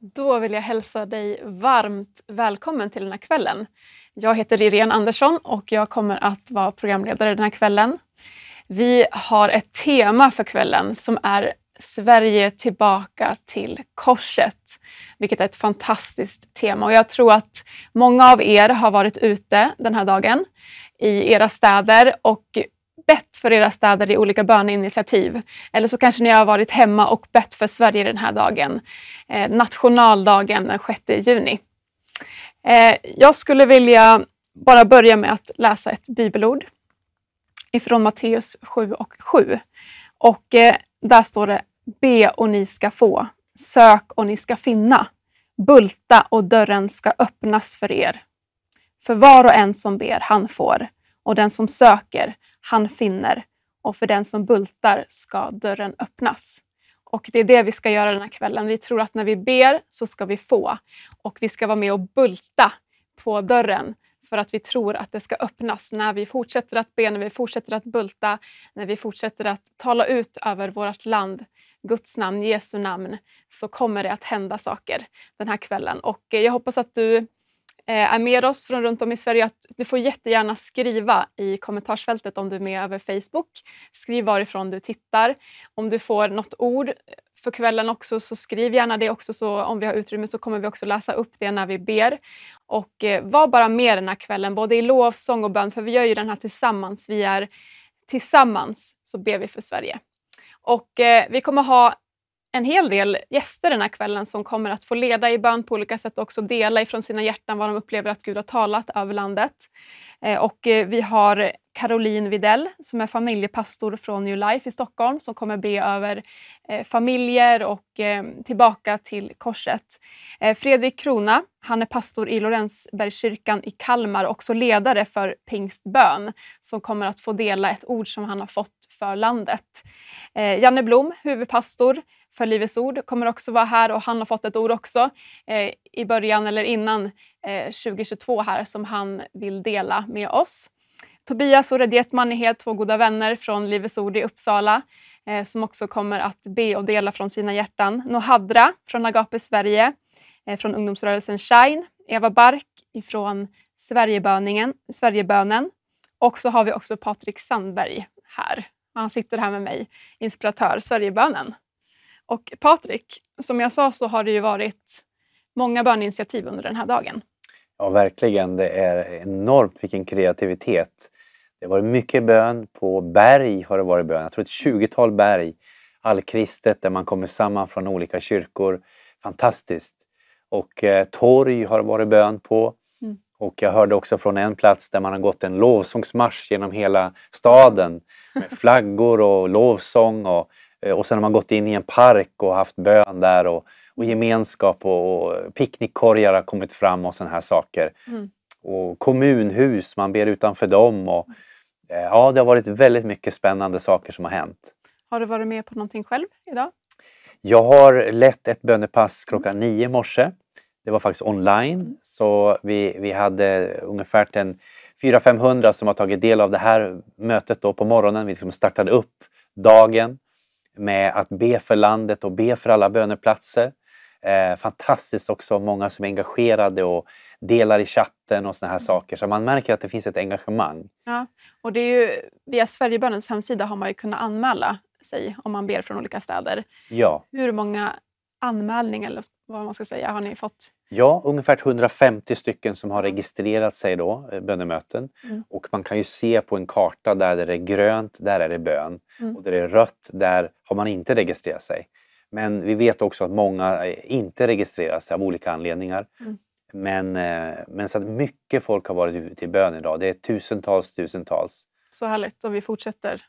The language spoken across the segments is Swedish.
Då vill jag hälsa dig varmt välkommen till den här kvällen. Jag heter Irene Andersson och jag kommer att vara programledare den här kvällen. Vi har ett tema för kvällen som är Sverige tillbaka till korset, vilket är ett fantastiskt tema. Och jag tror att många av er har varit ute den här dagen i era städer och bett för era städer i olika böneinitiativ. Eller så kanske ni har varit hemma och bett för Sverige den här dagen. Eh, nationaldagen den 6 juni. Eh, jag skulle vilja bara börja med att läsa ett bibelord ifrån Matteus 7 och 7. Och eh, där står det Be och ni ska få, sök och ni ska finna, bulta och dörren ska öppnas för er. För var och en som ber, han får, och den som söker, han finner och för den som bultar ska dörren öppnas. Och det är det vi ska göra den här kvällen. Vi tror att när vi ber så ska vi få och vi ska vara med och bulta på dörren för att vi tror att det ska öppnas när vi fortsätter att be, när vi fortsätter att bulta, när vi fortsätter att tala ut över vårt land, Guds namn, Jesu namn, så kommer det att hända saker den här kvällen. Och eh, jag hoppas att du Eh, är med oss från runt om i Sverige att du får jättegärna skriva i kommentarsfältet om du är med över Facebook. Skriv varifrån du tittar. Om du får något ord för kvällen också så skriv gärna det också så om vi har utrymme så kommer vi också läsa upp det när vi ber. Och eh, var bara med den här kvällen både i lovsång och bön för vi gör ju den här tillsammans. Vi är tillsammans så ber vi för Sverige. Och eh, vi kommer ha en hel del gäster den här kvällen som kommer att få leda i bön på olika sätt och också dela ifrån sina hjärtan vad de upplever att Gud har talat över landet. Eh, och eh, vi har Caroline Videll som är familjepastor från New Life i Stockholm som kommer be över eh, familjer och tillbaka till korset. Fredrik Krona, han är pastor i Lorensbergskyrkan i Kalmar och också ledare för pingstbön som kommer att få dela ett ord som han har fått för landet. Janne Blom, huvudpastor för Livets Ord kommer också vara här och han har fått ett ord också eh, i början eller innan eh, 2022 här som han vill dela med oss. Tobias och Rediet Mannihed, två goda vänner från Livets Ord i Uppsala eh, som också kommer att be och dela från sina hjärtan. Nohadra från Agape Sverige, eh, från ungdomsrörelsen Shine. Eva Bark från Sverigebönen. Och så har vi också Patrik Sandberg här. Han sitter här med mig, inspiratör Sverigebönen. Och Patrik, som jag sa så har det ju varit många böninitiativ under den här dagen. Ja, verkligen. Det är enormt vilken kreativitet. Det har varit mycket bön. På berg har det varit bön. Jag tror ett 20-tal berg. Allkristet där man kommer samman från olika kyrkor. Fantastiskt. Och eh, torg har det varit bön på. Mm. Och jag hörde också från en plats där man har gått en lovsångsmarsch genom hela staden med flaggor och lovsång och Eh, och sen har man gått in i en park och haft bön där och, och gemenskap och, och picknickkorgar har kommit fram och sådana här saker. Mm. Och kommunhus, man ber utanför dem. Och, eh, ja, det har varit väldigt mycket spännande saker som har hänt. Har du varit med på någonting själv idag? Jag har lett ett bönepass klockan nio i morse. Det var faktiskt online, mm. så vi, vi hade ungefär 400-500 som har tagit del av det här mötet då på morgonen. Vi liksom startade upp dagen med att be för landet och be för alla böneplatser. Eh, fantastiskt också, många som är engagerade och delar i chatten och sådana här mm. saker. Så man märker att det finns ett engagemang. Ja, och det är ju, via Sverigebönens hemsida har man ju kunnat anmäla sig om man ber från olika städer. Ja. Hur många anmälningar, eller vad man ska säga, har ni fått Ja, ungefär 150 stycken som har registrerat sig då, eh, bönemöten. Mm. Och man kan ju se på en karta där det är grönt, där är det bön. Mm. Och där det är rött, där har man inte registrerat sig. Men vi vet också att många eh, inte registrerar sig av olika anledningar. Mm. Men, eh, men så att mycket folk har varit ute i bön idag. Det är tusentals, tusentals. Så härligt. Och vi fortsätter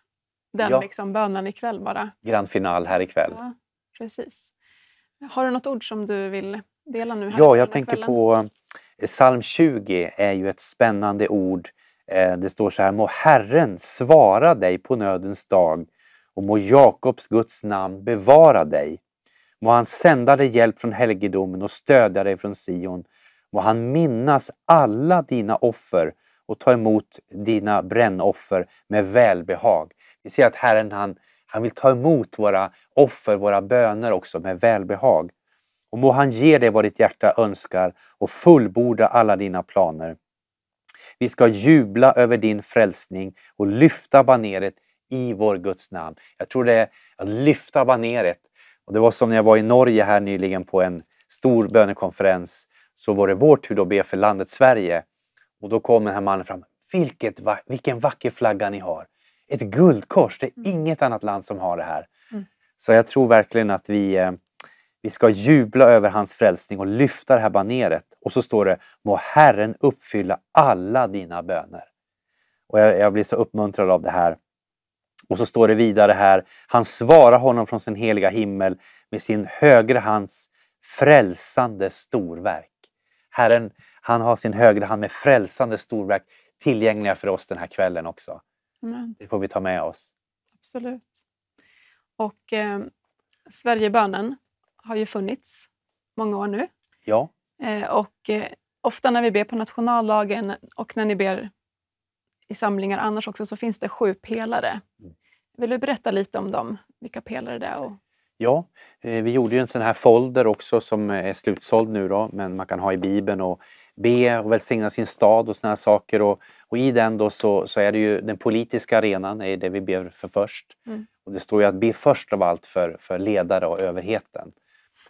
den ja. liksom bönen ikväll bara. Grand final här ikväll. Ja, precis. Har du något ord som du vill dela nu? ja, jag tänker på eh, psalm 20 är ju ett spännande ord. Eh, det står så här, må Herren svara dig på nödens dag och må Jakobs Guds namn bevara dig. Må han sända dig hjälp från helgedomen och stödja dig från Sion. Må han minnas alla dina offer och ta emot dina brännoffer med välbehag. Vi ser att Herren han, han vill ta emot våra offer, våra böner också med välbehag. Och må han ge dig vad ditt hjärta önskar och fullborda alla dina planer. Vi ska jubla över din frälsning och lyfta baneret i vår Guds namn. Jag tror det är att lyfta baneret. Och det var som när jag var i Norge här nyligen på en stor bönekonferens så var det vår tur att be för landet Sverige. Och då kom den här mannen fram. Vilket, vilken vacker flagga ni har! Ett guldkors, det är mm. inget annat land som har det här. Mm. Så jag tror verkligen att vi eh, vi ska jubla över hans frälsning och lyfta det här baneret. Och så står det, må Herren uppfylla alla dina böner. Och jag, jag blir så uppmuntrad av det här. Och så står det vidare här, han svarar honom från sin heliga himmel med sin högra hands frälsande storverk. Herren, han har sin högra hand med frälsande storverk tillgängliga för oss den här kvällen också. Amen. Det får vi ta med oss. Absolut. Och eh, Sverigebönen har ju funnits många år nu. Ja. Eh, och eh, ofta när vi ber på nationaldagen och när ni ber i samlingar annars också så finns det sju pelare. Mm. Vill du berätta lite om dem? Vilka pelare det är? Och... Ja, eh, vi gjorde ju en sån här folder också som är slutsåld nu då, men man kan ha i Bibeln och be och välsigna sin stad och såna här saker. Och, och i den då så, så är det ju den politiska arenan, är det vi ber för först. Mm. Och det står ju att be först av allt för, för ledare och överheten.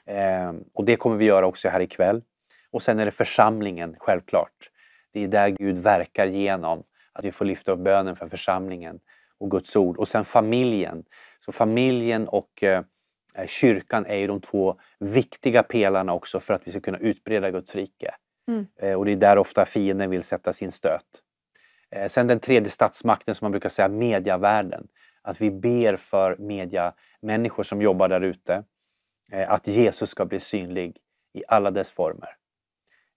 Ehm, och det kommer vi göra också här ikväll. Och sen är det församlingen, självklart. Det är där Gud verkar genom att vi får lyfta upp bönen för församlingen och Guds ord. Och sen familjen. Så familjen och eh, eh, kyrkan är ju de två viktiga pelarna också för att vi ska kunna utbreda Guds rike. Mm. Eh, och det är där ofta fienden vill sätta sin stöt. Sen den tredje statsmakten som man brukar säga, mediavärlden. Att vi ber för mediamänniskor som jobbar där ute. Eh, att Jesus ska bli synlig i alla dess former.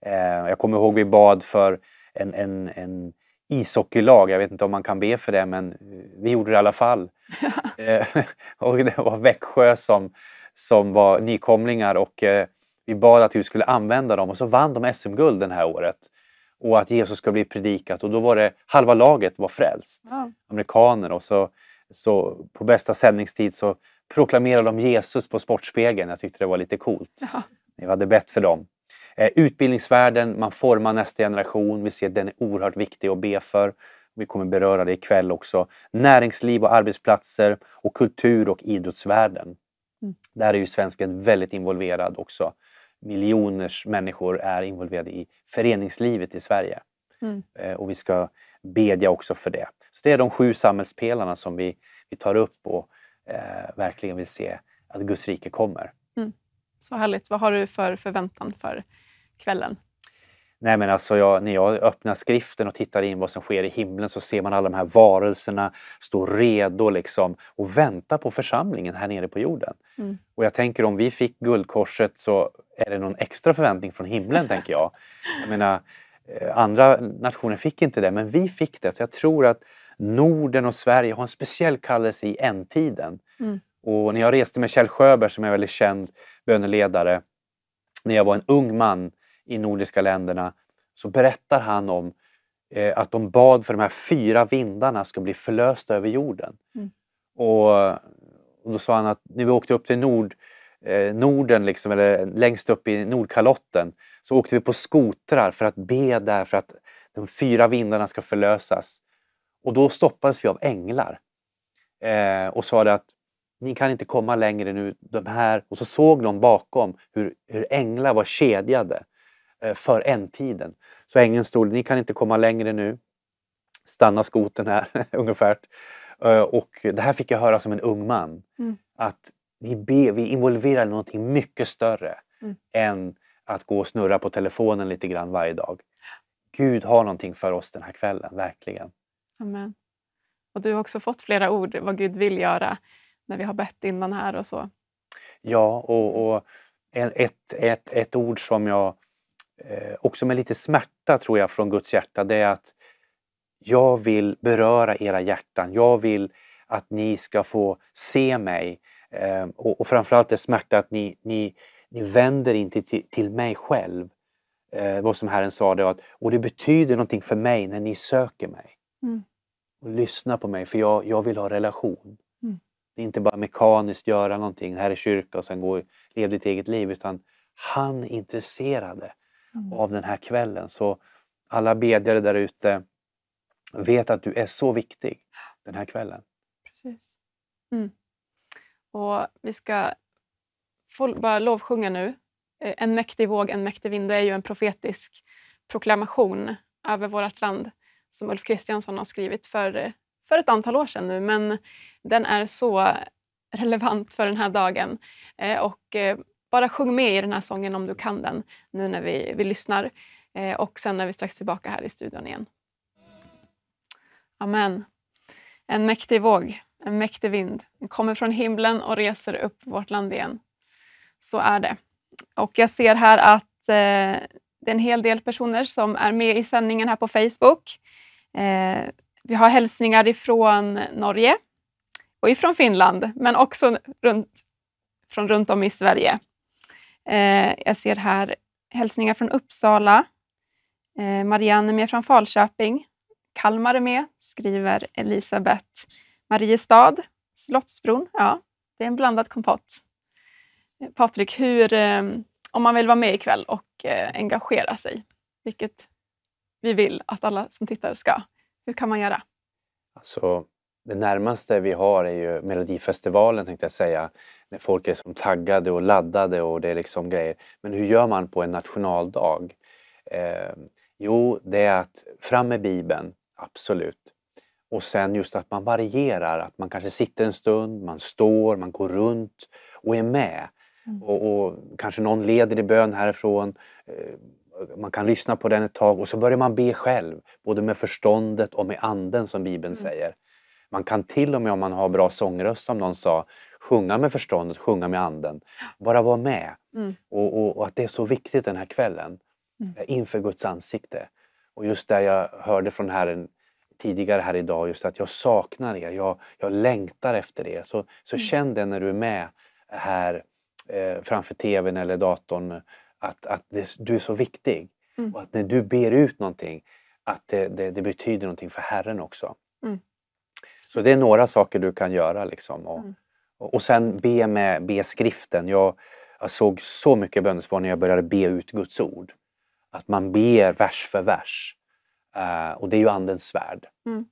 Eh, jag kommer ihåg vi bad för en, en, en ishockeylag, jag vet inte om man kan be för det men eh, vi gjorde det i alla fall. och det var Växjö som, som var nykomlingar och vi bad att du skulle använda dem och så vann de SM-guld det här året. Och att Jesus ska bli predikat och då var det halva laget var frälst. Ja. Amerikaner och så, så på bästa sändningstid så proklamerade de Jesus på Sportspegeln. Jag tyckte det var lite coolt. Ja. Jag hade bett för dem. Eh, utbildningsvärlden, man formar nästa generation. Vi ser att den är oerhört viktig att be för. Vi kommer beröra det ikväll också. Näringsliv och arbetsplatser och kultur och idrottsvärlden. Mm. Där är ju svensken väldigt involverad också. Miljoners människor är involverade i föreningslivet i Sverige. Mm. Eh, och vi ska bedja också för det. Så Det är de sju samhällspelarna som vi, vi tar upp och eh, verkligen vill se att Guds rike kommer. Mm. Så härligt. Vad har du för förväntan för kvällen? Nej, men alltså jag, när jag öppnar skriften och tittar in vad som sker i himlen så ser man alla de här varelserna stå redo liksom och vänta på församlingen här nere på jorden. Mm. Och jag tänker om vi fick guldkorset så är det någon extra förväntning från himlen, tänker jag. jag menar, eh, andra nationer fick inte det, men vi fick det. Så jag tror att Norden och Sverige har en speciell kallelse i ändtiden. Mm. Och när jag reste med Kjell Sjöberg, som är en väldigt känd böneledare, när jag var en ung man i nordiska länderna, så berättar han om eh, att de bad för de här fyra vindarna ska bli förlösta över jorden. Mm. Och, och, då sa han att när vi åkte upp till nord, eh, Norden, liksom, eller längst upp i Nordkalotten, så åkte vi på skotrar för att be där för att de fyra vindarna ska förlösas. Och då stoppades vi av änglar eh, och sa att ni kan inte komma längre nu, de här... Och så såg de bakom hur, hur änglar var kedjade eh, för ändtiden. Så ängeln stod, ni kan inte komma längre nu, stanna skoten här ungefär. Eh, och det här fick jag höra som en ung man. Mm. Att vi, be, vi involverar någonting mycket större mm. än att gå och snurra på telefonen lite grann varje dag. Gud har någonting för oss den här kvällen, verkligen. Amen. Och du har också fått flera ord vad Gud vill göra när vi har bett innan här och så. Ja, och, och ett, ett, ett ord som jag eh, också med lite smärta tror jag från Guds hjärta, det är att jag vill beröra era hjärtan. Jag vill att ni ska få se mig. Eh, och, och framförallt är smärta att ni, ni, ni vänder inte till, till mig själv. Eh, vad som Herren sa, det att, och det betyder någonting för mig när ni söker mig. Mm och lyssna på mig för jag, jag vill ha relation. Mm. Det är inte bara mekaniskt göra någonting, här är kyrka och sen gå lev ditt eget liv. Utan han är intresserade mm. av den här kvällen. Så alla bedjare där ute, vet att du är så viktig den här kvällen. Precis. Mm. Och vi ska bara lovsjunga nu. Eh, en mäktig våg, en mäktig vind, det är ju en profetisk proklamation över vårt land som Ulf Kristiansson har skrivit för, för ett antal år sedan nu, men den är så relevant för den här dagen. Eh, och eh, bara sjung med i den här sången om du kan den nu när vi, vi lyssnar. Eh, och sen är vi strax tillbaka här i studion igen. Amen. En mäktig våg, en mäktig vind. Den kommer från himlen och reser upp vårt land igen. Så är det. Och jag ser här att eh, det är en hel del personer som är med i sändningen här på Facebook. Eh, vi har hälsningar ifrån Norge och ifrån Finland, men också runt, från runt om i Sverige. Eh, jag ser här hälsningar från Uppsala. Eh, Marianne är med från Falköping. Kalmar är med, skriver Elisabeth. Mariestad, Slottsbron. Ja, det är en blandad kompott. Patrik, hur, ehm, om man vill vara med ikväll och eh, engagera sig, vilket vi vill att alla som tittar ska, hur kan man göra? Alltså, det närmaste vi har är ju Melodifestivalen tänkte jag säga. När folk är som taggade och laddade och det är liksom grejer. Men hur gör man på en nationaldag? Eh, jo, det är att fram med Bibeln, absolut. Och sen just att man varierar, att man kanske sitter en stund, man står, man går runt och är med. Mm. Och, och, kanske någon leder i bön härifrån. Eh, man kan lyssna på den ett tag och så börjar man be själv, både med förståndet och med anden som Bibeln mm. säger. Man kan till och med om man har bra sångröst som någon sa, sjunga med förståndet, sjunga med anden. Bara vara med. Mm. Och, och, och, att det är så viktigt den här kvällen, mm. eh, inför Guds ansikte. Och just det jag hörde från Herren tidigare här idag, just att jag saknar er, jag, jag längtar efter er. Så, så mm. känn det när du är med här eh, framför tvn eller datorn att, att det, du är så viktig. Mm. Och att när du ber ut någonting att det, det, det betyder någonting för Herren också. Mm. Så det är några saker du kan göra. Liksom. Och, mm. och, sen be med be skriften. Jag, jag såg så mycket bönesvar när jag började be ut Guds ord. Att man ber vers för vers. Uh, och det är ju Andens svärd. Mm.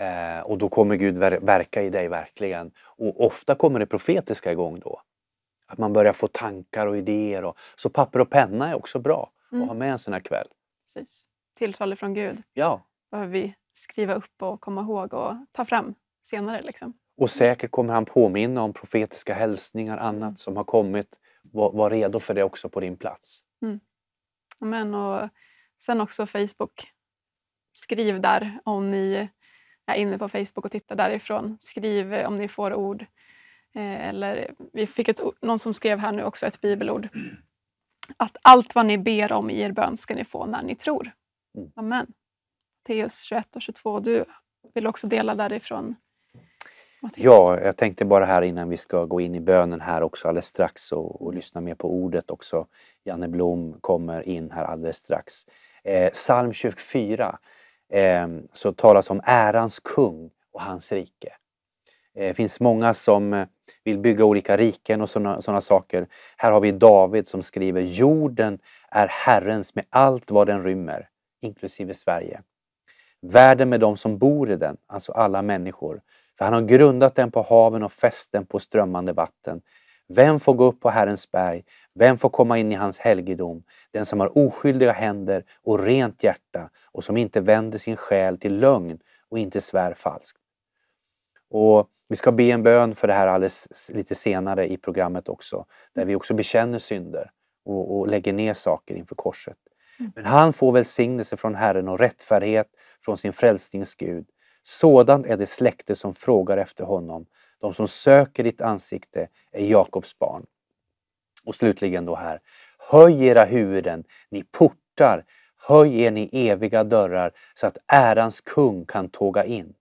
Uh, och då kommer Gud ver verka i dig verkligen. Och ofta kommer det profetiska igång då. Att man börjar få tankar och idéer. Och, så papper och penna är också bra mm. att ha med en sån här kväll. Precis. Tilltal från Gud ja. behöver vi skriva upp och komma ihåg och ta fram senare. Liksom. Och säkert kommer han påminna om profetiska hälsningar, och mm. annat mm. som har kommit. Var, var, redo för det också på din plats. Mm. Amen. Och sen också Facebook. Skriv där om ni är inne på Facebook och tittar därifrån. Skriv om ni får ord Eh, eller vi fick ett, någon som skrev här nu också ett bibelord. Att allt vad ni ber om i er bön ska ni få när ni tror. Mm. Amen. Matteus 21 och 22. Du vill också dela därifrån. Matteus. Ja, jag tänkte bara här innan vi ska gå in i bönen här också alldeles strax och, och lyssna mer på ordet också. Janne Blom kommer in här alldeles strax. Eh, psalm 24 eh, så talas om ärans kung och hans rike. Det eh, finns många som eh, vill bygga olika riken och sådana saker. Här har vi David som skriver jorden är Herrens med allt vad den rymmer, inklusive Sverige. Världen med de som bor i den, alltså alla människor. För han har grundat den på haven och fäst den på strömmande vatten. Vem får gå upp på Herrens berg? Vem får komma in i hans helgedom? Den som har oskyldiga händer och rent hjärta och som inte vänder sin själ till lögn och inte svär falskt. Och vi ska be en bön för det här alldeles lite senare i programmet också, där vi också bekänner synder och, och lägger ner saker inför korset. Mm. Men han får välsignelse från Herren och rättfärdighet från sin frälsnings Gud. Sådant är det släkte som frågar efter honom. De som söker ditt ansikte är Jakobs barn. Och slutligen då här. Höj era huvuden, ni portar, höj er ni eviga dörrar så att ärans kung kan tåga in.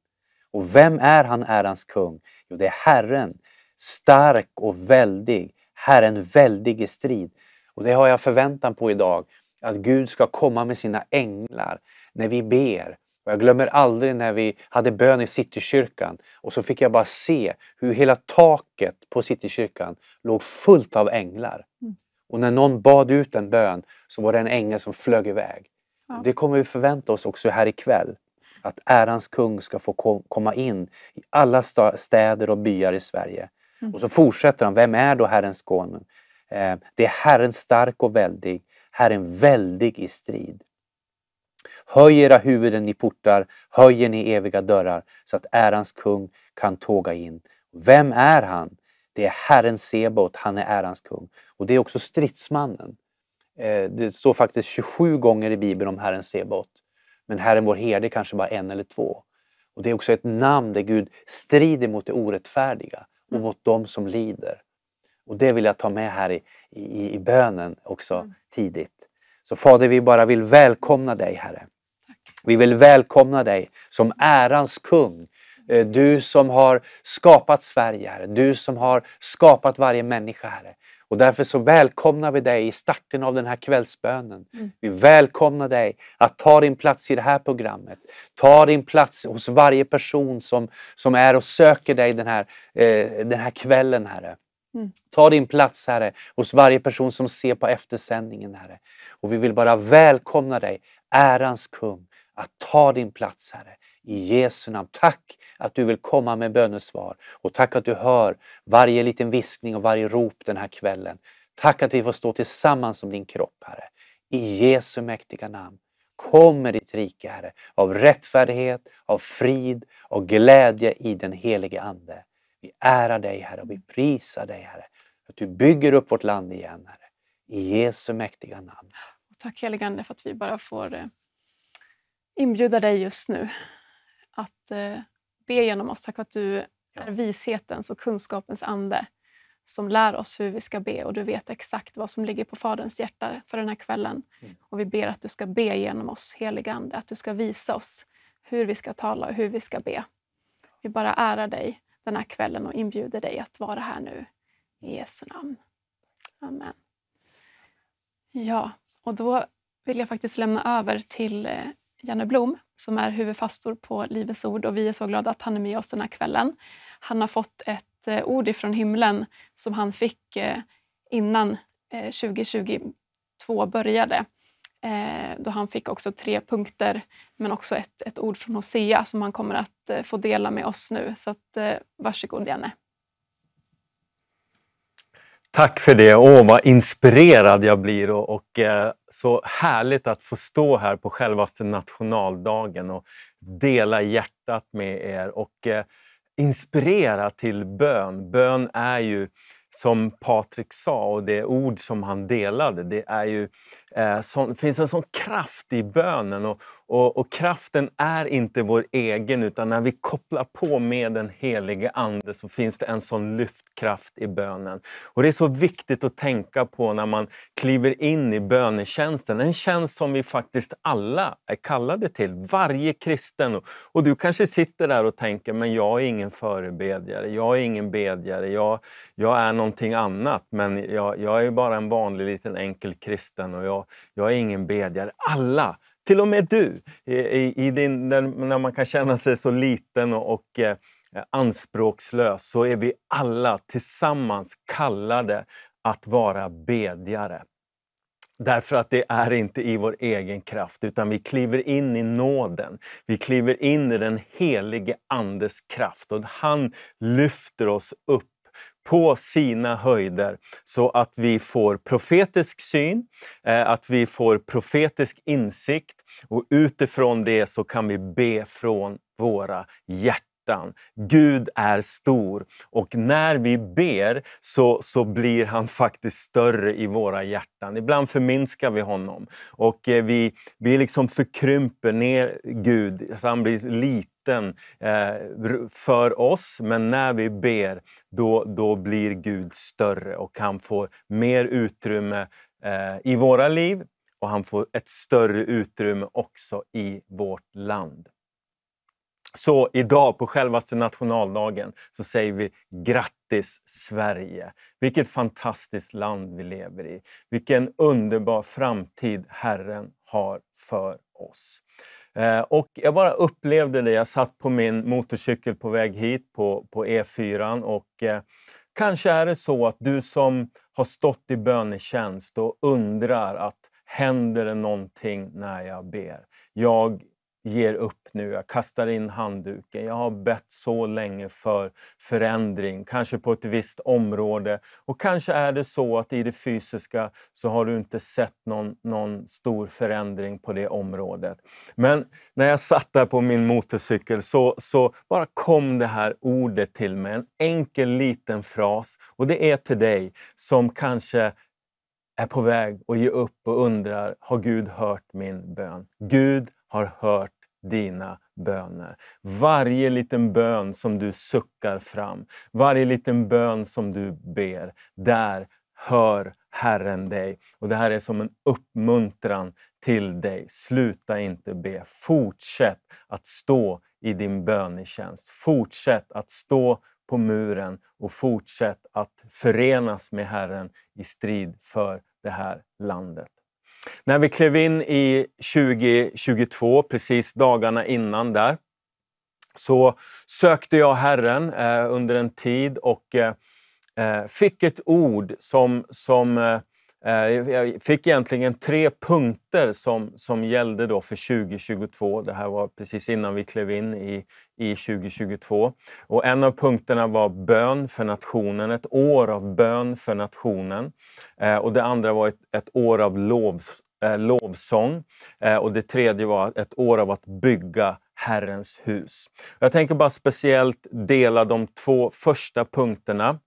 Och vem är han, ärans kung? Jo, det är Herren, stark och väldig. Herren väldig i strid. Och det har jag förväntan på idag, att Gud ska komma med sina änglar när vi ber. Och jag glömmer aldrig när vi hade bön i Citykyrkan och så fick jag bara se hur hela taket på Citykyrkan låg fullt av änglar. Mm. Och när någon bad ut en bön så var det en ängel som flög iväg. Ja. Det kommer vi förvänta oss också här ikväll att ärans kung ska få komma in i alla städer och byar i Sverige. Mm. Och så fortsätter han, vem är då Herrens konung? Eh, det är Herren stark och väldig, Herren väldig i strid. Höj era huvuden i portar, höjer ni eviga dörrar så att ärans kung kan tåga in. Vem är han? Det är Herren Sebot, han är ärans kung. Och det är också stridsmannen. Eh, det står faktiskt 27 gånger i Bibeln om Herren Sebot. Men Herren vår herde kanske bara en eller två. Och Det är också ett namn där Gud strider mot det orättfärdiga och mm. mot dem som lider. Och Det vill jag ta med här i, i, i bönen också mm. tidigt. Så Fader, vi bara vill välkomna dig Herre. Vi vill välkomna dig som ärans kung. Eh, du som har skapat Sverige, Herre. Du som har skapat varje människa, Herre. Och därför så välkomnar vi dig i starten av den här kvällsbönen. Mm. Vi välkomnar dig att ta din plats i det här programmet. Ta din plats hos varje person som, som är och söker dig den här, eh, den här kvällen, Herre. Mm. Ta din plats, Herre, hos varje person som ser på eftersändningen, Herre. Och vi vill bara välkomna dig, ärans kung, att ta din plats, Herre. I Jesu namn. Tack att du vill komma med bönesvar och tack att du hör varje liten viskning och varje rop den här kvällen. Tack att vi får stå tillsammans som din kropp, Herre. I Jesu mäktiga namn. Kom med ditt rike, Herre, av rättfärdighet, av frid och glädje i den helige Ande. Vi ärar dig, Herre, och vi prisar dig, Herre, att du bygger upp vårt land igen, Herre. I Jesu mäktiga namn. Tack helige Ande för att vi bara får eh, inbjuda dig just nu att eh, be genom oss. Tack för att du är vishetens och kunskapens ande som lär oss hur vi ska be och du vet exakt vad som ligger på Faderns hjärta för den här kvällen. Mm. Och vi ber att du ska be genom oss, helige Ande, att du ska visa oss hur vi ska tala och hur vi ska be. Vi bara ärar dig den här kvällen och inbjuder dig att vara här nu. I Jesu namn. Amen. Ja, och då vill jag faktiskt lämna över till eh, Janne Blom som är huvudfastor på Livets Ord och vi är så glada att han är med oss den här kvällen. Han har fått ett eh, ord ifrån himlen som han fick eh, innan 2022 eh, började. Då han fick också tre punkter, men också ett, ett ord från Hosea som han kommer att få dela med oss nu. Så att, varsågod Janne. Tack för det. Åh, vad inspirerad jag blir och, och eh, så härligt att få stå här på självaste nationaldagen och dela hjärtat med er och eh, inspirera till bön. Bön är ju, som Patrik sa och det ord som han delade, det är ju eh, som, finns en sån kraft i bönen. Och, och, och, kraften är inte vår egen, utan när vi kopplar på med den helige Ande så finns det en sån lyftkraft i bönen. Och Det är så viktigt att tänka på när man kliver in i bönetjänsten. En tjänst som vi faktiskt alla är kallade till, varje kristen. Och, och du kanske sitter där och tänker, men jag är ingen förebedjare, jag är ingen bedjare, jag, jag är någonting annat. Men jag, jag är bara en vanlig liten enkel kristen och jag jag är ingen bedjare. Alla, till och med du, i, i din, när man kan känna sig så liten och, och eh, anspråkslös så är vi alla tillsammans kallade att vara bedjare. Därför att det är inte i vår egen kraft, utan vi kliver in i nåden. Vi kliver in i den helige Andes kraft och han lyfter oss upp på sina höjder så att vi får profetisk syn, eh, att vi får profetisk insikt och utifrån det så kan vi be från våra hjärtan Gud är stor och när vi ber så, så blir han faktiskt större i våra hjärtan. Ibland förminskar vi honom och eh, vi, vi liksom förkrymper ner Gud så han blir liten natten eh, för oss, men när vi ber då, då blir Gud större och han får mer utrymme eh, i våra liv och han får ett större utrymme också i vårt land. Så idag på självaste nationaldagen så säger vi grattis Sverige! Vilket fantastiskt land vi lever i. Vilken underbar framtid Herren har för oss. Eh, och jag bara upplevde det. Jag satt på min motorcykel på väg hit på, på E4. Och, eh, kanske är det så att du som har stått i bönetjänst och undrar att händer det någonting när jag ber? Jag ger upp nu, jag kastar in handduken. Jag har bett så länge för förändring, kanske på ett visst område. Och kanske är det så att i det fysiska så har du inte sett någon, någon stor förändring på det området. Men när jag satt där på min motorcykel så, så bara kom det här ordet till mig. En enkel liten fras. Och det är till dig som kanske är på väg att ge upp och undrar, har Gud hört min bön? Gud har hört dina böner. Varje liten bön som du suckar fram, varje liten bön som du ber, där hör Herren dig. Och Det här är som en uppmuntran till dig. Sluta inte be. Fortsätt att stå i din bönetjänst. Fortsätt att stå på muren och fortsätt att förenas med Herren i strid för det här landet. När vi klev in i 2022, precis dagarna innan där, så sökte jag Herren eh, under en tid och eh, eh fick ett ord som, som eh, Eh, jag fick egentligen tre punkter som, som gällde då för 2022. Det här var precis innan vi klev in i, i 2022. Och en av punkterna var bön för nationen, ett år av bön för nationen. Eh, och det andra var ett, ett år av lov, eh, lovsång. och det tredje var ett år av att bygga Herrens hus. Jag tänker bara speciellt dela de två första punkterna.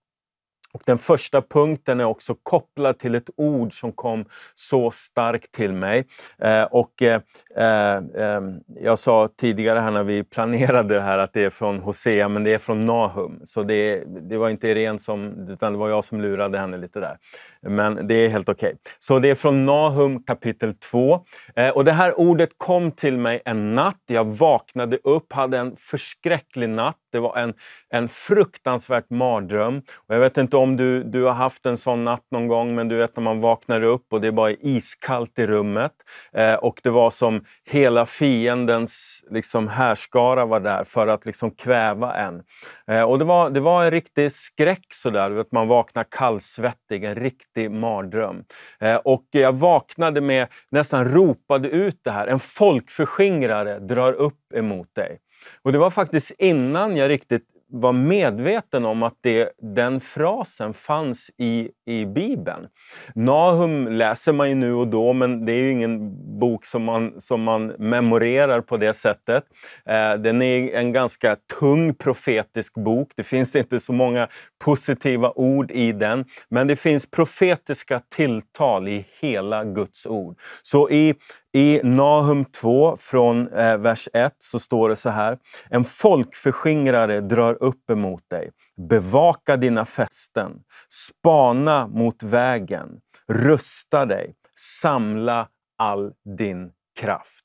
Och den första punkten är också kopplad till ett ord som kom så starkt till mig. Eh, och, eh, eh, eh, jag sa tidigare här när vi planerade det här att det är från Hosea, men det är från Nahum. Så det, det var inte Irene som, utan det var jag som lurade henne lite där. Men det är helt okej. Okay. Så det är från Nahum kapitel 2. Eh, och det här ordet kom till mig en natt. Jag vaknade upp, hade en förskräcklig natt. Det var en, en fruktansvärt mardröm. Och jag vet inte om du, du har haft en sån natt någon gång, men du vet när man vaknar upp och det är bara iskallt i rummet. Eh, och det var som hela fiendens liksom, härskara var där för att liksom kväva en. Eh, och det var, det var en riktig skräck sådär, att man vaknar kallsvettig, en riktig riktig mardröm. Eh, och jag vaknade med, nästan ropade ut det här. En folkförskingrare drar upp emot dig. Och det var faktiskt innan jag riktigt var medveten om att det, den frasen fanns i, i Bibeln. Nahum läser man ju nu och då, men det är ju ingen bok som man, som man memorerar på det sättet. Eh, den är en ganska tung profetisk bok. Det finns inte så många positiva ord i den, men det finns profetiska tilltal i hela Guds ord. Så i, i Nahum 2, från eh, vers 1, så står det så här. En folkförskingrare drar upp emot dig. Bevaka dina fästen. Spana mot vägen. Rusta dig. Samla all din kraft.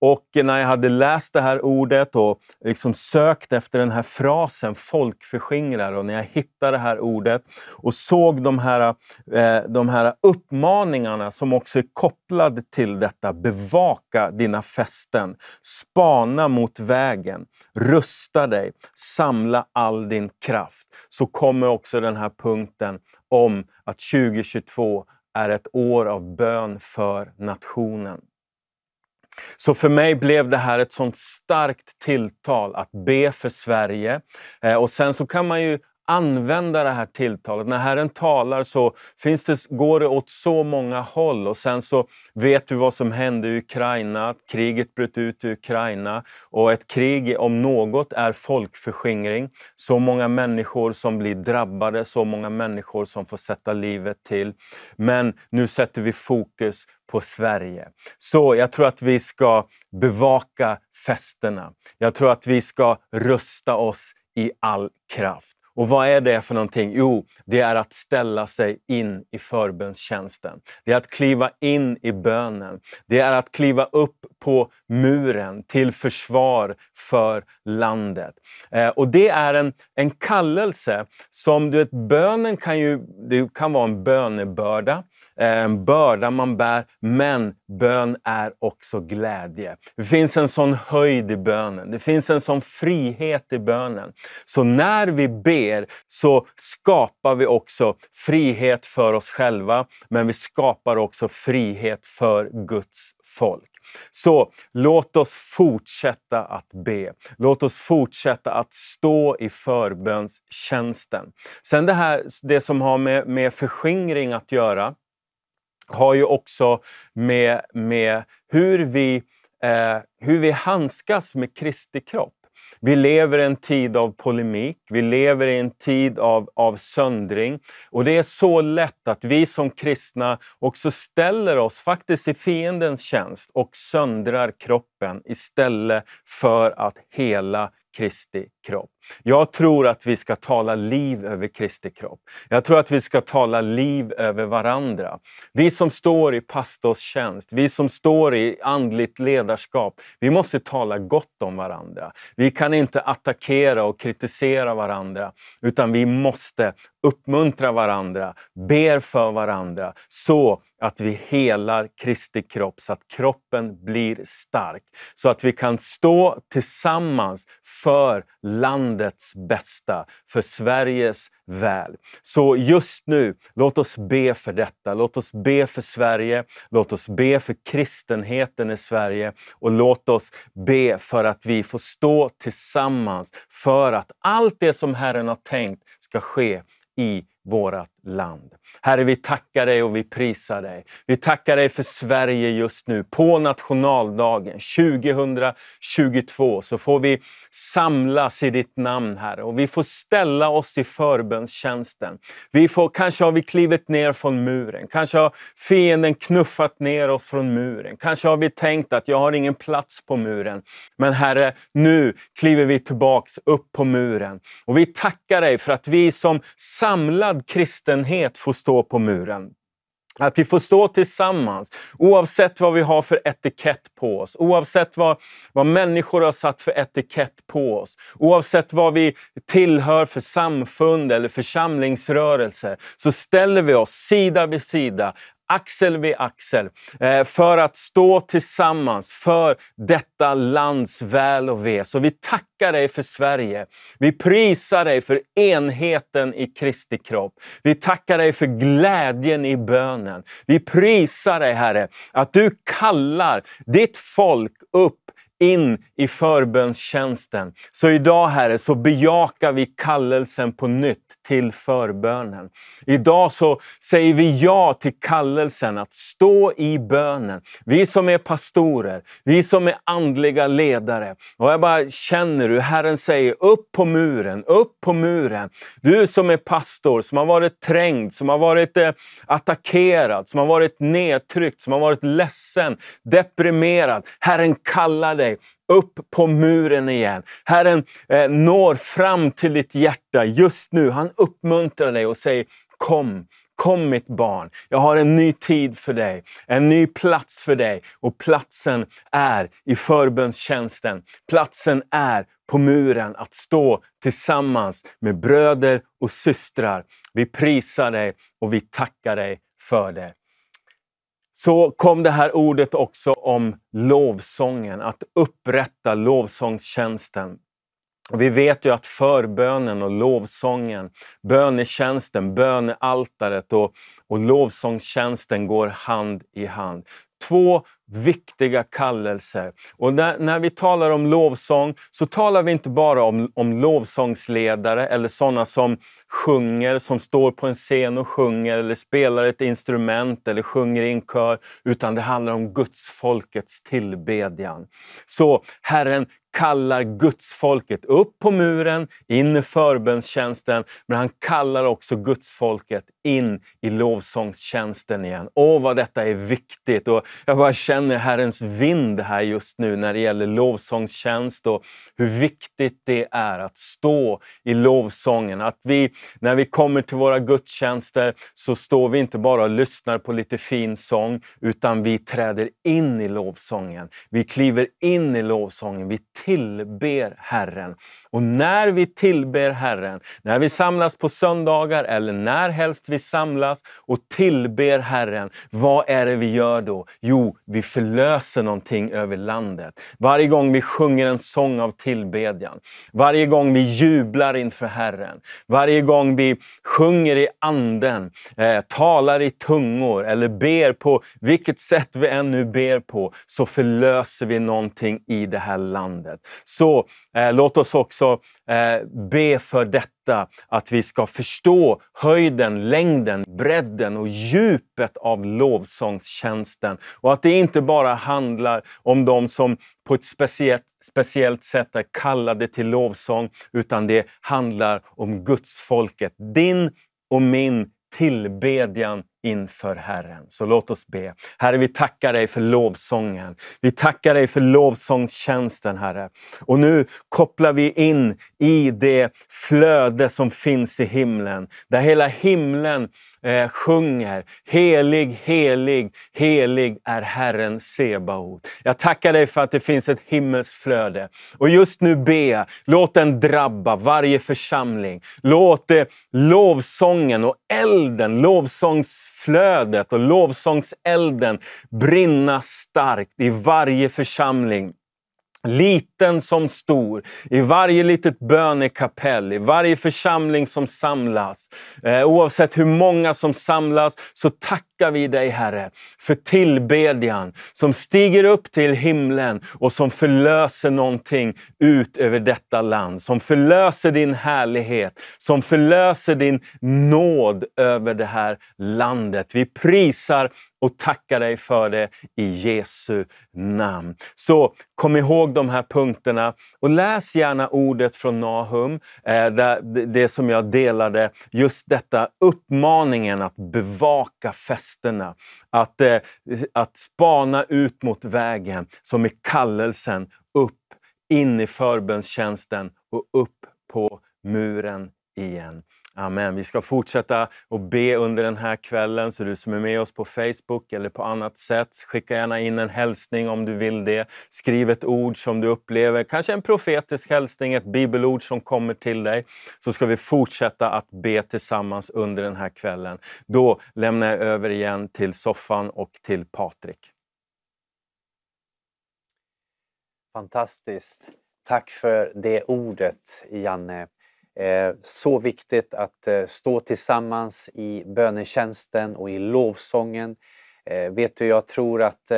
Och när jag hade läst det här ordet och liksom sökt efter den här frasen folkförskingrar och när jag hittade det här ordet och såg de här, eh, de här uppmaningarna som också är kopplade till detta. Bevaka dina fästen, spana mot vägen, rusta dig, samla all din kraft. Så kommer också den här punkten om att 2022 är ett år av bön för nationen. Så för mig blev det här ett sånt starkt tilltal att be för Sverige. Eh, och sen så kan man ju använda det här tilltalet. När Herren talar så finns det, går det åt så många håll och sen så vet vi vad som hände i Ukraina, kriget bröt ut i Ukraina och ett krig om något är folkförskingring. Så många människor som blir drabbade, så många människor som får sätta livet till. Men nu sätter vi fokus på Sverige. Så jag tror att vi ska bevaka festerna. Jag tror att vi ska rusta oss i all kraft. Och vad är det för någonting? Jo, det är att ställa sig in i förbönstjänsten. Det är att kliva in i bönen. Det är att kliva upp på muren till försvar för landet. Eh, och Det är en, en kallelse som du vet, bönen kan ju, det kan vara en bönebörda en ehm, börda man bär, men bön är också glädje. Det finns en sån höjd i bönen. Det finns en sån frihet i bönen. Så när vi ber så skapar vi också frihet för oss själva, men vi skapar också frihet för Guds folk. Så låt oss fortsätta att be. Låt oss fortsätta att stå i förbönstjänsten. Sen det här det som har med, med förskingring att göra har ju också med, med hur, vi, eh, hur vi handskas med Kristi kropp. Vi lever i en tid av polemik, vi lever i en tid av, av söndring. Och det är så lätt att vi som kristna också ställer oss faktiskt i fiendens tjänst och söndrar kroppen istället för att hela Kristi kropp. Jag tror att vi ska tala liv över Kristi kropp. Jag tror att vi ska tala liv över varandra. Vi som står i pastors tjänst, vi som står i andligt ledarskap, vi måste tala gott om varandra. Vi kan inte attackera och kritisera varandra, utan vi måste uppmuntra varandra, ber för varandra så att vi helar Kristi kropp så att kroppen blir stark. Så att vi kan stå tillsammans för landets bästa, för Sveriges väl. Så just nu, låt oss be för detta. Låt oss be för Sverige. Låt oss be för kristenheten i Sverige och låt oss be för att vi får stå tillsammans för att allt det som Herren har tänkt ska ske i vårt land. Herre, vi tackar dig och vi prisar dig. Vi tackar dig för Sverige just nu. På nationaldagen 2022 så får vi samlas i ditt namn, Herre, och vi får ställa oss i förbönstjänsten. Vi får, kanske har vi klivit ner från muren. Kanske har fienden knuffat ner oss från muren. Kanske har vi tänkt att jag har ingen plats på muren. Men Herre, nu kliver vi tillbaks upp på muren. Och vi tackar dig för att vi som samlad kristen kristenhet får stå på muren. Att vi får stå tillsammans, oavsett vad vi har för etikett på oss, oavsett vad, vad människor har satt för etikett på oss, oavsett vad vi tillhör för samfund eller församlingsrörelse, så ställer vi oss sida vid sida, axel vid axel eh, för att stå tillsammans för detta lands väl och ve. Så vi tackar dig för Sverige. Vi prisar dig för enheten i Kristi kropp. Vi tackar dig för glädjen i bönen. Vi prisar dig Herre, att du kallar ditt folk upp in i förbönstjänsten. Så idag Herre, så bejakar vi kallelsen på nytt till förbönen. Idag så säger vi ja till kallelsen att stå i bönen. Vi som är pastorer, vi som är andliga ledare. Och jag bara känner hur Herren säger upp på muren, upp på muren. Du som är pastor, som har varit trängd, som har varit eh, attackerad, som har varit nedtryckt, som har varit ledsen, deprimerad. Herren kallar dig dig upp på muren igen. Herren eh, når fram till ditt hjärta just nu. Han uppmuntrar dig och säger Kom, kom mitt barn. Jag har en ny tid för dig, en ny plats för dig. Och platsen är i förbönstjänsten. Platsen är på muren att stå tillsammans med bröder och systrar. Vi prisar dig och vi tackar dig för det så kom det här ordet också om lovsången, att upprätta lovsångstjänsten. Vi vet ju att förbönen och lovsången, bönetjänsten, bönealtaret och, och lovsångstjänsten går hand i hand. Två viktiga kallelser. Och när, när, vi talar om lovsång så talar vi inte bara om, om lovsångsledare eller sådana som sjunger, som står på en scen och sjunger eller spelar ett instrument eller sjunger i en kör, utan det handlar om Guds folkets tillbedjan. Så Herren kallar gudsfolket upp på muren, in i förbönstjänsten, men han kallar också gudsfolket in i lovsångstjänsten igen. Åh, vad detta är viktigt! Och jag bara känner Herrens vind här just nu när det gäller lovsångstjänst och hur viktigt det är att stå i lovsången. Att vi, när vi kommer till våra gudstjänster, så står vi inte bara och lyssnar på lite fin sång, utan vi träder in i lovsången. Vi kliver in i lovsången. Vi tillber Herren. Och när vi tillber Herren, när vi samlas på söndagar eller när helst vi samlas och tillber Herren, vad är det vi gör då? Jo, vi förlöser någonting över landet. Varje gång vi sjunger en sång av tillbedjan, varje gång vi jublar inför Herren, varje gång vi sjunger i anden, eh, talar i tungor eller ber på vilket sätt vi än nu ber på, så förlöser vi någonting i det här landet landet. Så eh, låt oss också eh, be för detta, att vi ska förstå höjden, längden, bredden och djupet av lovsångstjänsten. Och att det inte bara handlar om de som på ett speciellt, speciellt sätt är kallade till lovsång, utan det handlar om Guds folket. Din och min tillbedjan inför Herren. Så låt oss be. Herre, vi tackar dig för lovsången. Vi tackar dig för lovsångstjänsten, Herre. Och nu kopplar vi in i det flöde som finns i himlen, där hela himlen eh, sjunger Helig, helig, helig är Herren Sebaot. Jag tackar dig för att det finns ett himmelsflöde. Och just nu ber jag, låt den drabba varje församling. Låt eh, lovsången och elden, lovsångsflödet och lovsångselden brinna starkt i varje församling. Liten som stor, i varje litet bönekapell, i varje församling som samlas. Eh, oavsett hur många som samlas så tack tackar vi dig, Herre, för tillbedjan som stiger upp till himlen och som förlöser någonting ut över detta land. Som förlöser din härlighet, som förlöser din nåd över det här landet. Vi prisar och tackar dig för det i Jesu namn. Så kom ihåg de här punkterna och läs gärna ordet från Nahum, eh, det som jag delade, just detta uppmaningen att bevaka fästet gästerna, att, eh, att spana ut mot vägen som är kallelsen upp in i förbönstjänsten och upp på muren igen. Amen. Vi ska fortsätta att be under den här kvällen, så du som är med oss på Facebook eller på annat sätt, skicka gärna in en hälsning om du vill det. Skriv ett ord som du upplever, kanske en profetisk hälsning, ett bibelord som kommer till dig, så ska vi fortsätta att be tillsammans under den här kvällen. Då lämnar jag över igen till soffan och till Patrik. Fantastiskt. Tack för det ordet, Janne. Eh, så viktigt att eh, stå tillsammans i bönetjänsten och i lovsången. Eh, vet du, jag tror att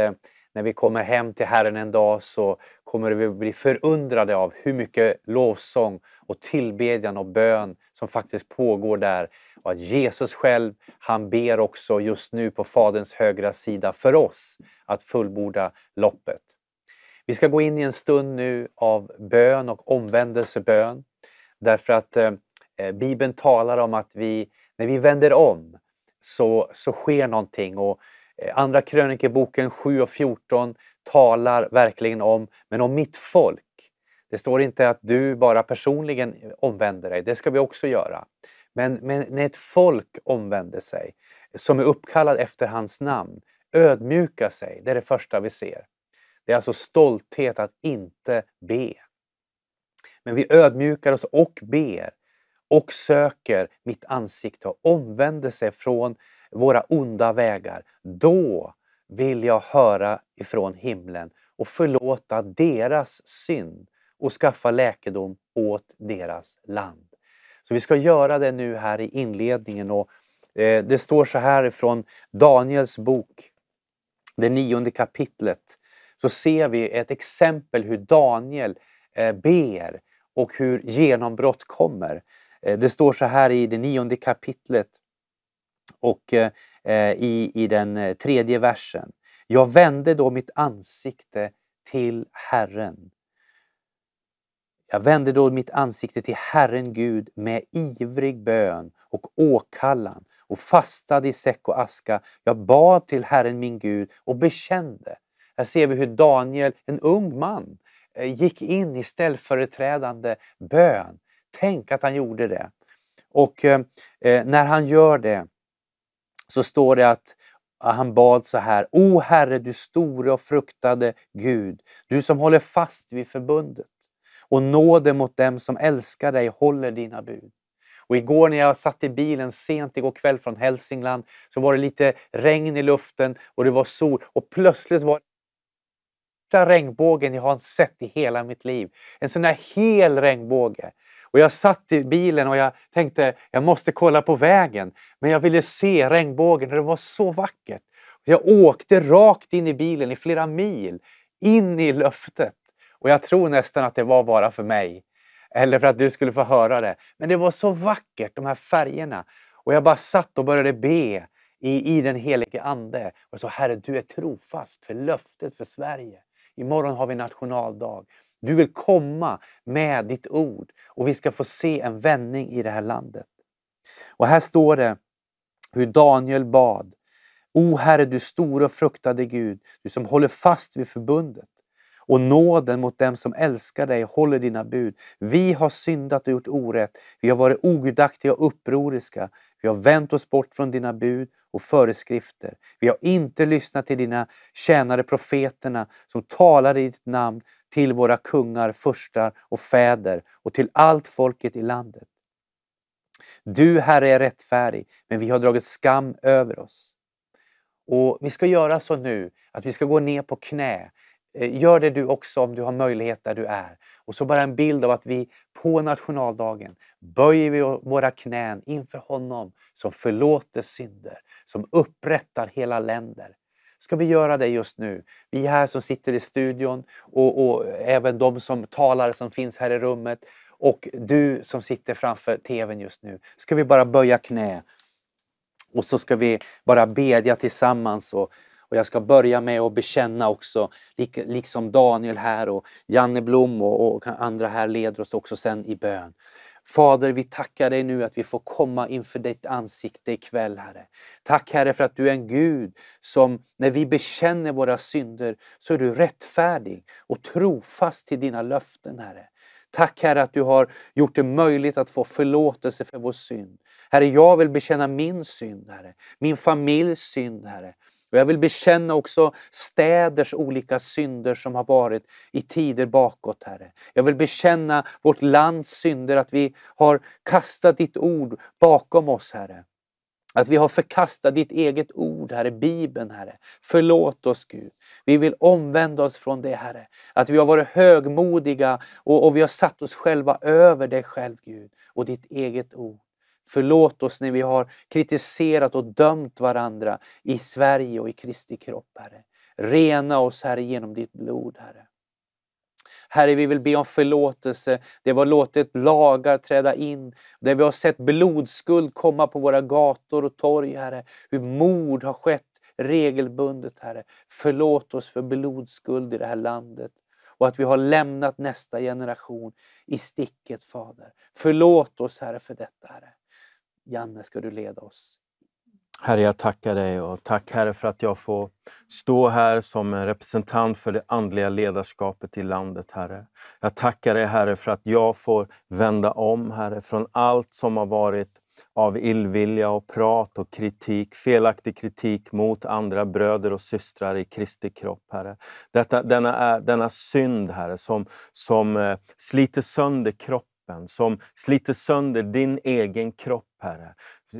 när vi kommer hem till Herren en dag så kommer vi bli förundrade av hur mycket lovsång och tillbedjan och bön som faktiskt pågår där. Och att Jesus själv, han ber också just nu på Faderns högra sida för oss att fullborda loppet. Vi ska gå in i en stund nu av bön och omvändelsebön. Därför att eh, eh, Bibeln talar om att vi, när vi vänder om så, så sker någonting. Och eh, Andra krönikeboken 7 och 14 talar verkligen om, men om mitt folk. Det står inte att du bara personligen omvänder dig, det ska vi också göra. Men, men när ett folk omvänder sig, som är uppkallad efter hans namn, ödmjuka sig, det är det första vi ser. Det är alltså stolthet att inte be. Men vi ödmjukar oss och ber och söker mitt ansikte och omvänder sig från våra onda vägar. Då vill jag höra ifrån himlen och förlåta deras synd och skaffa läkedom åt deras land. Så vi ska göra det nu här i inledningen och eh, det står så här ifrån Daniels bok, det nionde kapitlet, så ser vi ett exempel hur Daniel eh, ber och hur genombrott kommer. Eh, det står så här i det nionde kapitlet och eh, i, i den eh, tredje versen. Jag vände då mitt ansikte till Herren. Jag vände då mitt ansikte till Herren Gud med ivrig bön och åkallan och fastade i säck och aska. Jag bad till Herren min Gud och bekände. Här ser vi hur Daniel, en ung man, Eh, gick in i ställföreträdande bön. Tänk att han gjorde det. Och eh, eh när han gör det så står det att han bad så här. O Herre, du store och fruktade Gud, du som håller fast vid förbundet och nåde mot dem som älskar dig håller dina bud. Och igår när jag satt i bilen sent igår kväll från Hälsingland så var det lite regn i luften och det var sol och plötsligt var största regnbågen jag har sett i hela mitt liv. En sån där hel regnbåge. Och jag satt i bilen och jag tänkte jag måste kolla på vägen. Men jag ville se regnbågen och det var så vackert. Jag åkte rakt in i bilen i flera mil, in i löftet. Och jag tror nästan att det var bara för mig. Eller för att du skulle få höra det. Men det var så vackert, de här färgerna. Och jag bara satt och började be i, i den helige Ande. Och så Herre, du är trofast för löftet för Sverige. Imorgon har vi nationaldag. Du vill komma med ditt ord och vi ska få se en vändning i det här landet. Och här står det hur Daniel bad. O Herre, du store och fruktade Gud, du som håller fast vid förbundet och nåden mot dem som älskar dig och håller dina bud. Vi har syndat och gjort orätt. Vi har varit ogudaktiga och upproriska. Vi har vänt oss bort från dina bud och föreskrifter. Vi har inte lyssnat till dina tjänare profeterna som talar i ditt namn till våra kungar, furstar och fäder och till allt folket i landet. Du, Herre, är rättfärdig, men vi har dragit skam över oss. Och Vi ska göra så nu att vi ska gå ner på knä. Eh, gör det du också om du har möjlighet där du är. Och så bara en bild av att vi på nationaldagen böjer vi våra knän inför honom som förlåter synder, som upprättar hela länder. Ska vi göra det just nu? Vi här som sitter i studion och, och även de som talar som finns här i rummet och du som sitter framför tvn just nu. Ska vi bara böja knä och så ska vi bara bedja tillsammans och och jag ska börja med att bekänna också, liksom Daniel här och Janne Blom och, och andra här leder oss också sen i bön. Fader, vi tackar dig nu att vi får komma inför ditt ansikte ikväll, Herre. Tack Herre för att du är en Gud som när vi bekänner våra synder så är du rättfärdig och trofast till dina löften, Herre. Tack Herre att du har gjort det möjligt att få förlåtelse för vår synd. Herre, jag vill bekänna min synd, Herre. Min familjs synd, Herre jag vill bekänna också städers olika synder som har varit i tider bakåt, Herre. Jag vill bekänna vårt lands synder, att vi har kastat ditt ord bakom oss, Herre. Att vi har förkastat ditt eget ord, Herre, Bibeln, Herre. Förlåt oss, Gud. Vi vill omvända oss från det, Herre. Att vi har varit högmodiga och, och vi har satt oss själva över dig själv, Gud, och ditt eget ord. Förlåt oss när vi har kritiserat och dömt varandra i Sverige och i Kristi kropp, Herre. Rena oss, Herre, genom ditt blod, Herre. Herre, vi vill be om förlåtelse Det var låtit lagar träda in, där vi har sett blodskuld komma på våra gator och torg, Herre. Hur mord har skett regelbundet, Herre. Förlåt oss för blodskuld i det här landet och att vi har lämnat nästa generation i sticket, Fader. Förlåt oss, Herre, för detta, Herre. Janne, ska du leda oss. Herre, jag tackar dig och tack Herre för att jag får stå här som en representant för det andliga ledarskapet i landet, Herre. Jag tackar dig Herre för att jag får vända om, Herre, från allt som har varit av illvilja och prat och kritik, felaktig kritik mot andra bröder och systrar i Kristi kropp, Herre. Detta, denna, denna synd, Herre, som, som eh, sliter sönder kroppen, som sliter sönder din egen kropp, para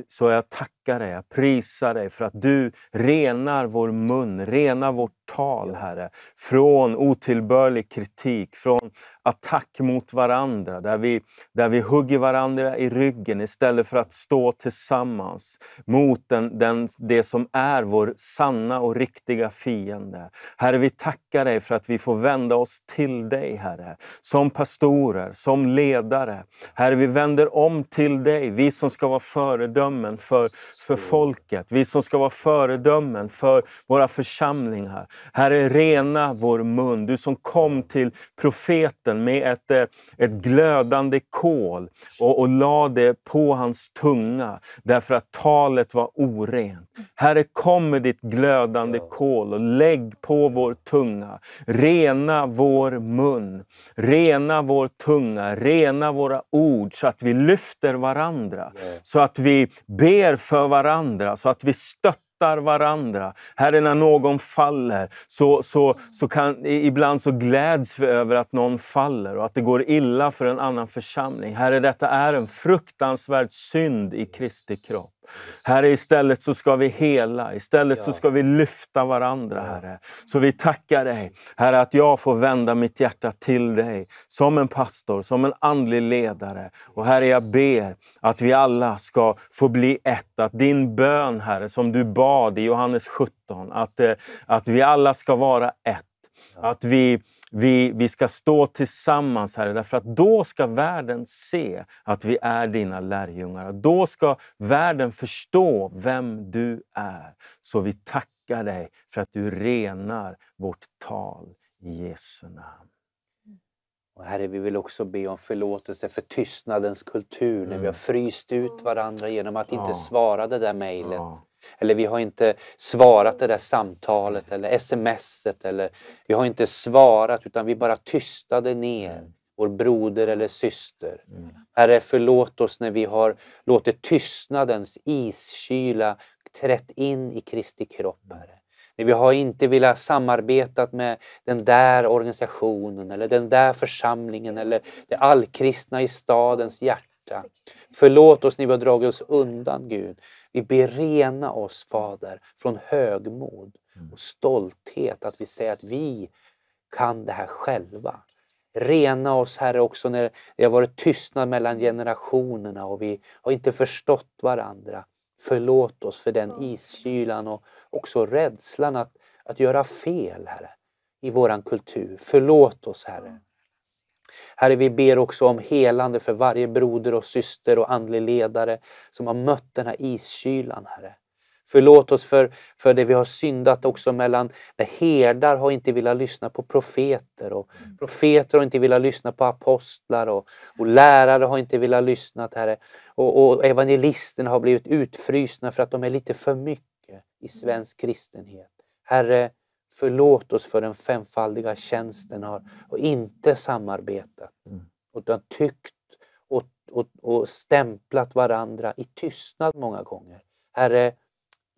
Så jag tackar dig, jag prisar dig för att du renar vår mun, renar vårt tal, Herre, från otillbörlig kritik, från attack mot varandra, där vi, där vi hugger varandra i ryggen istället för att stå tillsammans mot den, den, det som är vår sanna och riktiga fiende. Herre, vi tackar dig för att vi får vända oss till dig, Herre, som pastorer, som ledare. Herre, vi vänder om till dig, vi som ska vara föredömen föredömen för, för folket. Vi som ska vara föredömen för våra församlingar. Herre, rena vår mun. Du som kom till profeten med ett, eh, ett glödande kol och, och la det på hans tunga därför att talet var orent. Herre, kom med ditt glödande kol och lägg på vår tunga. Rena vår mun, rena vår tunga, rena våra ord så att vi lyfter varandra. Så att vi ber för varandra så att vi stöttar varandra. Herre, när någon faller, så, så, så kan, ibland så gläds vi över att någon faller och att det går illa för en annan församling. Herre, detta är en fruktansvärd synd i Kristi kropp. Herre, istället så ska vi hela, istället ja. så ska vi lyfta varandra, Herre. Så vi tackar dig, Herre, att jag får vända mitt hjärta till dig som en pastor, som en andlig ledare. Och Herre, jag ber att vi alla ska få bli ett. Att din bön, Herre, som du bad i Johannes 17, att, eh, att vi alla ska vara ett att vi, vi, vi ska stå tillsammans, Herre, därför att då ska världen se att vi är dina lärjungar. Då ska världen förstå vem du är. Så vi tackar dig för att du renar vårt tal i Jesu namn. Och herre, vi vill också be om förlåtelse för tystnadens kultur mm. när vi mm. har fryst ut varandra genom att ja. inte svara det där mejlet. Ja. Eller vi har inte svarat det där samtalet eller smset. Eller vi har inte svarat utan vi bara tystade ner mm. vår broder eller syster. Mm. Herre, förlåt oss när vi har låtit tystnadens iskyla trätt in i Kristi kropp, mm. Herre. När vi har inte velat samarbeta med den där organisationen eller den där församlingen eller det allkristna i stadens hjärta. Förlåt oss när vi har dragit oss undan, Gud. Vi ber rena oss, Fader, från högmod mm. och stolthet, att vi säger att vi kan det här själva. Rena oss, Herre, också när det har varit tystnad mellan generationerna och vi har inte förstått varandra. Förlåt oss för den iskylan och också rädslan att, att göra fel, Herre, i vår kultur. Förlåt oss, Herre. Herre, vi ber också om helande för varje broder och syster och andlig ledare som har mött den här iskylan, Herre. Förlåt oss för, för det vi har syndat också mellan när herdar har inte velat lyssna på profeter och mm. profeter har inte velat lyssna på apostlar och, och lärare har inte velat lyssna, Herre. Och, och evangelisterna har blivit utfrysna för att de är lite för mycket i mm. svensk kristenhet. Herre, Förlåt oss för den femfaldiga tjänsten har och inte samarbetat mm. utan tyckt och, och, och stämplat varandra i tystnad många gånger. Herre,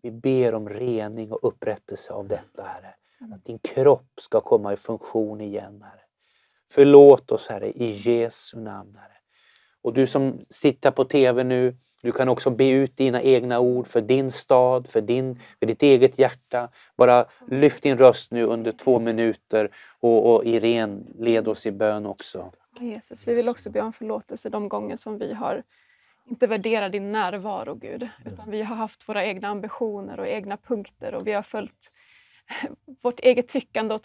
vi ber om rening och upprättelse av detta, Herre. Mm. Att din kropp ska komma i funktion igen, Herre. Förlåt oss, Herre, i Jesu namn, Herre. Och du som sitter på TV nu, du kan också be ut dina egna ord för din stad, för, din, för ditt eget hjärta. Bara lyft din röst nu under två minuter och, och Irene, led oss i bön också. Jesus, vi vill också be om förlåtelse de gånger som vi har inte värderat din närvaro, Gud, utan vi har haft våra egna ambitioner och egna punkter och vi har följt vårt eget tyckande och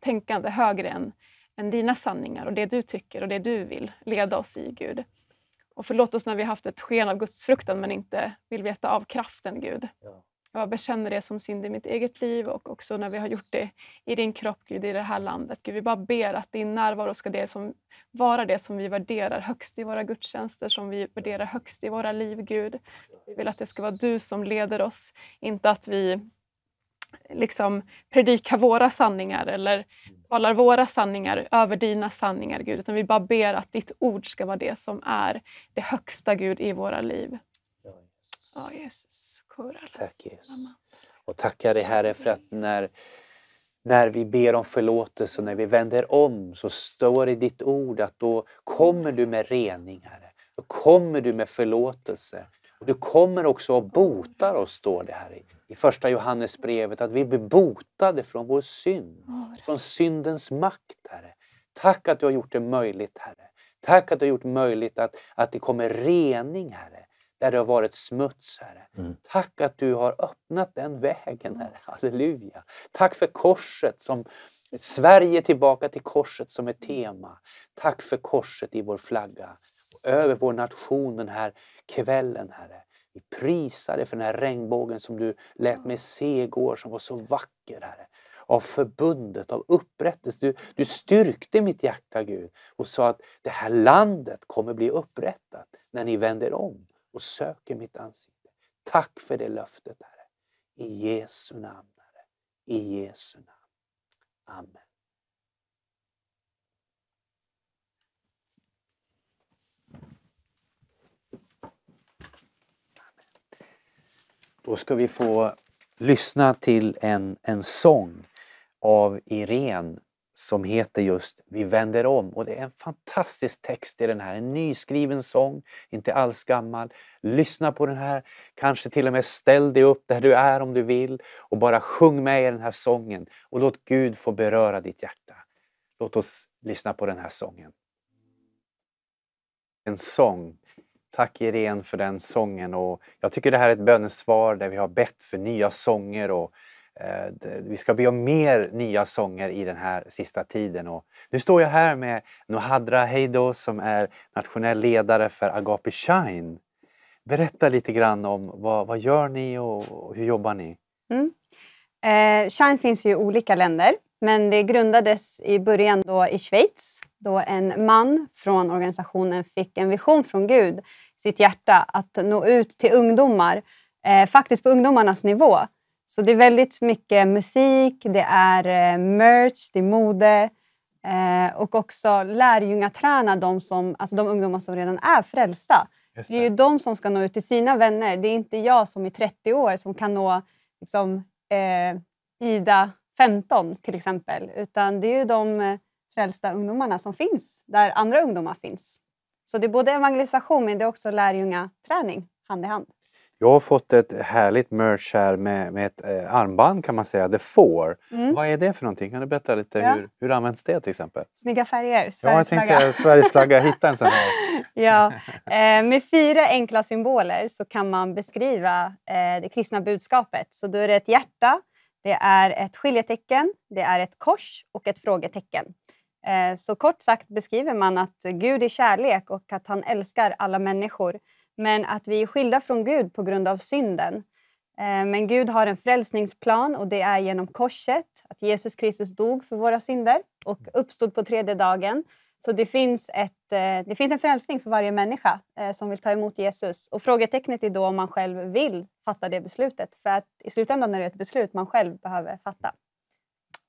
tänkande högre än än dina sanningar och det du tycker och det du vill. Leda oss i, Gud. Och förlåt oss när vi haft ett sken av Gudsfruktan men inte vill veta av kraften, Gud. Ja. Jag bekänner det som synd i mitt eget liv och också när vi har gjort det i din kropp, Gud, i det här landet. Gud, vi bara ber att din närvaro ska det som, vara det som vi värderar högst i våra gudstjänster, som vi värderar högst i våra liv, Gud. Vi vill att det ska vara du som leder oss, inte att vi liksom predikar våra sanningar eller talar våra sanningar över dina sanningar, Gud. Utan vi bara ber att ditt ord ska vara det som är det högsta, Gud, i våra liv. Ja, Jesus. Tack Jesus. Och tacka dig Herre för att när, när vi ber om förlåtelse och när vi vänder om så står det i ditt ord att då kommer du med rening Herre. Då kommer du med förlåtelse. Och du kommer också och botar oss, står det här i i första Johannesbrevet att vi blir botade från vår synd, från syndens makt, Herre. Tack att du har gjort det möjligt, Herre. Tack att du har gjort möjligt att, att det kommer rening, Herre, där det har varit smuts, Herre. Mm. Tack att du har öppnat den vägen, Herre. Mm. Halleluja. Tack för korset, som Sverige tillbaka till korset som ett tema. Tack för korset i vår flagga, över vår nation den här kvällen, Herre. Vi prisar dig för den här regnbågen som du lät mig se igår som var så vacker, Herre. Av förbundet, av upprättelse. Du, du styrkte mitt hjärta, Gud, och sa att det här landet kommer bli upprättat när ni vänder om och söker mitt ansikte. Tack för det löftet, Herre. I Jesu namn, Herre. I Jesu namn. Amen. Då ska vi få lyssna till en, en sång av Irene som heter just Vi vänder om och det är en fantastisk text i den här. En nyskriven sång, inte alls gammal. Lyssna på den här, kanske till och med ställ dig upp där du är om du vill och bara sjung med i den här sången och låt Gud få beröra ditt hjärta. Låt oss lyssna på den här sången. En sång Tack Irene för den sången och jag tycker det här är ett bönesvar där vi har bett för nya sånger och eh, vi ska be om mer nya sånger i den här sista tiden. Och nu står jag här med Nohadra Heido som är nationell ledare för Agape Shine. Berätta lite grann om vad, vad gör ni och hur jobbar ni? Mm. Eh, Shine finns ju i olika länder, men det grundades i början då i Schweiz då en man från organisationen fick en vision från Gud sitt hjärta att nå ut till ungdomar, eh, faktiskt på ungdomarnas nivå. Så det är väldigt mycket musik, det är eh, merch, det är mode eh, och också lärjungaträna de, som, alltså de ungdomar som redan är frälsta. Det. det. är ju de som ska nå ut till sina vänner. Det är inte jag som är 30 år som kan nå liksom, eh, Ida 15 till exempel, utan det är ju de eh, frälsta ungdomarna som finns där andra ungdomar finns. Så det är både evangelisation men det är också lärjungaträning hand i hand. Jag har fått ett härligt merch här med, med ett eh, armband kan man säga, The Four. Mm. Vad är det för någonting? Kan du berätta lite ja. hur, hur används det till exempel? Snygga färger, Sveriges Ja, jag tänkte Sveriges flagga, hitta en sån här. ja. Eh, med fyra enkla symboler så kan man beskriva eh, det kristna budskapet. Så då är det ett hjärta, det är ett skiljetecken, det är ett kors och ett frågetecken. Eh, så kort sagt beskriver man att Gud är kärlek och att han älskar alla människor, men att vi är skilda från Gud på grund av synden. Eh, men Gud har en frälsningsplan och det är genom korset, att Jesus Kristus dog för våra synder och uppstod på tredje dagen. Så det finns, ett, eh, det finns en frälsning för varje människa som vill ta emot Jesus. Och Frågetecknet är då om man själv vill fatta det beslutet. För att i slutändan är det ett beslut man själv behöver fatta.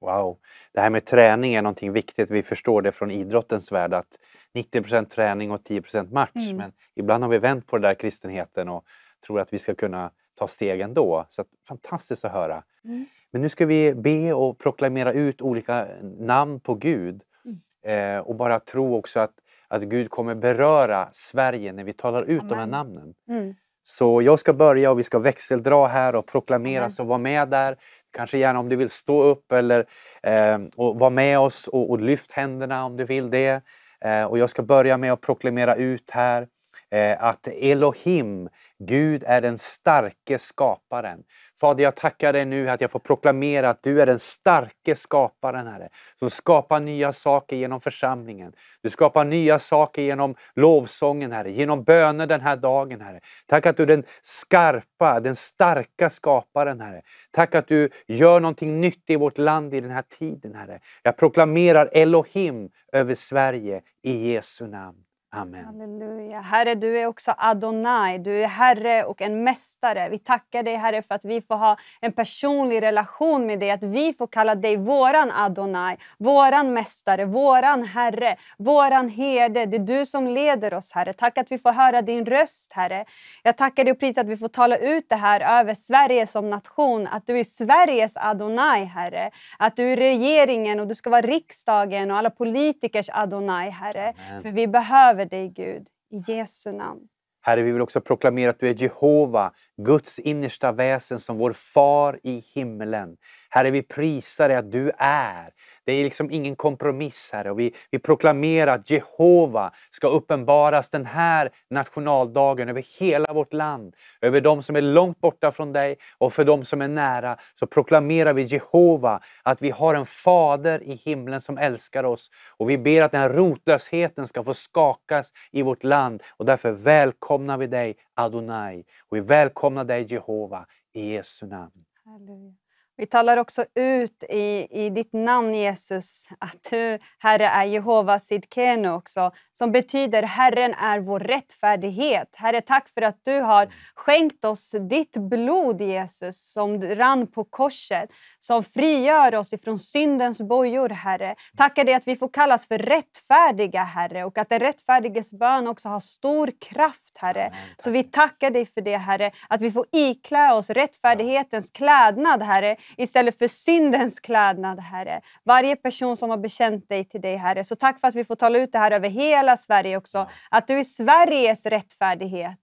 Wow. Det här med träning är någonting viktigt. Vi förstår det från idrottens värld att 90 träning och 10 match. Mm. Men ibland har vi vänt på det där kristenheten och tror att vi ska kunna ta steg ändå. Så att, fantastiskt att höra. Mm. Men nu ska vi be och proklamera ut olika namn på Gud mm. eh, och bara tro också att, att Gud kommer beröra Sverige när vi talar ut Amen. de här namnen. Mm. Så jag ska börja och vi ska växeldra här och proklamera, så var med där. Kanske gärna om du vill stå upp eller eh, och vara med oss och, och lyft händerna om du vill det. Eh, och jag ska börja med att proklamera ut här eh, att Elohim, Gud är den starke skaparen. Fader, jag tackar dig nu att jag får proklamera att du är den starke skaparen, Herre, som skapar nya saker genom församlingen. Du skapar nya saker genom lovsången, Herre, genom böner den här dagen, Herre. Tack att du är den skarpa, den starka skaparen, Herre. Tack att du gör någonting nytt i vårt land i den här tiden, Herre. Jag proklamerar Elohim över Sverige i Jesu namn. Amen. Halleluja. Herre, du är också Adonai, du är Herre och en mästare. Vi tackar dig Herre för att vi får ha en personlig relation med dig, att vi får kalla dig våran Adonai, våran mästare, våran Herre, våran herde. Det är du som leder oss Herre. Tack att vi får höra din röst Herre. Jag tackar dig och prisar att vi får tala ut det här över Sverige som nation, att du är Sveriges Adonai Herre, att du är regeringen och du ska vara riksdagen och alla politikers Adonai Herre. Amen. För vi behöver över dig, Gud, i Jesu namn. Herre, vi vill också proklamera att du är Jehova, Guds innersta väsen som vår far i himmelen. Herre, vi prisar dig att du är det är liksom ingen kompromiss, här Och vi, vi proklamerar att Jehova ska uppenbaras den här nationaldagen över hela vårt land. Över de som är långt borta från dig och för de som är nära så proklamerar vi Jehova, att vi har en Fader i himlen som älskar oss. Och vi ber att den här rotlösheten ska få skakas i vårt land. Och därför välkomnar vi dig Adonai. Och vi välkomnar dig Jehova i Jesu namn. Halleluja. Vi talar också ut i, i ditt namn Jesus att du, Herre, är Jehovas Sidkenu också, som betyder Herren är vår rättfärdighet. Herre, tack för att du har mm. skänkt oss ditt blod, Jesus, som rann på korset, som frigör oss ifrån syndens bojor, Herre. Mm. Tackar dig att vi får kallas för rättfärdiga, Herre, och att den rättfärdiges bön också har stor kraft, Herre. Så vi tackar dig för det, Herre, att vi får iklä oss rättfärdighetens klädnad, Herre, istället för syndens klädnad, Herre. Varje person som har bekänt dig till dig, Herre, så tack för att vi får tala ut det här över hela hela Sverige också. Att du är Sveriges rättfärdighet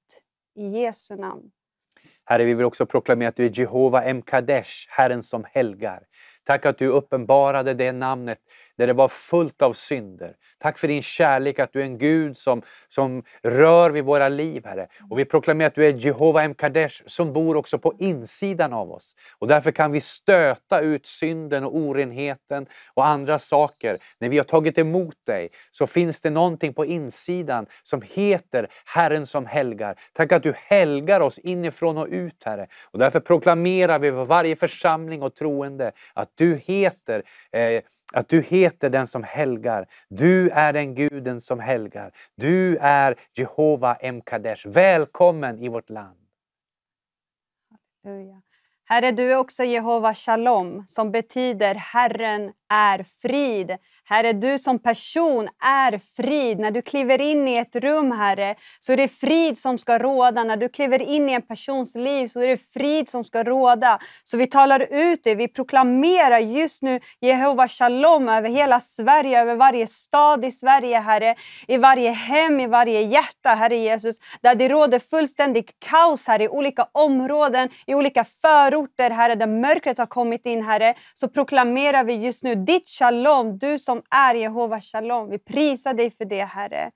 i Jesu namn. Herre, vi vill också proklamera att du är Jehova M. Kadesh, Herren som helgar. Tack att du uppenbarade det namnet där det var fullt av synder. Tack för din kärlek, att du är en Gud som, som rör vid våra liv, Herre. Och vi proklamerar att du är Jehova M. Kadesh som bor också på insidan av oss. Och därför kan vi stöta ut synden och orenheten och andra saker. När vi har tagit emot dig så finns det någonting på insidan som heter Herren som helgar. Tack att du helgar oss inifrån och ut, Herre. Och därför proklamerar vi för varje församling och troende att du heter eh, att du heter den som helgar. Du är den guden som helgar. Du är Jehova Mkadesh. Välkommen i vårt land. Herre, du är också Jehova Shalom som betyder Herren är frid. Herre, du som person är frid. När du kliver in i ett rum, Herre, så är det frid som ska råda. När du kliver in i en persons liv så är det frid som ska råda. Så vi talar ut det, vi proklamerar just nu Jehova shalom över hela Sverige, över varje stad i Sverige, Herre, i varje hem, i varje hjärta, Herre Jesus, där det råder fullständigt kaos, Här i olika områden, i olika förorter, Herre, där mörkret har kommit in, Herre, så proklamerar vi just nu ditt shalom, du som är Jehovas shalom. Vi prisar dig för det, Herre.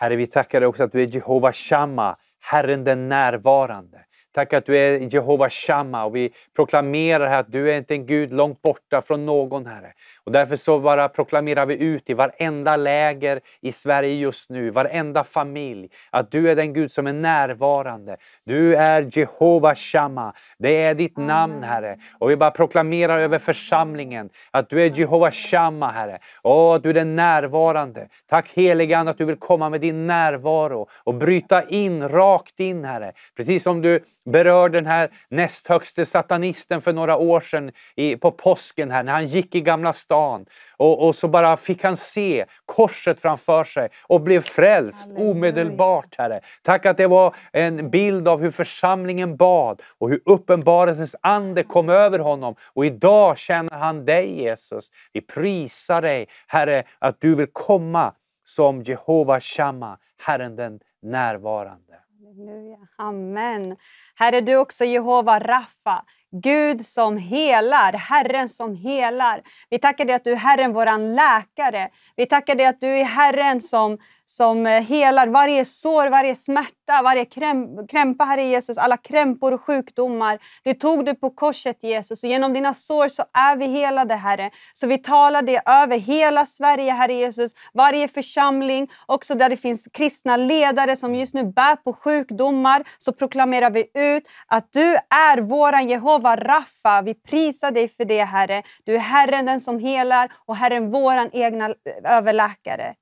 Herre, vi tackar dig också att du är Jehova Shammah, Herren den närvarande. Tack att du är Jehova Shamma och vi proklamerar här att du är inte en Gud långt borta från någon, Herre. Och därför så bara proklamerar vi ut i varenda läger i Sverige just nu, varenda familj, att du är den Gud som är närvarande. Du är Jehova Shamma. Det är ditt namn, Herre. Och vi bara proklamerar över församlingen att du är Jehova Shamma Herre. Åh, att du är den närvarande. Tack helige Ande att du vill komma med din närvaro och bryta in, rakt in, Herre. Precis som du berör den här näst högste satanisten för några år sedan i, på påsken här när han gick i Gamla stan och, och så bara fick han se korset framför sig och blev frälst Halleluja. omedelbart, Herre. Tack att det var en bild av hur församlingen bad och hur uppenbarelsens ande kom över honom och idag känner han dig Jesus. Vi prisar dig Herre att du vill komma som Jehova Shammah, Herren den närvarande. Halleluja. Amen. Herre, du också Jehova Raffa, Gud som helar, Herren som helar. Vi tackar dig att du är Herren, våran läkare. Vi tackar dig att du är Herren som, som eh, helar varje sår, varje smärta, varje kräm, krämpa, Herre Jesus, alla krämpor och sjukdomar. Det tog du på korset, Jesus, och genom dina sår så är vi helade, Herre. Så vi talar det över hela Sverige, Herre Jesus, varje församling, också där det finns kristna ledare som just nu bär på sjukdomar, så proklamerar vi ut att du är våran Jehova Jehova Raffa, vi prisar dig för det Herre. Du är Herren den som helar och Herren våran egna eh, överläkare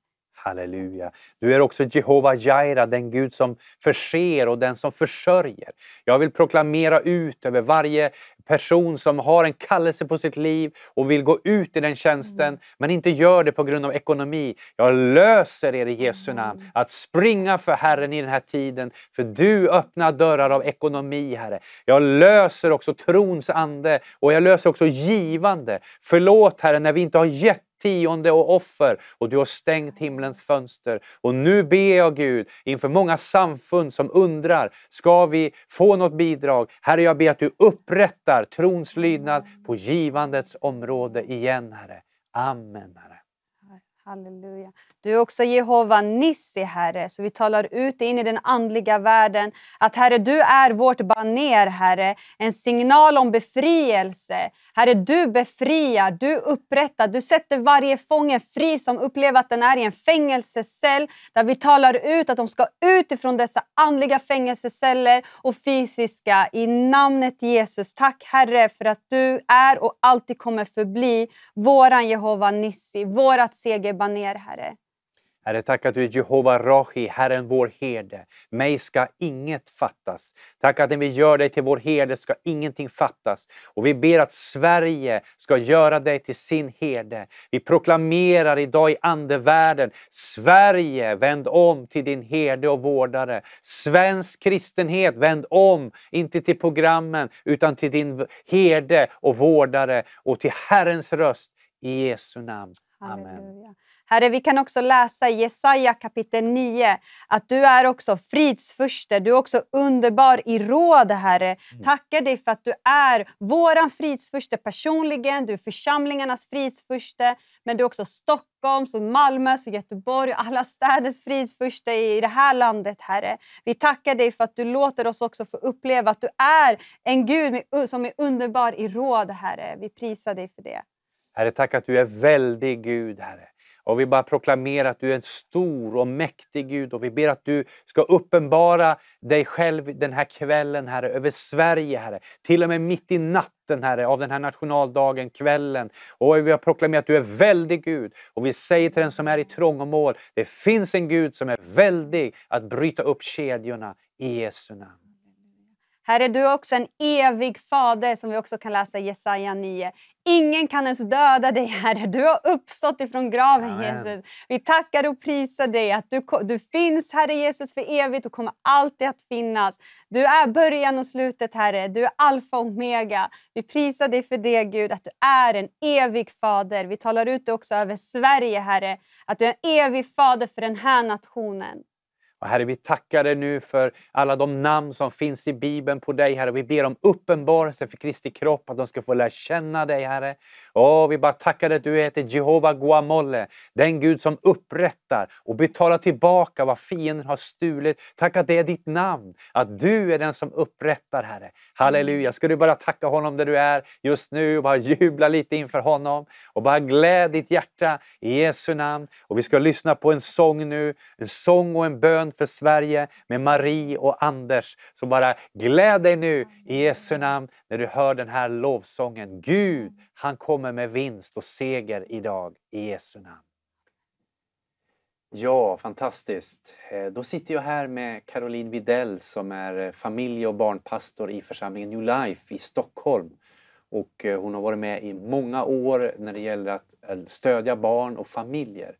halleluja. Du är också Jehova Jaira, den Gud som förser och den som försörjer. Jag vill proklamera ut över varje person som har en kallelse på sitt liv och vill gå ut i den tjänsten mm. men inte gör det på grund av ekonomi. Jag löser er i Jesu mm. namn att springa för Herren i den här tiden för du öppnar dörrar av ekonomi, Herre. Jag löser också trons ande och jag löser också givande. Förlåt Herre när vi inte har gett tionde och offer och du har stängt himlens fönster. Och nu ber jag Gud inför många samfund som undrar, ska vi få något bidrag? Herre, jag ber att du upprättar trons lydnad på givandets område igen, Herre. Amen, Herre. Halleluja. Du är också Jehova Nissi, Herre, så vi talar ut in i den andliga världen att Herre, du är vårt baner, Herre, en signal om befrielse. Herre, du befriar, du upprättar, du sätter varje fånge fri som upplever att den är i en fängelsecell, där vi talar ut att de ska ut ifrån dessa andliga fängelseceller och fysiska. I namnet Jesus, tack Herre för att du är och alltid kommer förbli våran Jehova Nissi, vårat seger ribban ner, Herre. Herre, tack att du är Jehova Rahi, Herren vår herde. Mig ska inget fattas. Tack att när vi gör dig till vår herde ska ingenting fattas. Och vi ber att Sverige ska göra dig till sin herde. Vi proklamerar idag i andevärlden, Sverige, vänd om till din herde och vårdare. Svensk kristenhet, vänd om, inte till programmen, utan till din herde och vårdare och till Herrens röst. I Jesu namn. Amen. Halleluja. Herre, vi kan också läsa i Jesaja kapitel 9 att du är också fridsförste, du är också underbar i råd, Herre. Mm. Tackar dig för att du är vår fridsförste personligen, du är församlingarnas fridsförste, men du är också Stockholms, och Malmös, och Göteborg och alla städers fridsförste i det här landet, Herre. Vi tackar dig för att du låter oss också få uppleva att du är en Gud som är underbar i råd, Herre. Vi prisar dig för det. Herre, tack att du är väldig Gud, Herre. Och vi bara proklamerar att du är en stor och mäktig Gud och vi ber att du ska uppenbara dig själv den här kvällen, Herre, över Sverige, Herre. Till och med mitt i natten, Herre, av den här nationaldagen, kvällen. Och vi har proklamerat att du är väldig Gud. Och vi säger till den som är i trångmål, det finns en Gud som är väldig att bryta upp kedjorna i Jesu namn. Herre, du är också en evig fader, som vi också kan läsa i Jesaja 9. Ingen kan ens döda dig, Herre. Du har uppstått ifrån graven, Amen. Jesus. Vi tackar och prisar dig att du, du finns, Herre Jesus, för evigt och kommer alltid att finnas. Du är början och slutet, Herre. Du är alfa och omega. Vi prisar dig för det, Gud, att du är en evig fader. Vi talar ut det också över Sverige, Herre, att du är en evig fader för den här nationen. Och herre, vi tackar dig nu för alla de namn som finns i Bibeln på dig, Herre. Vi ber om uppenbarelse för Kristi kropp, att de ska få lära känna dig, Herre. Åh, vi bara tackar att du heter Jehova Guamole, den Gud som upprättar och betalar tillbaka vad fienden har stulit. Tack att det är ditt namn, att du är den som upprättar, Herre. Halleluja! Ska du bara tacka honom där du är just nu och bara jubla lite inför honom och bara gläd ditt hjärta i Jesu namn. Och vi ska lyssna på en sång nu, en sång och en bön för Sverige med Marie och Anders. Så bara gläd dig nu i Jesu namn när du hör den här lovsången. Gud han kommer med vinst och seger idag i Jesu namn. Ja, fantastiskt. Eh, då sitter jag här med Caroline Videll som är eh, familje och barnpastor i församlingen New Life i Stockholm. Och eh, hon har varit med i många år när det gäller att stödja barn och familjer.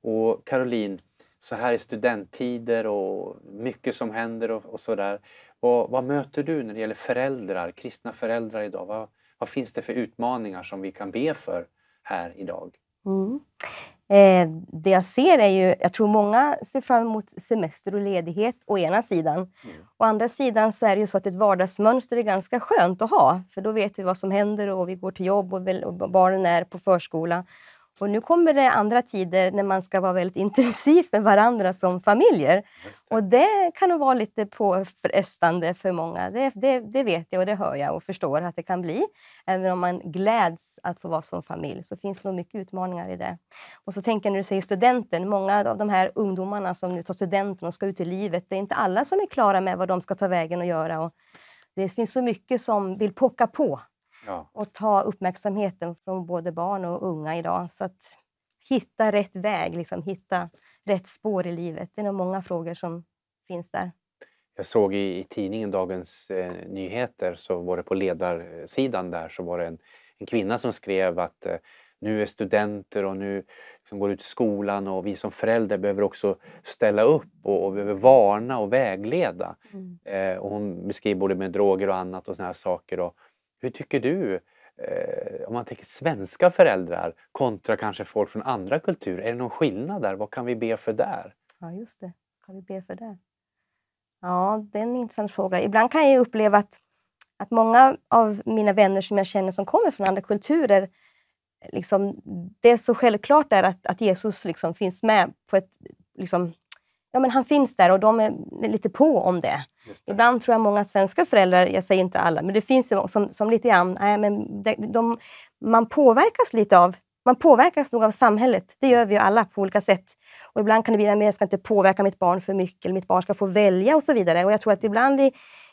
Och Caroline, så här i studenttider och mycket som händer och, och sådär. Vad, vad, möter du när det gäller föräldrar, kristna föräldrar idag? Vad, vad finns det för utmaningar som vi kan be för här idag? Mm. Eh, det jag ser är ju, jag tror många ser fram emot semester och ledighet å ena sidan. Mm. Å andra sidan så är det ju så att ett vardagsmönster är ganska skönt att ha, för då vet vi vad som händer och vi går till jobb och, och barnen är på förskola. Och nu kommer det andra tider när man ska vara väldigt intensiv med varandra som familjer. Det. Och det kan nog vara lite påfrestande för många. Det, det, det, vet jag och det hör jag och förstår att det kan bli. Även om man gläds att få vara som familj så finns det nog mycket utmaningar i det. Och så tänker jag när du säger studenten, många av de här ungdomarna som nu tar studenten och ska ut i livet, det är inte alla som är klara med vad de ska ta vägen och göra. Och det finns så mycket som vill pocka på ja. och ta uppmärksamheten från både barn och unga idag. Så att hitta rätt väg, liksom, hitta rätt spår i livet. Det är nog många frågor som finns där. Jag såg i, i tidningen Dagens eh, Nyheter, så var det på ledarsidan där, så var det en, en kvinna som skrev att eh, nu är studenter och nu som liksom går ut skolan och vi som föräldrar behöver också ställa upp och, och behöver varna och vägleda. Mm. Eh, och hon beskriver både med droger och annat och såna här saker. Och, hur tycker du, eh, om man tänker svenska föräldrar kontra kanske folk från andra kulturer, är det någon skillnad där? Vad kan vi be för där? Ja, just det. Vad kan vi be för där? Ja, det är en intressant fråga. Ibland kan jag uppleva att, att många av mina vänner som jag känner som kommer från andra kulturer Liksom, det är så självklart där att, att Jesus liksom finns med på ett... Liksom, ja, men han finns där och de är lite på om det. Ibland tror jag många svenska föräldrar, jag säger inte alla, men det finns ju som, som lite grann, nej, men de, de, man påverkas lite av man påverkas nog av samhället. Det gör vi ju alla på olika sätt. Och ibland kan det bli att jag ska inte påverka mitt barn för mycket, eller mitt barn ska få välja och så vidare. Och jag tror att ibland i,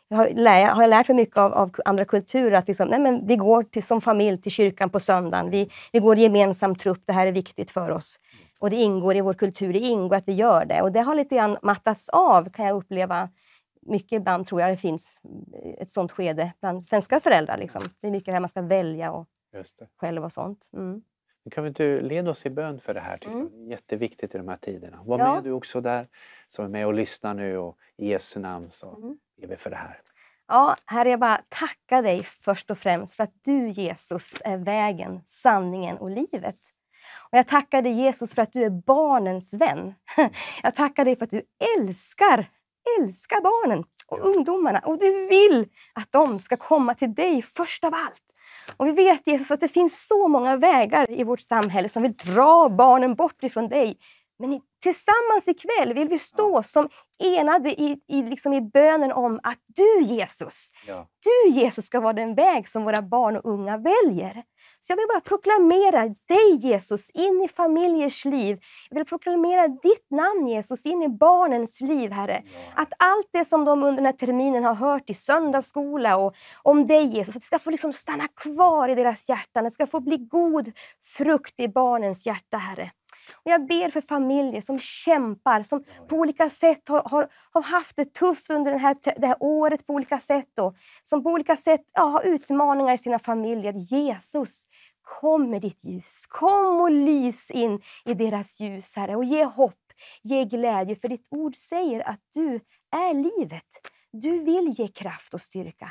har, har jag lärt mig mycket av, av andra kulturer. Att liksom, nej men vi går till, som familj till kyrkan på söndagen. Vi, vi går i gemensam trupp. Det här är viktigt för oss. Mm. Och det ingår i vår kultur. Det ingår att vi gör det. Och det har lite grann mattats av, kan jag uppleva, mycket ibland tror jag det finns eh, ett sånt skede bland svenska föräldrar. Liksom. Det är mycket det här man ska välja och själv och sånt. Mm. Kan vi inte leda oss i bön för det här? Tycker mm. jag. Jätteviktigt i de här tiderna. Var ja. med du också där som är med och lyssnar nu och i Jesu namn så mm. ger vi för det här. Ja, Herre, jag bara tacka dig först och främst för att du Jesus är vägen, sanningen och livet. Och jag tackar dig Jesus för att du är barnens vän. Jag tackar dig för att du älskar älskar barnen och ja. ungdomarna och du vill att de ska komma till dig först av allt. Och vi vet Jesus att det finns så många vägar i vårt samhälle som vill dra barnen bort ifrån dig men i, tillsammans ikväll vill vi stå ja. som enade i, i, liksom i bönen om att du Jesus, ja. du Jesus ska vara den väg som våra barn och unga väljer. Så jag vill bara proklamera dig Jesus in i familjers liv. Jag vill proklamera ditt namn Jesus in i barnens liv, Herre. Ja. Att allt det som de under den här terminen har hört i söndagsskola och om dig Jesus, att det ska få liksom stanna kvar i deras hjärtan. Det ska få bli god frukt i barnens hjärta, Herre. Och jag ber för familjer som kämpar, som på olika sätt har, har, har haft det tufft under den här, det här året på olika sätt. Då, som på olika sätt ja, har utmaningar i sina familjer. Jesus, kom med ditt ljus. Kom och lys in i deras ljus, Herre, och ge hopp, ge glädje. För ditt ord säger att du är livet. Du vill ge kraft och styrka.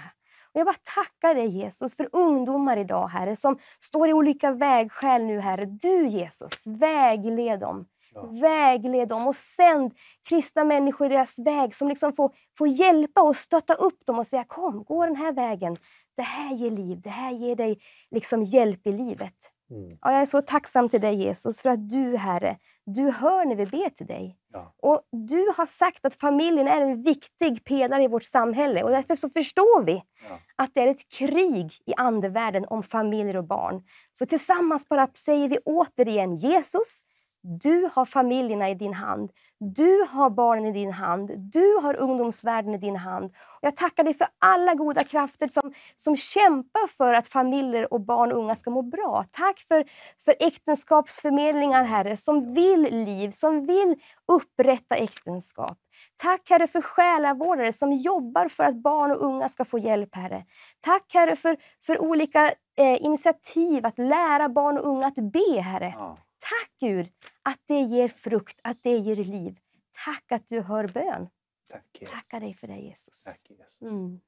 Och jag bara tackar dig Jesus för ungdomar idag Herre som står i olika vägskäl nu Herre. Du Jesus, vägled dem. Ja. Vägled dem och sänd kristna människor i deras väg som liksom får, får hjälpa och stötta upp dem och säga kom, gå den här vägen. Det här ger liv, det här ger dig liksom hjälp i livet. Mm. Ja, jag är så tacksam till dig Jesus för att du Herre, du hör när vi ber till dig. Ja. Och du har sagt att familjen är en viktig pelare i vårt samhälle och därför så förstår vi ja. att det är ett krig i andevärlden om familjer och barn. Så tillsammans bara säger vi återigen Jesus, du har familjerna i din hand. Du har barnen i din hand. Du har ungdomsvärlden i din hand. Och jag tackar dig för alla goda krafter som, som kämpar för att familjer och barn och unga ska må bra. Tack för, för äktenskapsförmedlingar, Herre, som vill liv, som vill upprätta äktenskap. Tack Herre för själavårdare som jobbar för att barn och unga ska få hjälp, Herre. Tack Herre för, för olika eh, initiativ att lära barn och unga att be, Herre. Ja. Tack Gud att det ger frukt, att det ger liv. Tack att du hör bön. Tack, Jesus. Tackar dig för det Jesus. Tack, Jesus. Mm.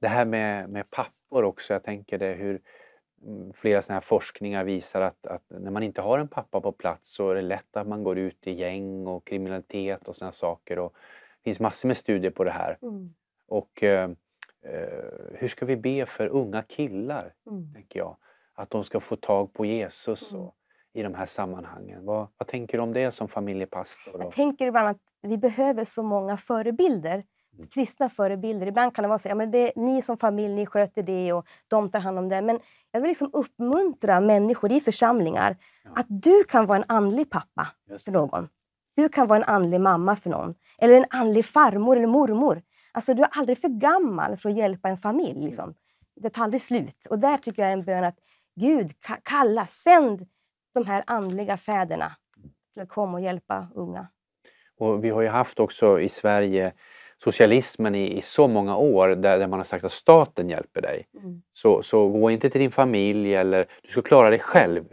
Det här med, med pappor också, jag tänker det hur mm, flera sådana här forskningar visar att, att, när man inte har en pappa på plats så är det lätt att man går ut i gäng och kriminalitet och sådana saker. Och det finns massor med studier på det här. Mm. Och eh, eh, hur ska vi be för unga killar, mm. tänker jag? Att de ska få tag på Jesus. Mm. Och, i de här sammanhangen? Vad, vad tänker du om det som familjepastor? Jag tänker ibland att vi behöver så många förebilder mm. kristna förebilder. Ibland kan det vara så ja, ni som familj ni sköter det och de tar hand om det. Men jag vill liksom uppmuntra människor i församlingar ja. att du kan vara en andlig pappa för någon. Du kan vara en andlig mamma för någon. Eller en andlig farmor eller mormor. Alltså, du är aldrig för gammal för att hjälpa en familj. Liksom. Mm. Det tar aldrig slut. Och där tycker jag är en bön att Gud, kalla, sänd de här andliga fäderna till att komma och hjälpa unga. Och vi har ju haft också i Sverige socialismen i, i så många år där, där, man har sagt att staten hjälper dig. Mm. Så, så gå inte till din familj eller du ska klara dig själv.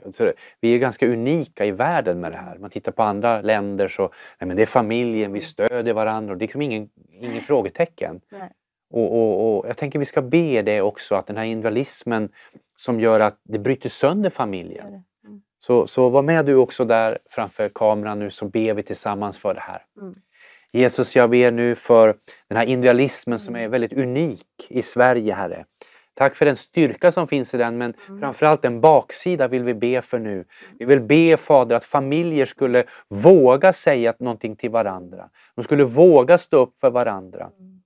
Vi är ganska unika i världen med det här. Man tittar på andra länder så nej men det är familjen, vi mm. stödjer varandra och det är liksom ingen, ingen frågetecken. Och, och, och, jag tänker vi ska be det också att den här individualismen som gör att det bryter sönder familjen så, så var med du också där framför kameran nu så ber vi tillsammans för det här. Mm. Jesus, jag ber nu för den här individualismen som mm. är väldigt unik i Sverige, Herre. Tack för den styrka som finns i den, men mm. framförallt en baksida vill vi be för nu. Mm. Vi vill be Fader att familjer skulle våga säga någonting till varandra. De skulle våga stå upp för varandra. Mm.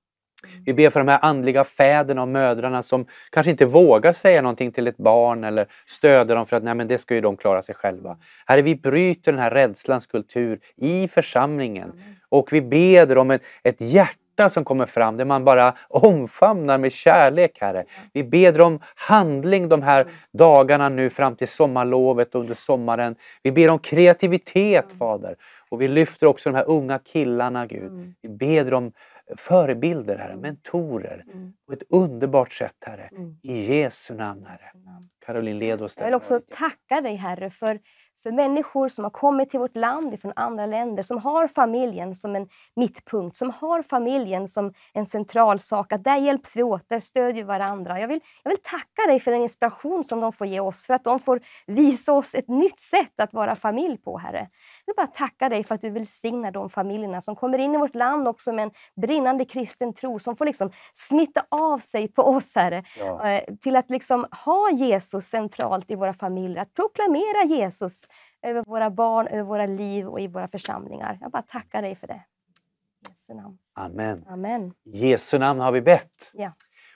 Vi ber för de här andliga fäderna och mödrarna som kanske inte vågar säga någonting till ett barn eller stödja dem för att nej men det ska ju de klara sig själva. Herre, vi bryter den här rädslans kultur i församlingen och vi ber om ett, ett hjärta som kommer fram, där man bara omfamnar med kärlek, Herre. Vi ber om handling de här dagarna nu fram till sommarlovet och under sommaren. Vi ber om kreativitet, mm. Fader. Och vi lyfter också de här unga killarna, Gud. Mm. Vi ber om förebilder, Herre, mm. mentorer mm. på ett underbart sätt, Herre. Mm. I Jesu namn, Herre. Jesu namn. Caroline, led oss där. Jag vill också tacka dig, Herre, för för människor som har kommit till vårt land från andra länder, som har familjen som en mittpunkt, som har familjen som en central sak, att där hjälps vi åt, där stödjer vi varandra. Jag vill, jag vill tacka dig för den inspiration som de får ge oss, för att de får visa oss ett nytt sätt att vara familj på, Herre. Jag vill bara tacka dig för att du välsignar de familjerna som kommer in i vårt land också med en brinnande kristen tro, som får liksom smitta av sig på oss, Herre, ja. Eh, till att liksom ha Jesus centralt i våra familjer, att proklamera Jesus över våra barn, över våra liv och i våra församlingar. Jag bara tackar dig för det. I Jesu namn. Amen. Amen. I Jesu namn har vi bett. Ja.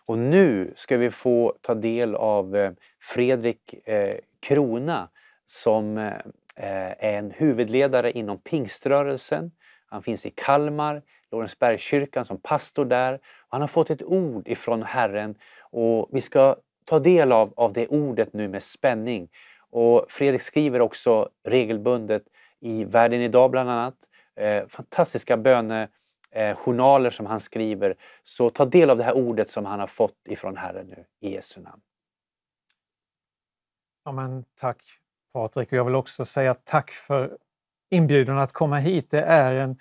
Och nu ska vi få ta del av eh, Fredrik eh, Krona som eh, är en huvudledare inom pingströrelsen. Han finns i Kalmar, Lorensbergskyrkan som pastor där. Han har fått ett ord ifrån Herren och vi ska ta del av, av det ordet nu med spänning. Och Fredrik skriver också regelbundet i Världen idag bland annat. Eh, fantastiska bönejournaler eh, som han skriver. Så ta del av det här ordet som han har fått ifrån Herren nu i Jesu namn. Ja, men tack Patrik. och Jag vill också säga tack för inbjudan att komma hit. Det är en,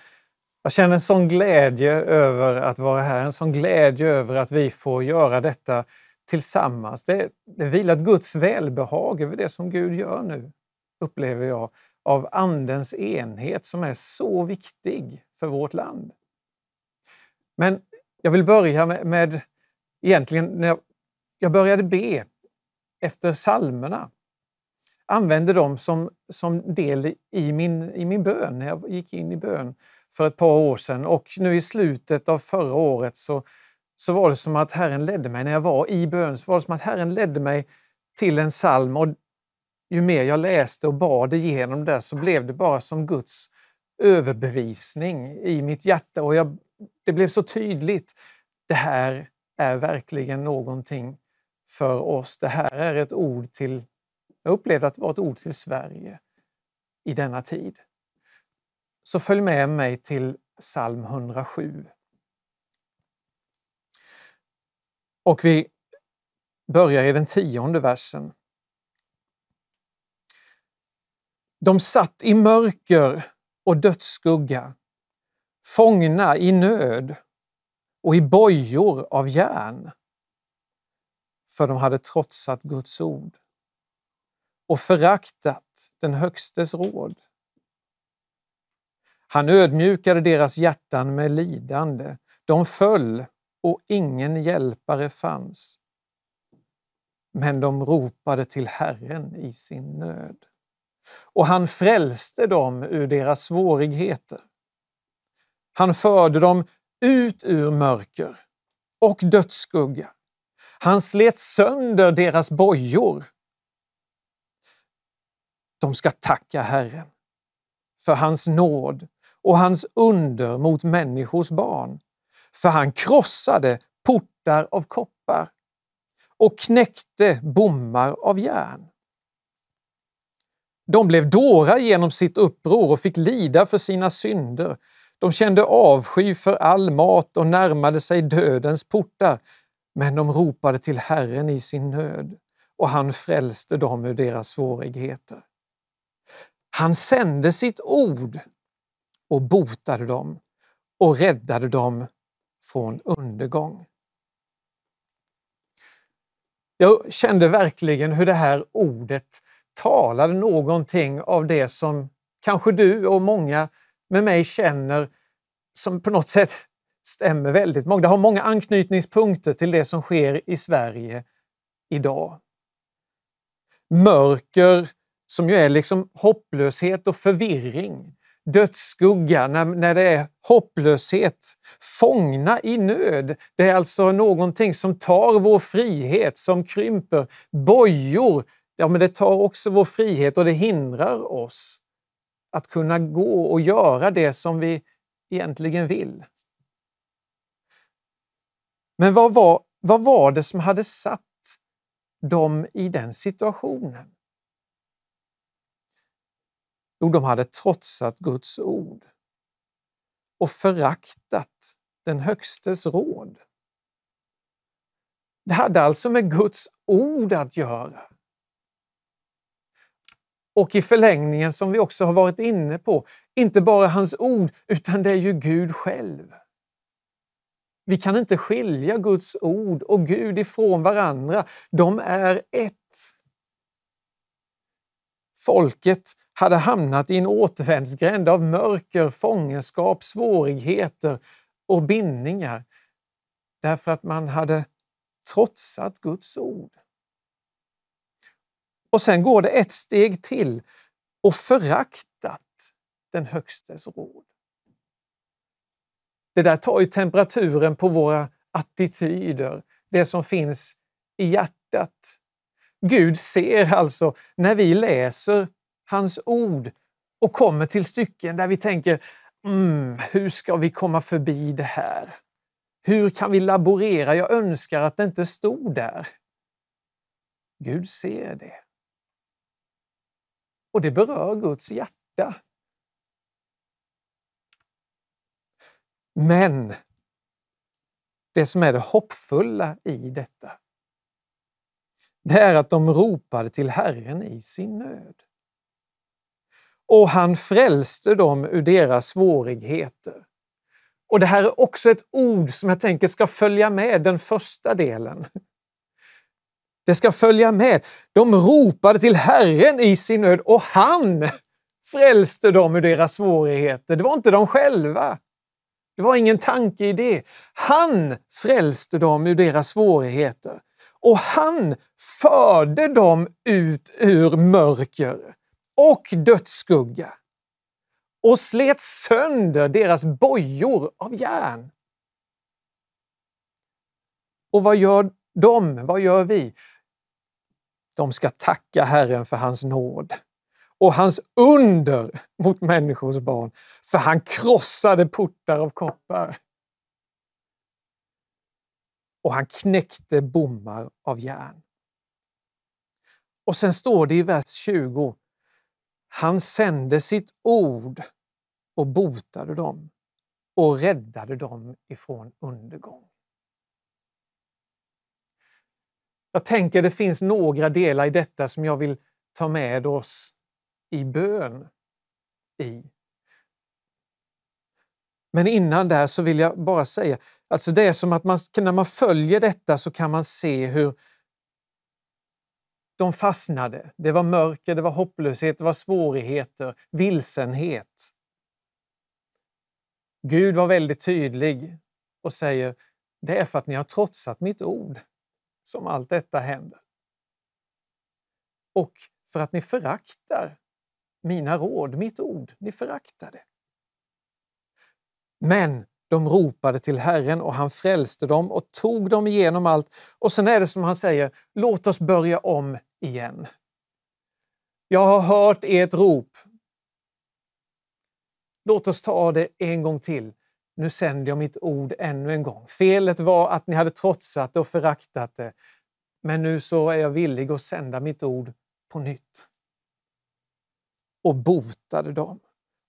jag känner en sån glädje över att vara här, en sån glädje över att vi får göra detta tillsammans. Det, det vilar ett Guds välbehag över det som Gud gör nu, upplever jag, av Andens enhet som är så viktig för vårt land. Men jag vill börja med, med egentligen när jag, jag började be efter psalmerna använde dem som, som del i min, i min bön, när jag gick in i bön för ett par år sedan. Och nu i slutet av förra året så, så var det som att Herren ledde mig när jag var i bön. Så var det som att Herren ledde mig till en psalm och ju mer jag läste och bad igenom det så blev det bara som Guds överbevisning i mitt hjärta och jag, det blev så tydligt. Det här är verkligen någonting för oss. Det här är ett ord till, jag upplevde att det var ett ord till Sverige i denna tid. Så följ med mig till psalm 107. Och vi börjar i den tionde versen. De satt i mörker och dödsskugga, fångna i nöd och i bojor av järn. För de hade trotsat Guds ord och föraktat den Högstes råd. Han ödmjukade deras hjärtan med lidande. De föll och ingen hjälpare fanns. Men de ropade till Herren i sin nöd och han frälste dem ur deras svårigheter. Han förde dem ut ur mörker och dödsskugga. Han slet sönder deras bojor. De ska tacka Herren för hans nåd och hans under mot människors barn för han krossade portar av koppar och knäckte bommar av järn. De blev dårar genom sitt uppror och fick lida för sina synder. De kände avsky för all mat och närmade sig dödens portar. Men de ropade till Herren i sin nöd och han frälste dem ur deras svårigheter. Han sände sitt ord och botade dem och räddade dem från undergång. Jag kände verkligen hur det här ordet talade någonting av det som kanske du och många med mig känner som på något sätt stämmer väldigt många. Det har många anknytningspunkter till det som sker i Sverige idag. Mörker som ju är liksom hopplöshet och förvirring dödsskugga, när, när det är hopplöshet. Fångna i nöd, det är alltså någonting som tar vår frihet, som krymper. Bojor, ja, men det tar också vår frihet och det hindrar oss att kunna gå och göra det som vi egentligen vill. Men vad var, vad var det som hade satt dem i den situationen? Jo, de hade trotsat Guds ord och föraktat den Högstes råd. Det hade alltså med Guds ord att göra. Och i förlängningen, som vi också har varit inne på, inte bara hans ord, utan det är ju Gud själv. Vi kan inte skilja Guds ord och Gud ifrån varandra. De är ett. Folket hade hamnat i en återvändsgränd av mörker, fångenskap, svårigheter och bindningar därför att man hade trotsat Guds ord. Och sen går det ett steg till och föraktat den Högstes råd. Det där tar ju temperaturen på våra attityder, det som finns i hjärtat Gud ser alltså när vi läser hans ord och kommer till stycken där vi tänker mm, hur ska vi komma förbi det här? Hur kan vi laborera? Jag önskar att det inte stod där. Gud ser det. Och det berör Guds hjärta. Men det som är det hoppfulla i detta, det är att de ropade till Herren i sin nöd. Och han frälste dem ur deras svårigheter. Och det här är också ett ord som jag tänker ska följa med den första delen. Det ska följa med. De ropade till Herren i sin nöd och han frälste dem ur deras svårigheter. Det var inte de själva. Det var ingen tanke i det. Han frälste dem ur deras svårigheter och han förde dem ut ur mörker och dödsskugga och slet sönder deras bojor av järn. Och vad gör de? Vad gör vi? De ska tacka Herren för hans nåd och hans under mot människors barn, för han krossade portar av koppar och han knäckte bommar av järn. Och sen står det i vers 20. Han sände sitt ord och botade dem och räddade dem ifrån undergång. Jag tänker det finns några delar i detta som jag vill ta med oss i bön i. Men innan där så vill jag bara säga, Alltså det är som att man, när man följer detta så kan man se hur de fastnade. Det var mörker, det var hopplöshet, det var svårigheter, vilsenhet. Gud var väldigt tydlig och säger, det är för att ni har trotsat mitt ord som allt detta händer. Och för att ni föraktar mina råd, mitt ord. Ni föraktar det. Men de ropade till Herren och han frälste dem och tog dem igenom allt. Och sen är det som han säger, låt oss börja om igen. Jag har hört ert rop. Låt oss ta det en gång till. Nu sänder jag mitt ord ännu en gång. Felet var att ni hade trotsat det och föraktat det. Men nu så är jag villig att sända mitt ord på nytt. Och botade dem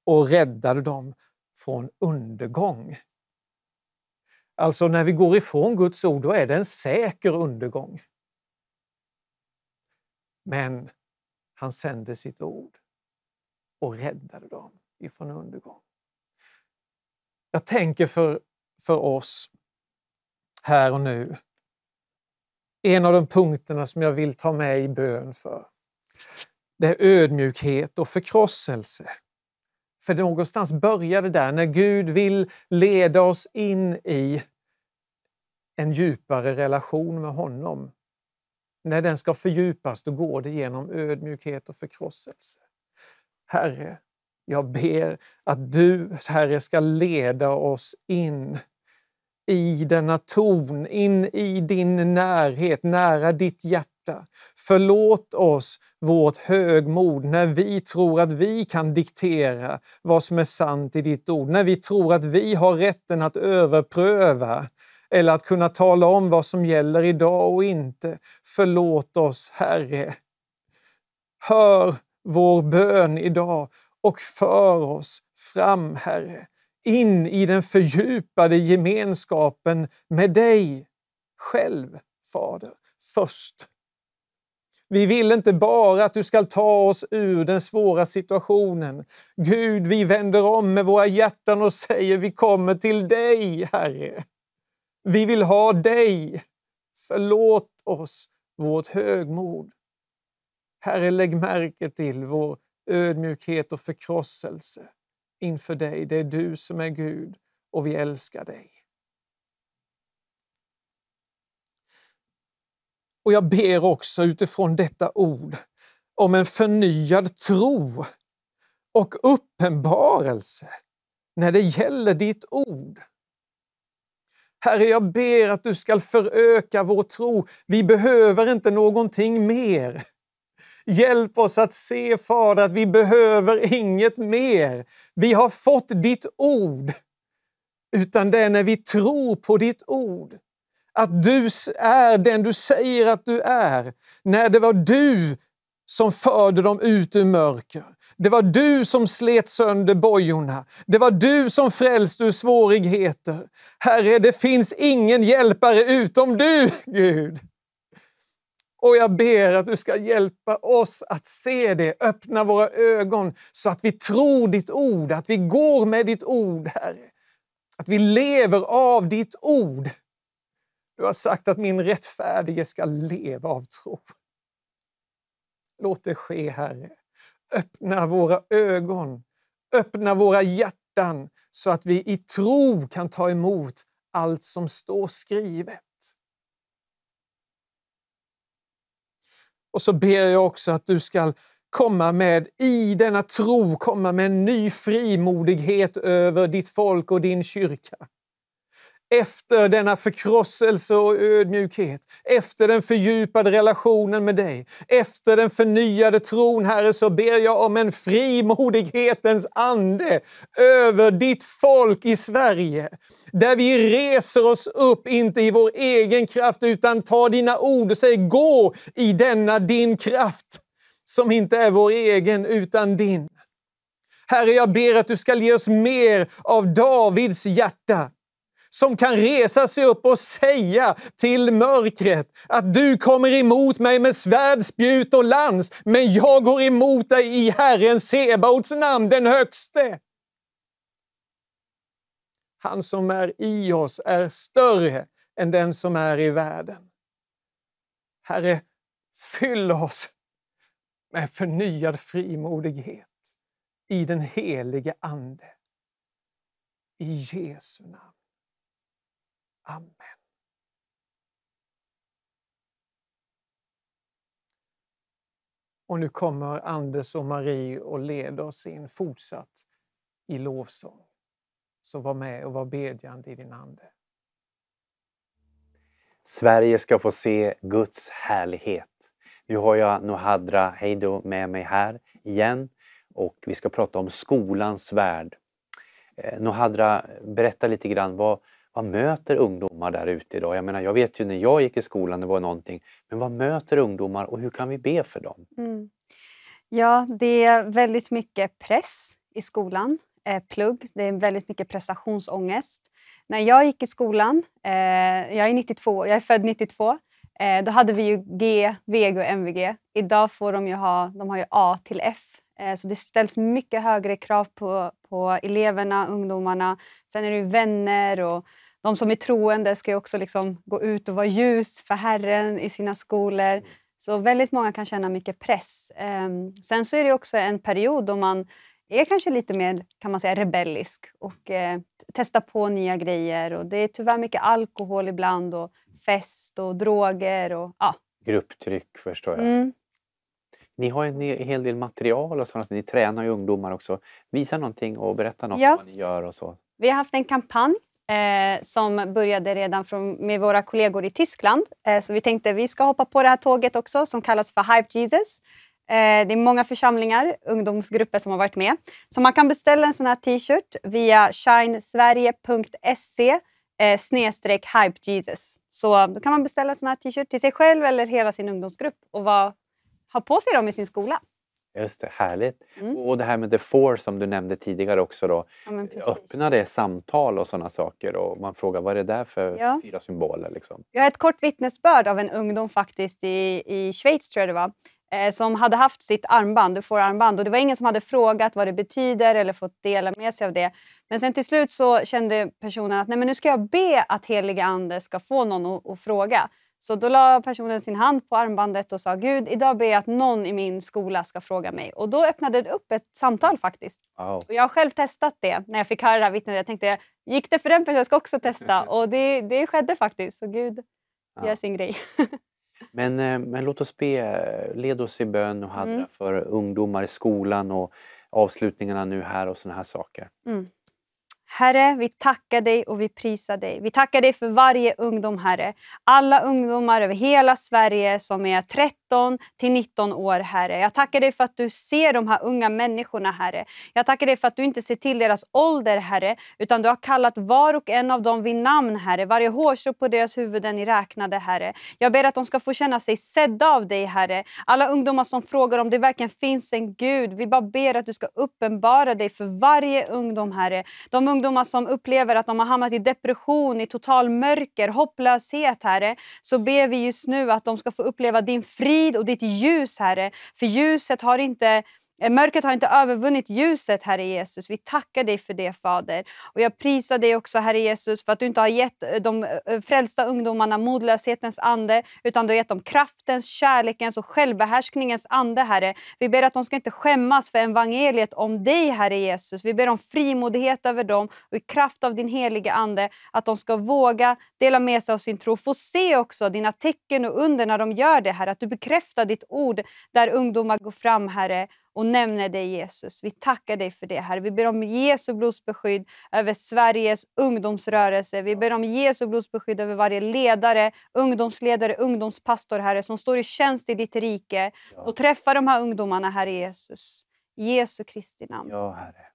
och räddade dem från undergång. Alltså när vi går ifrån Guds ord, då är det en säker undergång. Men han sände sitt ord och räddade dem ifrån undergång. Jag tänker för, för oss här och nu, en av de punkterna som jag vill ta med i bön för, det är ödmjukhet och förkrosselse. För någonstans börjar det där, när Gud vill leda oss in i en djupare relation med honom. När den ska fördjupas, då går det genom ödmjukhet och förkrosselse. Herre, jag ber att du, Herre, ska leda oss in i denna ton, in i din närhet, nära ditt hjärta hjärta. Förlåt oss vårt högmod när vi tror att vi kan diktera vad som är sant i ditt ord, när vi tror att vi har rätten att överpröva eller att kunna tala om vad som gäller idag och inte. Förlåt oss, Herre. Hör vår bön idag och för oss fram, Herre, in i den fördjupade gemenskapen med dig själv, Fader, först. Vi vill inte bara att du ska ta oss ur den svåra situationen. Gud, vi vänder om med våra hjärtan och säger vi kommer till dig, Herre. Vi vill ha dig. Förlåt oss vårt högmod. Herre, lägg märke till vår ödmjukhet och förkrosselse inför dig. Det är du som är Gud och vi älskar dig. Och jag ber också utifrån detta ord om en förnyad tro och uppenbarelse när det gäller ditt ord. Herre, jag ber att du ska föröka vår tro. Vi behöver inte någonting mer. Hjälp oss att se, Fader, att vi behöver inget mer. Vi har fått ditt ord, utan det är när vi tror på ditt ord att du är den du säger att du är. När det var du som förde dem ut ur mörker. Det var du som slet sönder bojorna. Det var du som frälste ur svårigheter. Herre, det finns ingen hjälpare utom du, Gud. Och jag ber att du ska hjälpa oss att se det, öppna våra ögon så att vi tror ditt ord, att vi går med ditt ord, Herre. Att vi lever av ditt ord. Du har sagt att min rättfärdige ska leva av tro. Låt det ske, Herre. Öppna våra ögon, öppna våra hjärtan så att vi i tro kan ta emot allt som står skrivet. Och så ber jag också att du ska komma med, i denna tro, komma med en ny frimodighet över ditt folk och din kyrka. Efter denna förkrosselse och ödmjukhet, efter den fördjupade relationen med dig, efter den förnyade tron, Herre, så ber jag om en frimodighetens ande över ditt folk i Sverige. Där vi reser oss upp, inte i vår egen kraft, utan tar dina ord och säger gå i denna din kraft som inte är vår egen utan din. Herre, jag ber att du ska ge oss mer av Davids hjärta som kan resa sig upp och säga till mörkret att du kommer emot mig med svärd, spjut och lans, men jag går emot dig i Herren Sebaots namn, den högste. Han som är i oss är större än den som är i världen. Herre, fyll oss med förnyad frimodighet i den helige Ande. I Jesu namn. Amen. Och nu kommer Anders och Marie och leder oss in fortsatt i lovsång. Så var med och var bedjande i din ande. Sverige ska få se Guds härlighet. Nu har jag Nohadra Heido med mig här igen och vi ska prata om skolans värld. Eh, Nohadra, berätta lite grann. Vad, vad möter ungdomar där ute idag? Jag menar, jag vet ju när jag gick i skolan, det var någonting. Men vad möter ungdomar och hur kan vi be för dem? Mm. Ja, det är väldigt mycket press i skolan, eh, plugg. Det är väldigt mycket prestationsångest. När jag gick i skolan, eh, jag, är 92, jag är född 92, eh, då hade vi ju G, VG och MVG. Idag får de ju ha de har ju A till F eh, så det ställs mycket högre krav på, på eleverna, ungdomarna. Sen är det vänner och de som är troende ska ju också liksom gå ut och vara ljus för Herren i sina skolor. Mm. Så väldigt många kan känna mycket press. Ehm, sen så är det också en period då man är kanske lite mer kan man säga, rebellisk och eh, testar på nya grejer. Och det är tyvärr mycket alkohol ibland och fest och droger. Och, ja. Grupptryck förstår jag. Mm. Ni har en hel del material och sånt. Ni tränar ju ungdomar också. Visa någonting och berätta något ja. vad ni gör och så. Vi har haft en kampanj eh, som började redan från, med våra kollegor i Tyskland. Eh, så vi tänkte att vi ska hoppa på det här tåget också som kallas för Hype Jesus. Eh, det är många församlingar, ungdomsgrupper som har varit med. Så man kan beställa en sån här t-shirt via shinesverige.se eh, snedstreck Hype Jesus. Så då kan man beställa en sån här t-shirt till sig själv eller hela sin ungdomsgrupp och vara, ha på sig dem i sin skola. Just det, härligt. Mm. Och det här med the four som du nämnde tidigare också då. Ja, Öppnar det samtal och sådana saker? Och man frågar vad är det där för ja. fyra symboler? Liksom? Jag har ett kort vittnesbörd av en ungdom faktiskt i, i Schweiz tror jag det var. Eh, som hade haft sitt armband, du får armband. Och det var ingen som hade frågat vad det betyder eller fått dela med sig av det. Men sen till slut så kände personen att Nej, men nu ska jag be att heliga ande ska få någon att, att fråga. Så då la personen sin hand på armbandet och sa Gud, idag ber jag att någon i min skola ska fråga mig. Och då öppnade det upp ett samtal faktiskt. Oh. Och jag har själv testat det när jag fick höra det här vittnet. Jag tänkte, gick det för den personen? Jag ska också testa. och det, det skedde faktiskt. Så Gud ja. gör sin grej. men, eh, men låt oss be, eh, led oss i bön och hadra mm. för ungdomar i skolan och avslutningarna nu här och sådana här saker. Mm. Herre, vi tackar dig och vi prisar dig. Vi tackar dig för varje ungdom, Herre. Alla ungdomar över hela Sverige som är 13 till 19 år, Herre. Jag tackar dig för att du ser de här unga människorna, Herre. Jag tackar dig för att du inte ser till deras ålder, Herre, utan du har kallat var och en av dem vid namn, Herre. Varje hårstrå på deras huvuden är räknade, Herre. Jag ber att de ska få känna sig sedda av dig, Herre. Alla ungdomar som frågar om det verkligen finns en Gud, vi bara ber att du ska uppenbara dig för varje ungdom, Herre. De ungdom ungdomar som upplever att de har hamnat i depression, i total mörker, hopplöshet, Herre, så ber vi just nu att de ska få uppleva din frid och ditt ljus, Herre. För ljuset har inte Eh, mörkret har inte övervunnit ljuset, Herre Jesus. Vi tackar dig för det, Fader. Och jag prisar dig också, Herre Jesus, för att du inte har gett eh, de eh, frälsta ungdomarna modlöshetens ande, utan du har gett dem kraftens, kärlekens och självbehärskningens ande, Herre. Vi ber att de ska inte skämmas för evangeliet om dig, Herre Jesus. Vi ber om frimodighet över dem och i kraft av din heliga Ande, att de ska våga dela med sig av sin tro. Få se också dina tecken och under när de gör det, Herre. Att du bekräftar ditt ord där ungdomar går fram, Herre, och nämner dig Jesus. Vi tackar dig för det Herre. Vi ber om Jesu blodsbeskydd över Sveriges ungdomsrörelse. Vi ber om Jesu blodsbeskydd över varje ledare, ungdomsledare, ungdomspastor Herre som står i tjänst i ditt rike och träffar de här ungdomarna Herre Jesus. Jesu Kristi namn. Ja Herre.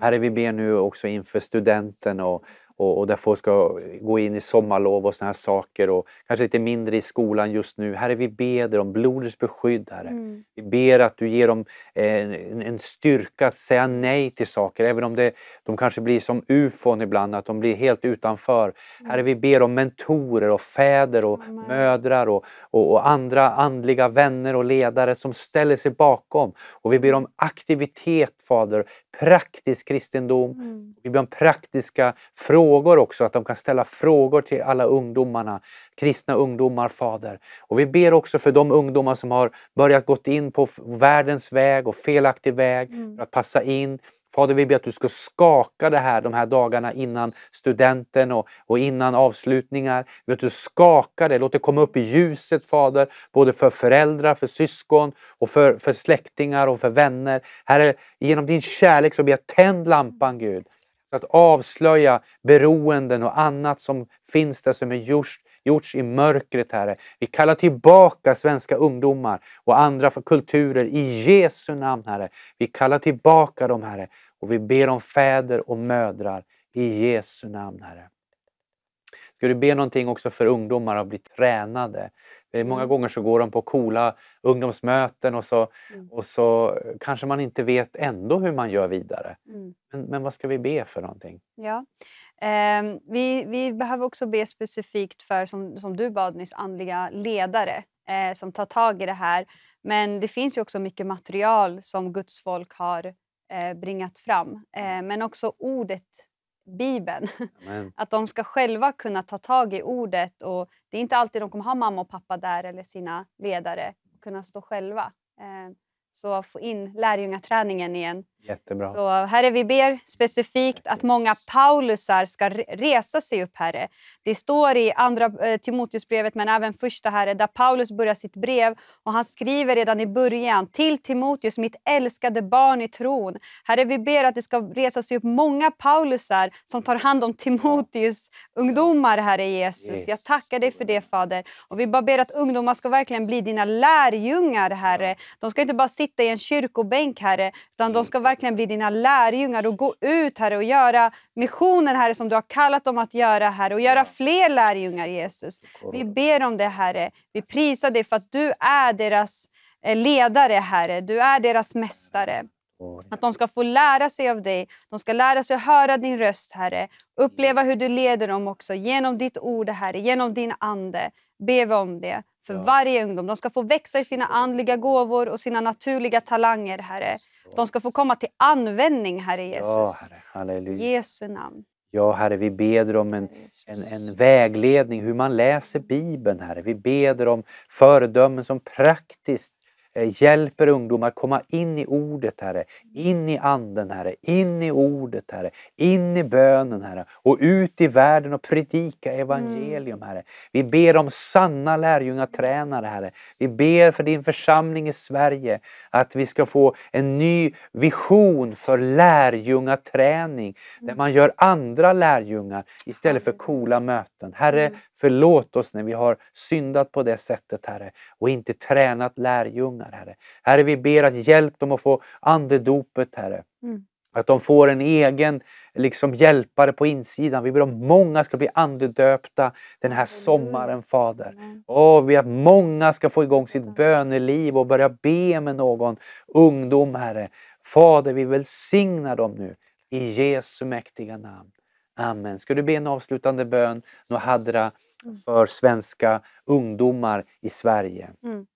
Herre, vi ber nu också inför studenten och och, och där folk ska gå in i sommarlov och sådana här saker och kanske lite mindre i skolan just nu. Herre, vi ber om blodets beskydd, Herre. Mm. Vi ber att du ger dem eh, en, en, styrka att säga nej till saker, även om det, de kanske blir som ufon ibland, att de blir helt utanför. Mm. Herre, vi ber om mentorer och fäder och Amen. mödrar och, och, och andra andliga vänner och ledare som ställer sig bakom. Och vi ber om aktivitet, Fader, praktisk kristendom. Mm. Vi ber om praktiska frågor frågor också, att de kan ställa frågor till alla ungdomarna, kristna ungdomar, Fader. Och vi ber också för de ungdomar som har börjat gå in på världens väg och felaktig väg, mm. för att passa in. Fader, vi ber att du ska skaka det här de här dagarna innan studenten och, och innan avslutningar. Vi ber att du skakar det, låt det komma upp i ljuset Fader, både för föräldrar, för syskon och för, för släktingar och för vänner. Herre, genom din kärlek så ber jag tänd lampan Gud för att avslöja beroenden och annat som finns där som är gjorts, gjorts i mörkret, Herre. Vi kallar tillbaka svenska ungdomar och andra för kulturer i Jesu namn, Herre. Vi kallar tillbaka dem, Herre. Och vi ber om fäder och mödrar i Jesu namn, Herre. Ska du be någonting också för ungdomar att bli tränade? Eh, mm. Många gånger så går de på coola ungdomsmöten och så, mm. och så eh, kanske man inte vet ändå hur man gör vidare. Mm. Men, men, vad ska vi be för någonting? Ja. Eh, vi, vi behöver också be specifikt för, som, som du bad nyss, andliga ledare eh, som tar tag i det här. Men det finns ju också mycket material som Guds folk har eh, bringat fram. Mm. Eh, men också ordet Bibeln. Amen. Att de ska själva kunna ta tag i ordet. Och det är inte alltid de kommer ha mamma och pappa där eller sina ledare. Kunna stå själva. Eh, så få in lärjungaträningen igen Jättebra. Så Herre, vi ber specifikt att många Paulusar ska resa sig upp, Herre. Det står i andra eh, Timoteusbrevet, men även första, Herre, där Paulus börjar sitt brev och han skriver redan i början till Timoteus, mitt älskade barn i tron. Herre, vi ber att det ska resa sig upp många Paulusar som tar hand om Timoteus ungdomar, Herre Jesus. Jag tackar dig för det, Fader. Och vi bara ber att ungdomar ska verkligen bli dina lärjungar, Herre. De ska inte bara sitta i en kyrkobänk, Herre, utan de mm. ska verkligen verkligen bli dina lärjungar och gå ut, Herre, och göra missionen, Herre, som du har kallat dem att göra, Herre, och göra fler lärjungar, Jesus. Vi ber om det, Herre. Vi prisar dig för att du är deras eh, ledare, Herre. Du är deras mästare. Att de ska få lära sig av dig. De ska lära sig att höra din röst, Herre. Uppleva mm. hur du leder dem också genom ditt ord, Herre, genom din Ande. Be vi om det för varje ungdom. De ska få växa i sina andliga gåvor och sina naturliga talanger, Herre. De ska få komma till användning, Herre Jesus. Ja, herre. Halleluja. Jesu namn. Ja, Herre, vi ber om en, en, en, vägledning hur man läser Bibeln, Herre. Vi ber om föredömen som praktiskt Eh, hjälper ungdomar att komma in i ordet Herre, in i anden Herre, in i ordet Herre, in i bönen Herre och ut i världen och predika evangelium mm. Herre. Vi ber om sanna lärjungatränare Herre. Vi ber för din församling i Sverige att vi ska få en ny vision för lärjungaträning där mm. man gör andra lärjungar istället för coola möten. Herre, mm. förlåt oss när vi har syndat på det sättet Herre och inte tränat lärjungar förkunnar, Herre. Herre, vi ber att hjälp dem att få andedopet, Herre. Mm. Att de får en egen liksom, hjälpare på insidan. Vi ber om många ska bli andedöpta den här sommaren, Fader. Och vi att många ska få igång sitt böneliv och börja be med någon ungdom, Herre. Fader, vi välsignar dem nu i Jesu mäktiga namn. Amen. Ska du be en avslutande bön, Nohadra, mm. för svenska ungdomar i Sverige? Mm.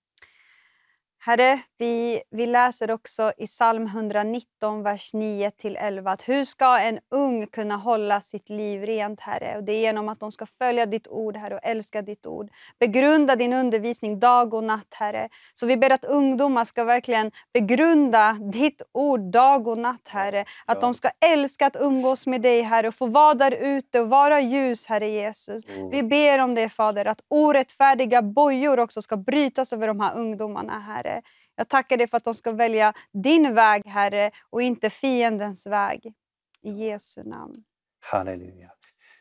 Herre, vi, vi läser också i psalm 119, vers 9-11 att hur ska en ung kunna hålla sitt liv rent, Herre? Och det är genom att de ska följa ditt ord, Herre, och älska ditt ord. Begrunda din undervisning dag och natt, Herre. Så vi ber att ungdomar ska verkligen begrunda ditt ord dag och natt, Herre. Att ja. de ska älska att umgås med dig, Herre, och få vara där ute och vara ljus, Herre Jesus. Mm. Vi ber om det, Fader, att orättfärdiga bojor också ska brytas över de här ungdomarna, Herre. Jag tackar dig för att de ska välja din väg, Herre, och inte fiendens väg. I Jesu namn. Halleluja.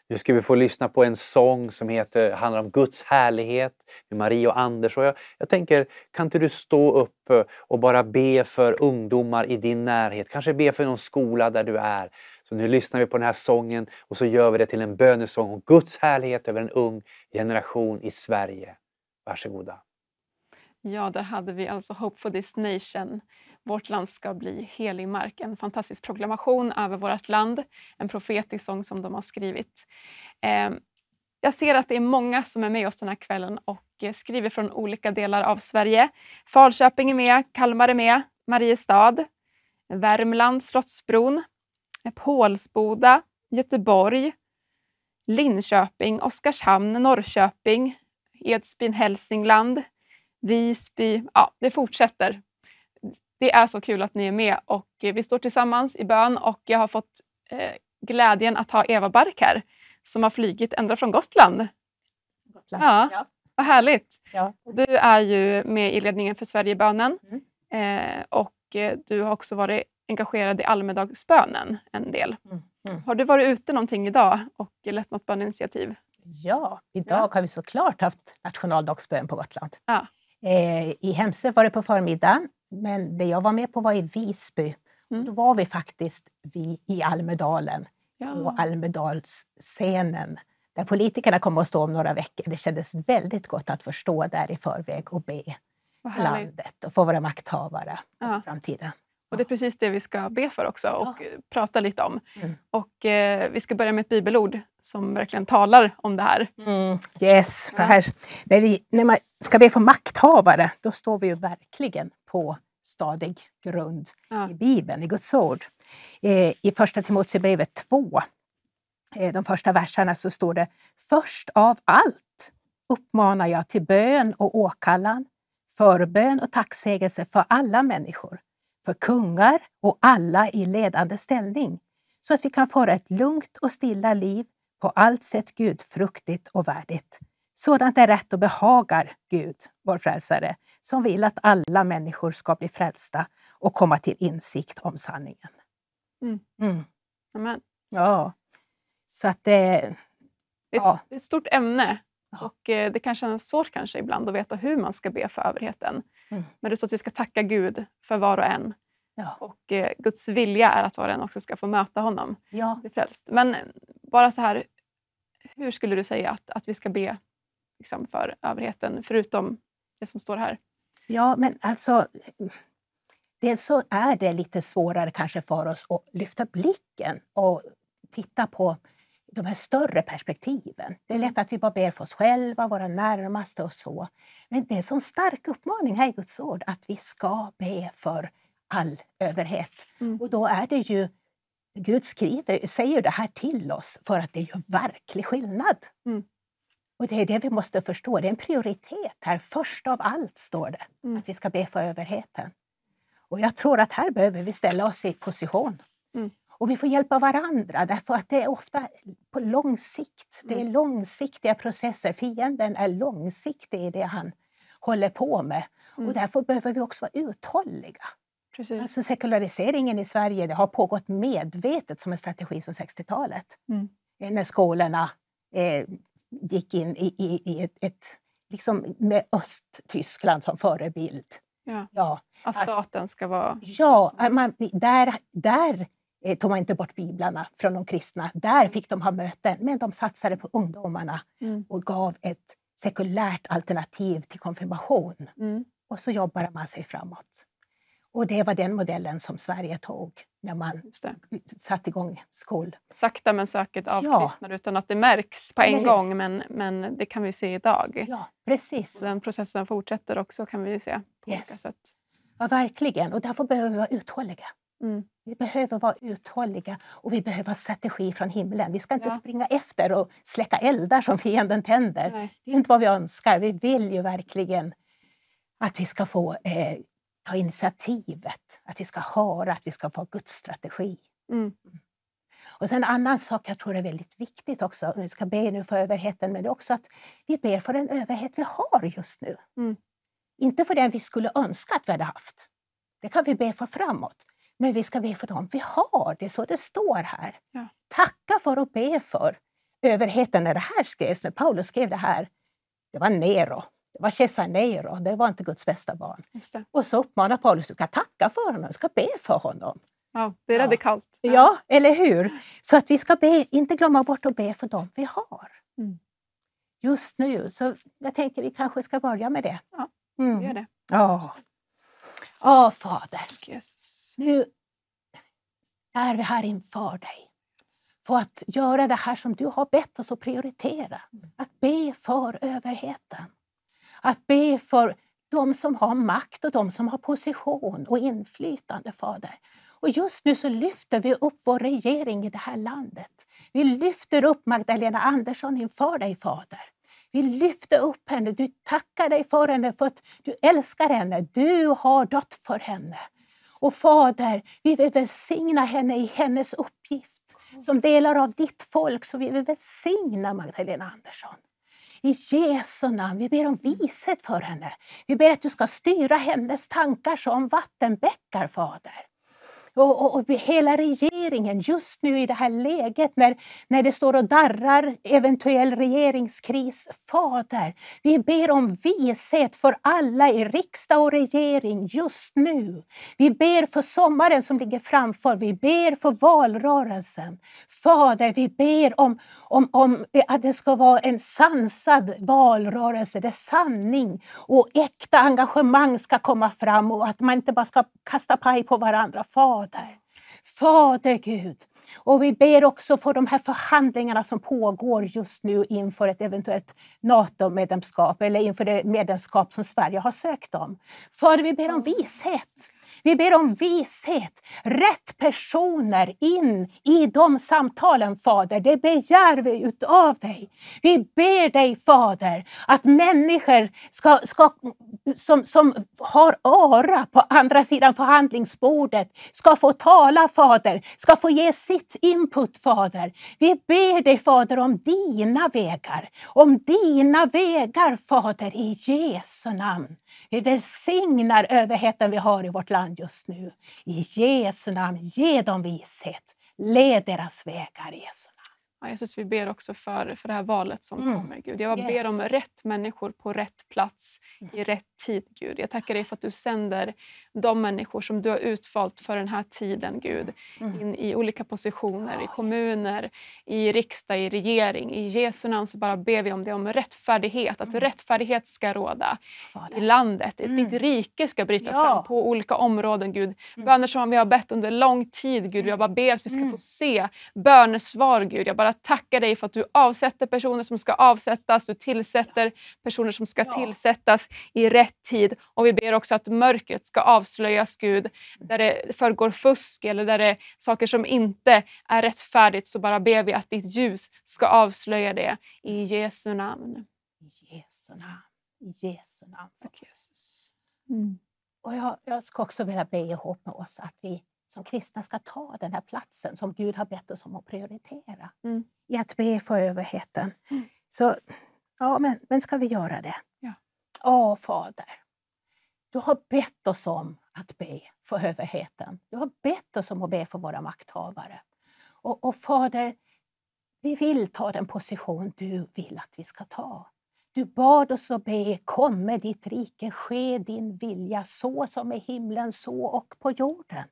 Nu ska vi få lyssna på en sång som heter, handlar om Guds härlighet med Marie och Anders. Och jag, jag tänker, kan inte du stå upp eh, och bara be för ungdomar i din närhet? Kanske be för någon skola där du är. Så nu lyssnar vi på den här sången och så gör vi det till en bönesång om Guds härlighet över en ung generation i Sverige. Varsågoda. Ja, där hade vi alltså Hope for this nation. Vårt land ska bli helig mark. En fantastisk proklamation över vårt land. En profetisk sång som de har skrivit. Ehm, jag ser att det är många som är med oss den här kvällen och eh, skriver från olika delar av Sverige. Falköping är med, Kalmar är med, Mariestad, Värmland, Slottsbron, Pålsboda, Göteborg, Linköping, Oskarshamn, Norrköping, Edsbyn, Hälsingland, Visby. Ja, det fortsätter. Det är så kul att ni är med och vi står tillsammans i bön och jag har fått eh, glädjen att ha Eva Bark här som har flygit ända från Gotland. Gotland. Ja, ja. Vad härligt! Ja. Du är ju med i ledningen för Sverigebönen mm. Eh, och eh, du har också varit engagerad i Almedagsbönen en del. Mm. Mm. Har du varit ute någonting idag och lett något böninitiativ? Ja, idag ja. har vi såklart haft nationaldagsbön på Gotland. Ja. Eh, I Hemse var det på förmiddagen, men det jag var med på var i Visby. Mm. Då var vi faktiskt vi i Almedalen, ja. på Almedalsscenen där politikerna kommer att stå om några veckor. Det kändes väldigt gott att förstå där i förväg och be landet och få vara makthavare i framtiden. Och det är precis det vi ska be för också och ja. prata lite om. Mm. Och eh, vi ska börja med ett bibelord som verkligen talar om det här. Mm. Yes, för här, när, vi, när man ska be för makthavare, då står vi ju verkligen på stadig grund ja. i Bibeln, i Guds ord. Eh, I Första Timoteusbrevet 2, eh, de första verserna, så står det Först av allt uppmanar jag till bön och åkallan, förbön och tacksägelse för alla människor för kungar och alla i ledande ställning, så att vi kan föra ett lugnt och stilla liv på allt sätt gudfruktigt och värdigt. Sådant är rätt och behagar Gud, vår frälsare, som vill att alla människor ska bli frälsta och komma till insikt om sanningen. Mm. Mm. Amen. Ja. Så att det... Eh, ett, ja. ett stort ämne. Och eh, det kan kännas svårt kanske ibland att veta hur man ska be för överheten. Mm. Men det står att vi ska tacka Gud för var och en. Ja. Och eh, Guds vilja är att var och en också ska få möta honom. Ja. Men eh, bara så här, hur skulle du säga att, att vi ska be liksom, för överheten, förutom det som står här? Ja, men alltså... Dels så är det lite svårare kanske för oss att lyfta blicken och titta på de här större perspektiven. Det är mm. lätt att vi bara ber för oss själva, våra närmaste och så. Men det är en sån stark uppmaning här i Guds ord att vi ska be för all överhet. Mm. Och då är det ju Gud skriver, säger det här till oss för att det gör verklig skillnad. Mm. Och Det är det vi måste förstå. Det är en prioritet här. Först av allt står det mm. att vi ska be för överheten. Och Jag tror att här behöver vi ställa oss i position. Mm. Och vi får hjälpa varandra därför att det är ofta på lång sikt. Det är mm. långsiktiga processer. Fienden är långsiktig i det han håller på med. Mm. Och därför behöver vi också vara uthålliga. Precis. Alltså sekulariseringen i Sverige det har pågått medvetet som en strategi sedan 60-talet. Mm. Eh, när skolorna eh, gick in i, i, i ett, ett, liksom med Östtyskland som förebild. Ja. Ja, att staten ska vara... Ja, man, där, där tog eh, man inte bort biblarna från de kristna. Där mm. fick de ha möten, men de satsade på ungdomarna mm. och gav ett sekulärt alternativ till konfirmation. Mm. Och så jobbade man sig framåt. Och det var den modellen som Sverige tog när man satte igång skol. Sakta men säkert avkristnade ja. utan att det märks på en Eller... gång, men, men det kan vi se idag. Ja, precis. Den processen fortsätter också kan vi ju se på yes. olika sätt. Ja, verkligen. Och därför behöver vi vara uthålliga. Mm. Vi behöver vara uthålliga och vi behöver strategi från himlen. Vi ska inte ja. springa efter och släcka eldar som fienden tänder. Nej. Det är inte vad vi önskar. Vi vill ju verkligen att vi ska få eh, ta initiativet, att vi ska höra, att vi ska få Guds strategi. Mm. Och sen en annan sak jag tror är väldigt viktigt också, vi ska be nu för överheten, men det är också att vi ber för den överhet vi har just nu. Mm. Inte för den vi skulle önska att vi hade haft. Det kan vi be för framåt. Men vi ska be för dem vi har, det är så det står här. Ja. Tacka för och be för. Överheten, när det här skrevs, när Paulus skrev det här, det var Nero. Det var kejsar Nero, det var inte Guds bästa barn. Och så uppmanar Paulus, du ska tacka för honom, du ska be för honom. Ja, det är radikalt. Ja. ja. eller hur? Så att vi ska be, inte glömma bort att be för dem vi har. Mm. Just nu, så jag tänker vi kanske ska börja med det. Ja, vi mm. gör det. Mm. Ja. Åh Fader. Jesus. Nu är vi här inför dig för att göra det här som du har bett oss att prioritera. Att be för överheten. Att be för de som har makt och de som har position och inflytande, Fader. Och just nu så lyfter vi upp vår regering i det här landet. Vi lyfter upp Magdalena Andersson inför dig, Fader. Vi lyfter upp henne. Du tackar dig för henne för att du älskar henne. Du har dött för henne. Och Fader, vi vill välsigna henne i hennes uppgift. Som delar av ditt folk så vi vill välsigna Magdalena Andersson. I Jesu namn, vi ber om vishet för henne. Vi ber att du ska styra hennes tankar som vattenbäckar, Fader. Och, och, och, hela regeringen just nu i det här läget när, när det står och darrar eventuell regeringskris. Fader, vi ber om vishet för alla i riksdag och regering just nu. Vi ber för sommaren som ligger framför. Vi ber för valrörelsen. Fader, vi ber om, om, om att det ska vara en sansad valrörelse där sanning och äkta engagemang ska komma fram och att man inte bara ska kasta paj på varandra. Fader, Fader. Fader Gud. Och vi ber också för de här förhandlingarna som pågår just nu inför ett eventuellt NATO-medlemskap eller inför det medlemskap som Sverige har sökt om. Fader, vi ber om mm. vishet vi ber om vishet, rätt personer in i de samtalen, Fader. Det begär vi utav dig. Vi ber dig, Fader, att människor ska, ska, som, som har öra på andra sidan förhandlingsbordet ska få tala, Fader, ska få ge sitt input, Fader. Vi ber dig, Fader, om dina vägar, om dina vägar, Fader, i Jesu namn. Vi välsignar överheten vi har i vårt land just nu. I Jesu namn, ge dem vishet. Led deras vägar, Jesu namn. Ja, Jesus, vi ber också för, för det här valet som mm. kommer, Gud. Jag yes. ber om rätt människor på rätt plats mm. i rätt tid, Gud. Jag tackar dig för att du sänder de människor som du har utvalt för den här tiden, Gud, mm. in i olika positioner, oh, i kommuner, Jesus. i riksdag, i regering. I Jesu namn så bara ber vi om det, om rättfärdighet, att mm. rättfärdighet ska råda Fader. i landet. Mm. Ditt rike ska bryta ja. fram på olika områden, Gud. Mm. Böner som vi har bett under lång tid, Gud. Jag bara ber att vi ska få mm. se bönesvar, Gud. Jag bara bara tacka dig för att du avsätter personer som ska avsättas, du tillsätter personer som ska ja. tillsättas i rätt tid. Och vi ber också att mörkret ska avslöjas, Gud, mm. där det förgår fusk eller där det är saker som inte är rättfärdigt, så bara ber vi att ditt ljus ska avslöja det i Jesu namn. I Jesu namn, i Jesu namn. Tack Jesus. Mm. Och jag, jag ska också vilja be ihop med oss att vi som kristna ska ta den här platsen som Gud har bett oss om att prioritera mm. i att be för överheten. Mm. Så ja, men, men ska vi göra det? Ja. Åh, Fader, du har bett oss om att be för överheten. Du har bett oss om att be för våra makthavare. Och, och Fader, vi vill ta den position du vill att vi ska ta. Du bad oss att be, kom med ditt rike, ske din vilja så som i himlen, så och på jorden.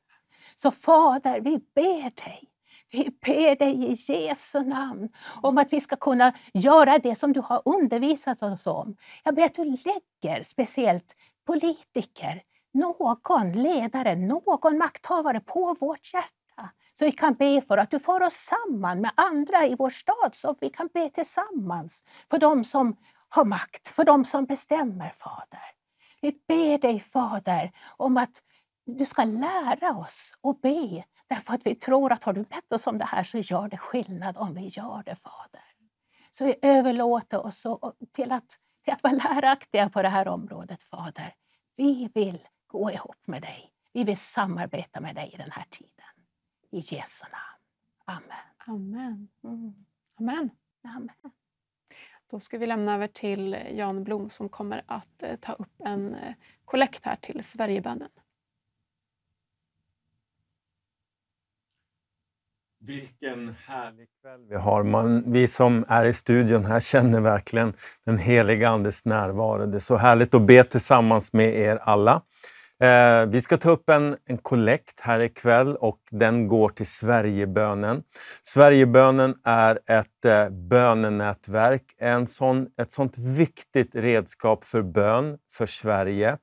Så Fader, vi ber dig. Vi ber dig i Jesu namn om att vi ska kunna göra det som du har undervisat oss om. Jag ber att du lägger speciellt politiker, någon ledare, någon makthavare på vårt hjärta så vi kan be för att du får oss samman med andra i vår stad så vi kan be tillsammans för de som har makt, för de som bestämmer, Fader. Vi ber dig, Fader, om att du ska lära oss att be. Därför att vi tror att har du bett oss om det här så gör det skillnad om vi gör det, Fader. Så vi överlåter oss till att, till att vara läraktiga på det här området, Fader. Vi vill gå ihop med dig. Vi vill samarbeta med dig i den här tiden. I Jesu namn. Amen. Amen. Mm. Amen. Amen. Då ska vi lämna över till Jan Blom som kommer att eh, ta upp en eh, kollekt här till Sverigebönen. Vilken härlig kväll vi har. Man, vi som är i studion här känner verkligen den heliga Andes närvaro. Det är så härligt att be tillsammans med er alla. Eh, vi ska ta upp en kollekt här ikväll och den går till Sverigebönen. Sverigebönen är ett eh, bönenätverk, en sån, ett sånt viktigt redskap för bön för Sverige,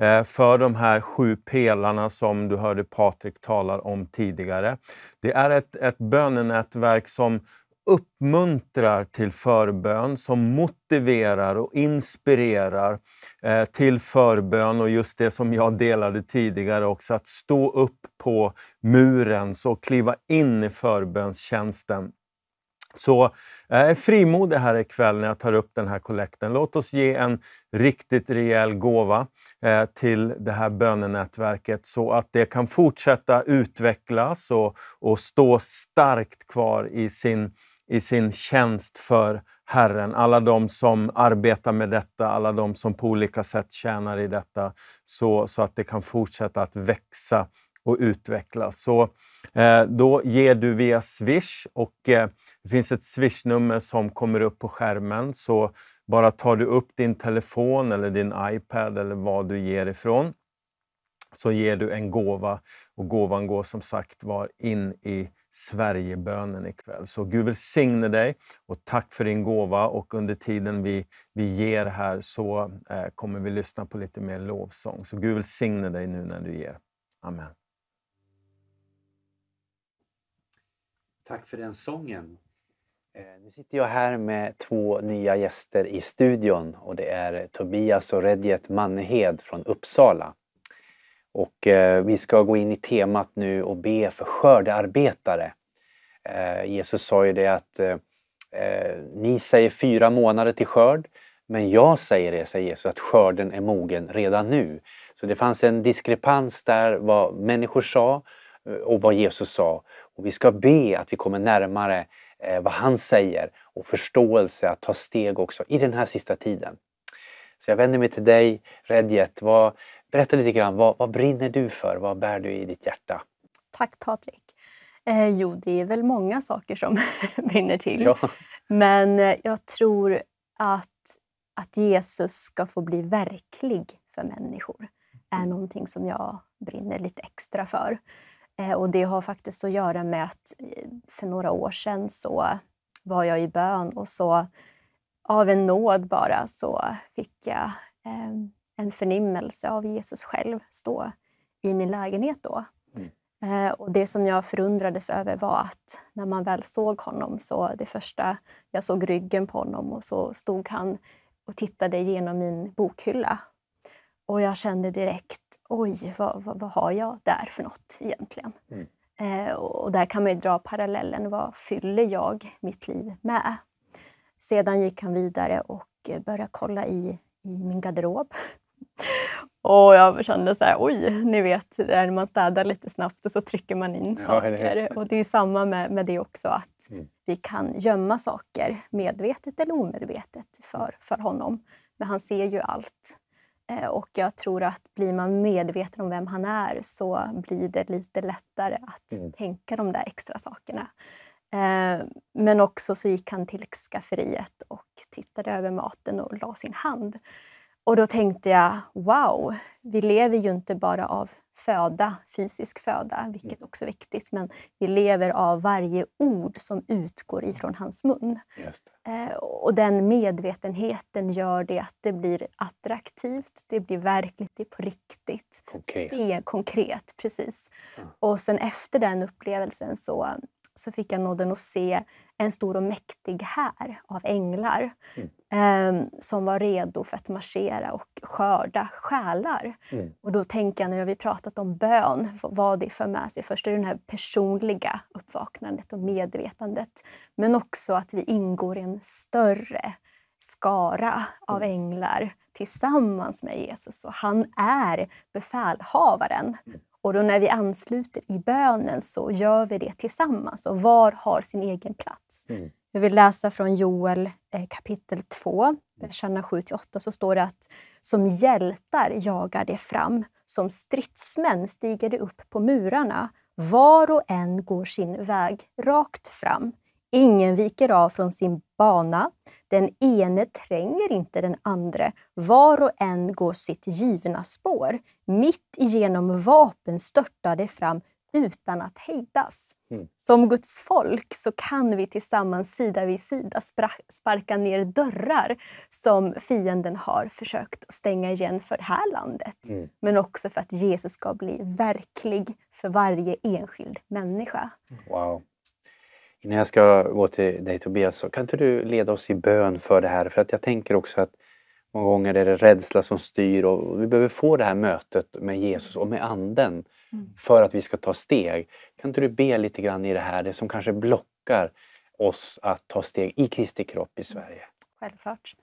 eh, för de här sju pelarna som du hörde Patrik tala om tidigare. Det är ett, ett bönenätverk som uppmuntrar till förbön, som motiverar och inspirerar eh, till förbön och just det som jag delade tidigare också, att stå upp på muren och kliva in i förbönstjänsten. Så eh, jag är frimodig här ikväll när jag tar upp den här kollekten. Låt oss ge en riktigt rejäl gåva eh, till det här bönenätverket så att det kan fortsätta utvecklas och, och stå starkt kvar i sin i sin tjänst för Herren. Alla de som arbetar med detta, alla de som på olika sätt tjänar i detta så, så att det kan fortsätta att växa och utvecklas. Så eh, då ger du via Swish och eh, det finns ett Swish-nummer som kommer upp på skärmen. Så bara tar du upp din telefon eller din iPad eller vad du ger ifrån så ger du en gåva och gåvan går som sagt var in i Sverigebönen ikväll. Så Gud välsigne dig och tack för din gåva och under tiden vi, vi ger här så eh, kommer vi lyssna på lite mer lovsång. Så Gud välsigne dig nu när du ger. Amen. Tack för den sången. Eh, nu sitter jag här med två nya gäster i studion och det är Tobias och Redjet Mannehed från Uppsala. Och eh, vi ska gå in i temat nu och be för skördearbetare. Eh, Jesus sa ju det att eh, ni säger fyra månader till skörd, men jag säger det, säger Jesus, att skörden är mogen redan nu. Så det fanns en diskrepans där vad människor sa och vad Jesus sa. Och vi ska be att vi kommer närmare vad han säger och förståelse att ta steg också i den här sista tiden. Så jag vänder mig till dig, Redjet. Berätta lite grann, vad, vad brinner du för? Vad bär du i ditt hjärta? Tack Patrik. Eh, jo, det är väl många saker som brinner till. Ja. Men eh, jag tror att, att Jesus ska få bli verklig för människor är mm. någonting som jag brinner lite extra för. Eh, och det har faktiskt att göra med att eh, för några år sedan så var jag i bön och så av en nåd bara så fick jag en förnimmelse av Jesus själv stå i min lägenhet då. Mm. Eh, och det som jag förundrades över var att när man väl såg honom så det första, jag såg ryggen på honom och så stod han och tittade genom min bokhylla. Och jag kände direkt, oj, vad, vad, vad har jag där för något egentligen? Mm. Eh, och där kan man ju dra parallellen, vad fyller jag mitt liv med? Sedan gick han vidare och började kolla i, i min garderob och jag kände så här, oj, ni vet när man städar lite snabbt och så trycker man in saker. Och det är samma med, med det också, att mm. vi kan gömma saker medvetet eller omedvetet för, för honom. Men han ser ju allt. Eh, och jag tror att blir man medveten om vem han är så blir det lite lättare att mm. tänka de där extra sakerna. Eh, men också så gick han till skafferiet och tittade över maten och la sin hand. Och då tänkte jag, wow, vi lever ju inte bara av föda, fysisk föda, mm. vilket också är viktigt, men vi lever av varje ord som utgår ifrån hans mun. Eh, och den medvetenheten gör det att det blir attraktivt, det blir verkligt, det är på riktigt. Konkret. Det är konkret, precis. Mm. Och sen efter den upplevelsen så så fick jag nåden att se en stor och mäktig här av änglar mm. eh, som var redo för att marschera och skörda själar. Mm. Och då tänker jag, nu har vi pratat om bön, vad det för med sig. Först är det det här personliga uppvaknandet och medvetandet, men också att vi ingår i en större skara av mm. änglar tillsammans med Jesus. Och han är befälhavaren mm. Och då när vi ansluter i bönen så gör vi det tillsammans och var har sin egen plats. Mm. Jag vill läsa från Joel eh, kapitel 2, verserna 7-8, så står det att som hjältar jagar de fram, som stridsmän stiger de upp på murarna. Var och en går sin väg rakt fram. Ingen viker av från sin bana. Den ene tränger inte den andre. Var och en går sitt givna spår. Mitt igenom vapen störtar det fram utan att hejdas. Mm. Som Guds folk så kan vi tillsammans sida vid sida sparka ner dörrar som fienden har försökt stänga igen för det här landet. Mm. Men också för att Jesus ska bli verklig för varje enskild människa. Wow. Innan jag ska gå till dig Tobias, så kan inte du leda oss i bön för det här? För att jag tänker också att många gånger är det rädsla som styr och vi behöver få det här mötet med Jesus och med Anden mm. för att vi ska ta steg. Kan inte du be lite grann i det här, det som kanske blockar oss att ta steg i Kristi kropp i mm. Sverige? Självklart.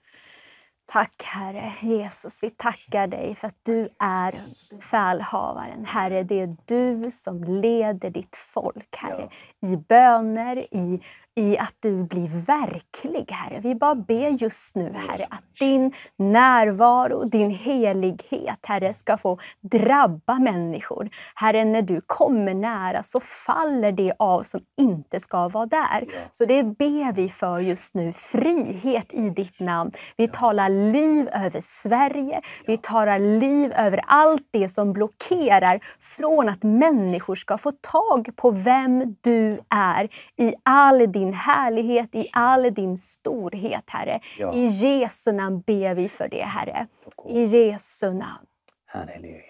Tack Herre Jesus, vi tackar dig för att du är befälhavaren. Herre, det är du som leder ditt folk, Herre, i böner, i i att du blir verklig, Herre. Vi bara ber just nu, Herre, att din närvaro, din helighet, Herre, ska få drabba människor. Herre, när du kommer nära så faller det av som inte ska vara där. Så det ber vi för just nu, frihet i ditt namn. Vi talar liv över Sverige, vi talar liv över allt det som blockerar från att människor ska få tag på vem du är i all din din härlighet, i all din storhet, Herre. Ja. I Jesu namn ber vi för det, Herre. I Jesu namn. Halleluja.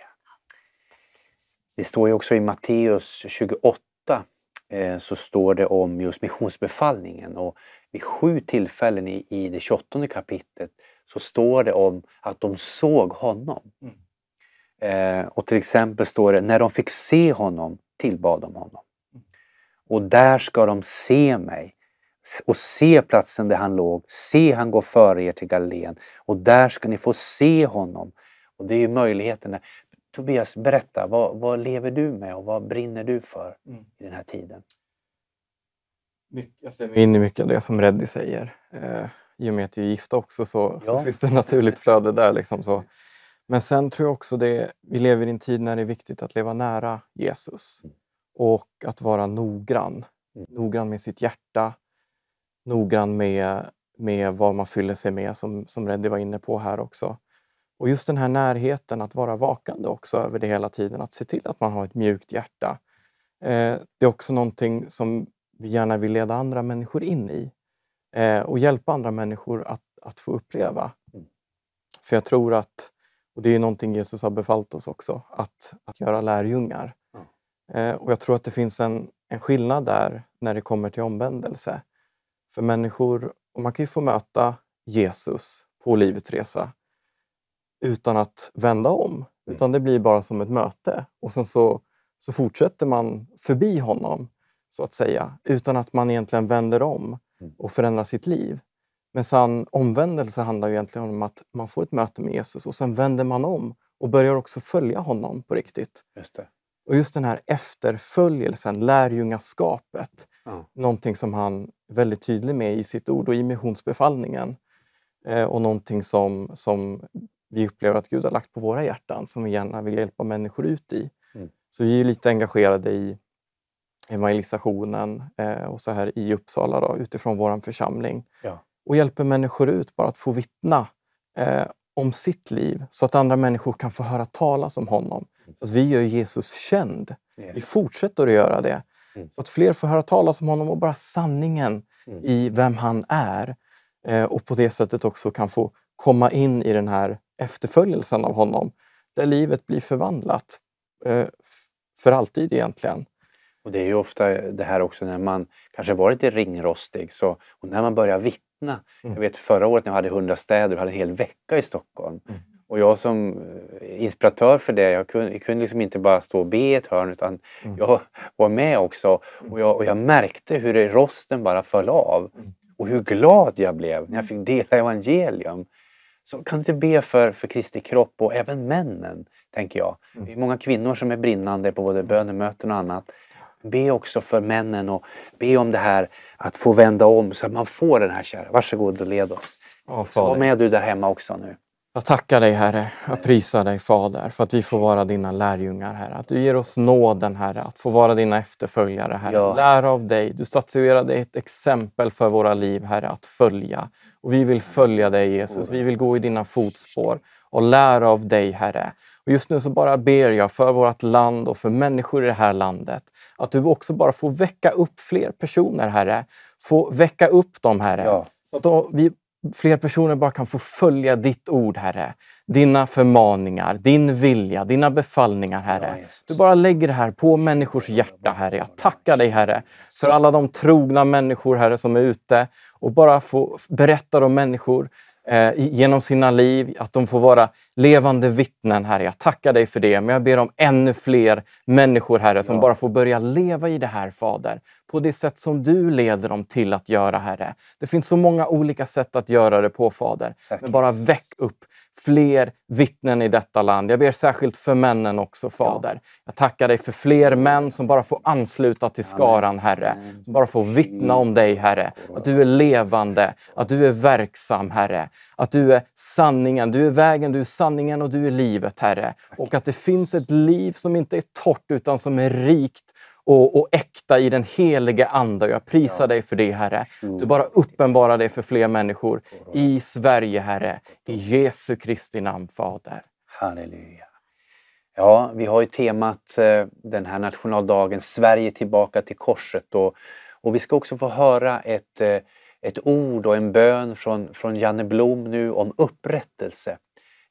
Det står ju också i Matteus 28 eh, så står det om just missionsbefallningen och vid sju tillfällen i, det 28 kapitlet så står det om att de såg honom. Mm. Eh, och till exempel står det, när de fick se honom tillbad de honom. Och där ska de se mig och se platsen där han låg. Se han gå före er till Galileen och där ska ni få se honom. Och det är ju möjligheten. Tobias, berätta, vad, vad lever du med och vad brinner du för mm. i den här tiden? Jag stämmer in i mycket av det som Reddy säger. Eh, I och med att vi är gifta också så, ja. så finns det ett naturligt flöde där. Liksom, så. Men sen tror jag också det, vi lever i en tid när det är viktigt att leva nära Jesus. Mm och att vara noggrann. Mm. Noggrann med sitt hjärta, noggrann med, med vad man fyller sig med, som, som Reddy var inne på här också. Och just den här närheten att vara vakande också över det hela tiden, att se till att man har ett mjukt hjärta. Eh, det är också någonting som vi gärna vill leda andra människor in i eh, och hjälpa andra människor att, att få uppleva. Mm. För jag tror att, och det är någonting Jesus har befallt oss också, att, att göra lärjungar. Eh, och jag tror att det finns en, en skillnad där när det kommer till omvändelse. För människor, och man kan ju få möta Jesus på livets resa utan att vända om, mm. utan det blir bara som ett möte. Och sen så, så fortsätter man förbi honom, så att säga, utan att man egentligen vänder om mm. och förändrar sitt liv. Men sann omvändelse handlar ju egentligen om att man får ett möte med Jesus och sen vänder man om och börjar också följa honom på riktigt. Just det. Och just den här efterföljelsen, lärjungaskapet, mm. någonting som han är väldigt tydlig med i sitt ord och i missionsbefallningen eh, och någonting som, som vi upplever att Gud har lagt på våra hjärtan som vi gärna vill hjälpa människor ut i. Mm. Så vi är lite engagerade i evangelisationen eh, och så här i Uppsala då, utifrån vår församling. Ja. Och hjälper människor ut bara att få vittna eh, om sitt liv så att andra människor kan få höra talas om honom. Så att vi gör Jesus känd. Yes. Vi fortsätter att göra det. Mm. Så att fler får höra talas om honom och bara sanningen mm. i vem han är. Eh, och på det sättet också kan få komma in i den här efterföljelsen av honom. Där livet blir förvandlat. Eh, för alltid egentligen. Och det är ju ofta det här också när man kanske varit i ringrostig så, och när man börjar vittna. Mm. Jag vet förra året när jag hade 100 städer och hade en hel vecka i Stockholm. Mm. Och jag som eh, inspiratör för det, jag kunde, jag kunde liksom inte bara stå och be i ett hörn utan mm. jag var med också. Mm. Och jag, och jag märkte hur rosten bara föll av. Mm. Och hur glad jag blev när jag fick dela evangelium. Så kan du inte be för, för Kristi kropp och även männen, tänker jag. Mm. Det är många kvinnor som är brinnande på både bönemöten och annat. Be också för männen och be om det här att få vända om så att man får den här kärleken. Varsågod och led oss. så var med du där hemma också nu. Jag tackar dig Herre, jag prisar dig Fader för att vi får vara dina lärjungar Herre. Att du ger oss nåden Herre, att få vara dina efterföljare Herre. Ja. Lär av dig, du statuerade ett exempel för våra liv Herre att följa. Och vi vill följa dig Jesus, vi vill gå i dina fotspår och lära av dig Herre. Och just nu så bara ber jag för vårt land och för människor i det här landet att du också bara får väcka upp fler personer Herre. Få väcka upp dem Herre. Ja. Så att vi fler personer bara kan få följa ditt ord, Herre. Dina förmaningar, din vilja, dina befallningar, Herre. Du bara lägger det här på människors hjärta, Herre. Jag tackar dig, Herre, för alla de trogna människor, Herre, som är ute och bara får berätta om människor eh, genom sina liv, att de får vara levande vittnen, Herre. Jag tackar dig för det, men jag ber om ännu fler människor, Herre, som ja. bara får börja leva i det här, Fader, på det sätt som du leder dem till att göra, Herre. Det finns så många olika sätt att göra det på, Fader, Tack. men bara väck upp fler vittnen i detta land. Jag ber särskilt för männen också, Fader. Jag tackar dig för fler män som bara får ansluta till skaran, Herre. Som bara får vittna om dig, Herre. Att du är levande, att du är verksam, Herre. Att du är sanningen, du är vägen, du är sanningen och du är livet, Herre. Och att det finns ett liv som inte är torrt utan som är rikt och, och äkta i den heliga Ande. Jag prisar ja. dig för det, Herre. Mm. Du bara uppenbarar dig för fler människor i Sverige, Herre. I mm. Jesu Kristi namn, Fader. Halleluja. Ja, vi har ju temat eh, den här nationaldagen, Sverige tillbaka till korset. Och, och vi ska också få höra ett, eh, ett ord och en bön från, från Janne Blom nu om upprättelse.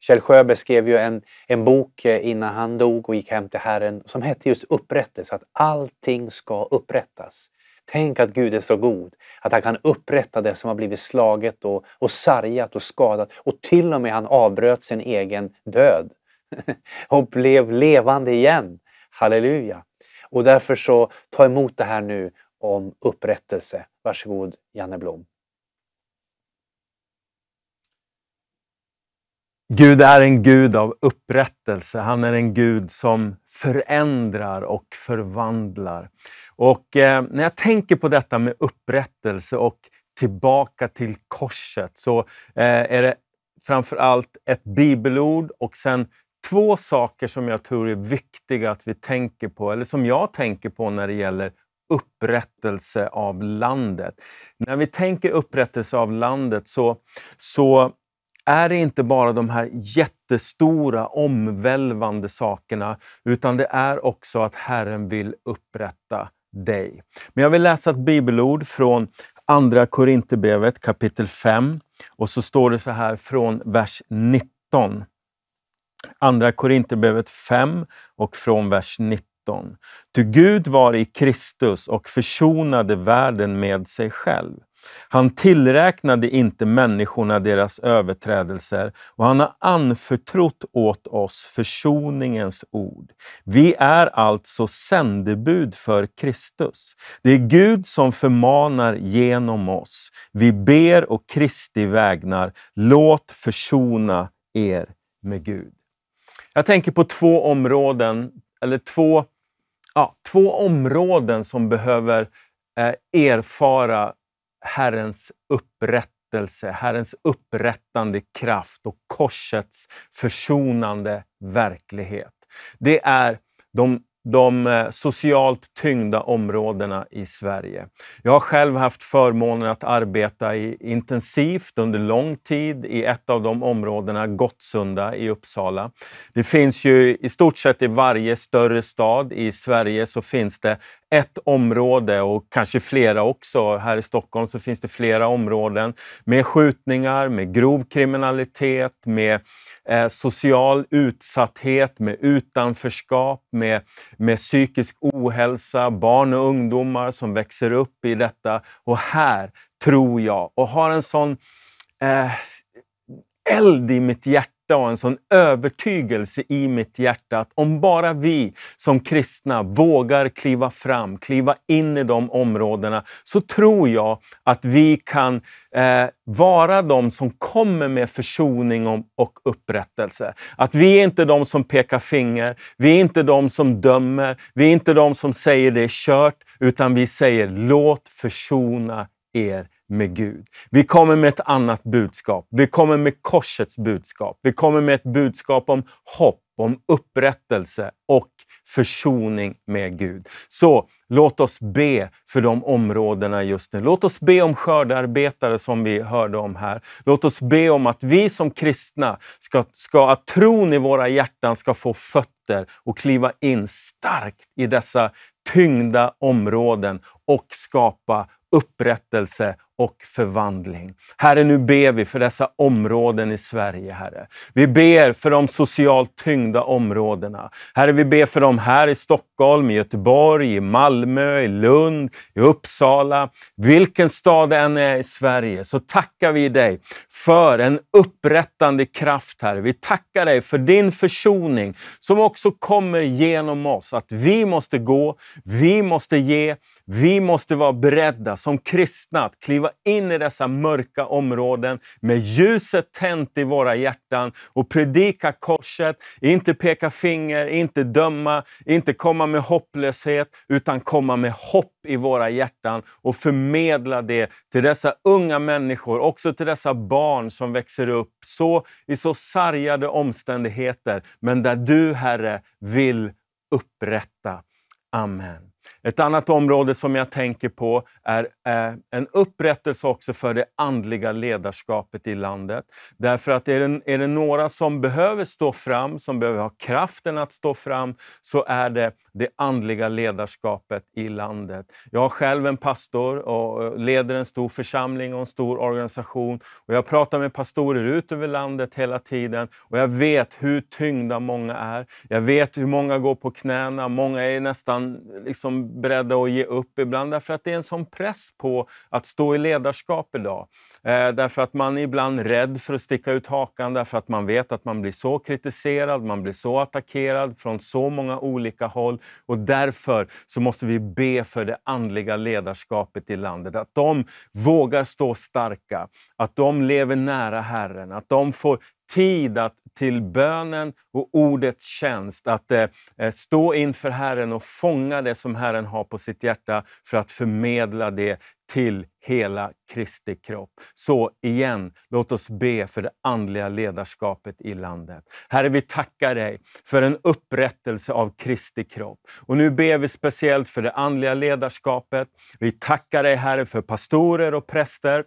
Kjell Sjöberg skrev ju en, en bok eh, innan han dog och gick hem till Herren som hette just Upprättelse, att allting ska upprättas. Tänk att Gud är så god, att han kan upprätta det som har blivit slaget och, och sargat och skadat. Och till och med han avbröt sin egen död och blev levande igen. Halleluja! Och därför så ta emot det här nu om upprättelse. Varsågod Janne Blom. Gud är en Gud av upprättelse. Han är en Gud som förändrar och förvandlar. Och eh, när jag tänker på detta med upprättelse och tillbaka till korset så eh, är det framför allt ett bibelord och sen två saker som jag tror är viktiga att vi tänker på, eller som jag tänker på när det gäller upprättelse av landet. När vi tänker upprättelse av landet så, så är det inte bara de här jättestora, omvälvande sakerna, utan det är också att Herren vill upprätta dig. Men jag vill läsa ett bibelord från Andra Korinthierbrevet kapitel 5 och så står det så här från vers 19. Andra Korinthierbrevet 5 och från vers 19. Ty Gud var i Kristus och försonade världen med sig själv han tillräknade inte människorna deras överträdelser och han har anförtrott åt oss försoningens ord. Vi är alltså sändebud för Kristus. Det är Gud som förmanar genom oss. Vi ber och Kristi vägnar, låt försona er med Gud. Jag tänker på två områden, eller två, ja, två områden som behöver eh, erfara Herrens upprättelse, Herrens upprättande kraft och korsets försonande verklighet. Det är de de eh, socialt tyngda områdena i Sverige. Jag har själv haft förmånen att arbeta i, intensivt under lång tid i ett av de områdena, Gottsunda i Uppsala. Det finns ju i stort sett i varje större stad i Sverige så finns det ett område och kanske flera också. Här i Stockholm så finns det flera områden med skjutningar, med grov kriminalitet, med eh, social utsatthet, med utanförskap, med, med psykisk ohälsa, barn och ungdomar som växer upp i detta. Och här tror jag, och har en sån eh, eld i mitt hjärta hjärta och en sån övertygelse i mitt hjärta att om bara vi som kristna vågar kliva fram, kliva in i de områdena, så tror jag att vi kan eh, vara de som kommer med försoning och upprättelse. Att vi är inte de som pekar finger, vi är inte de som dömer, vi är inte de som säger det är kört, utan vi säger låt försona er med Gud. Vi kommer med ett annat budskap. Vi kommer med korsets budskap. Vi kommer med ett budskap om hopp, om upprättelse och försoning med Gud. Så låt oss be för de områdena just nu. Låt oss be om skördearbetare som vi hörde om här. Låt oss be om att vi som kristna ska, ska att tron i våra hjärtan ska få fötter och kliva in starkt i dessa tyngda områden och skapa upprättelse och förvandling. Herre, nu ber vi för dessa områden i Sverige, Herre. Vi ber för de socialt tyngda områdena. Herre, vi ber för dem här i Stockholm, i Göteborg, i Malmö, i Lund, i Uppsala. Vilken stad det än är i Sverige så tackar vi dig för en upprättande kraft, Herre. Vi tackar dig för din försoning som också kommer genom oss. Att vi måste gå, vi måste ge, vi måste vara beredda som kristna att kliva in i dessa mörka områden med ljuset tänt i våra hjärtan och predika korset. Inte peka finger, inte döma, inte komma med hopplöshet, utan komma med hopp i våra hjärtan och förmedla det till dessa unga människor, också till dessa barn som växer upp så, i så sargade omständigheter, men där du, Herre, vill upprätta. Amen. Ett annat område som jag tänker på är eh, en upprättelse också för det andliga ledarskapet i landet. Därför att är det, är det några som behöver stå fram, som behöver ha kraften att stå fram, så är det det andliga ledarskapet i landet. Jag har själv en pastor och eh, leder en stor församling och en stor organisation. Och jag pratar med pastorer ut över landet hela tiden och jag vet hur tyngda många är. Jag vet hur många går på knäna, många är nästan liksom beredda att ge upp ibland därför att det är en sån press på att stå i ledarskap idag. Eh, därför att man är ibland rädd för att sticka ut hakan därför att man vet att man blir så kritiserad, man blir så attackerad från så många olika håll och därför så måste vi be för det andliga ledarskapet i landet. Att de vågar stå starka, att de lever nära Herren, att de får tid att till bönen och ordets tjänst, att eh, eh, stå inför Herren och fånga det som Herren har på sitt hjärta för att förmedla det till hela Kristi kropp. Så igen, låt oss be för det andliga ledarskapet i landet. Herre, vi tackar dig för en upprättelse av Kristi kropp. Och nu ber vi speciellt för det andliga ledarskapet. Vi tackar dig Herre för pastorer och präster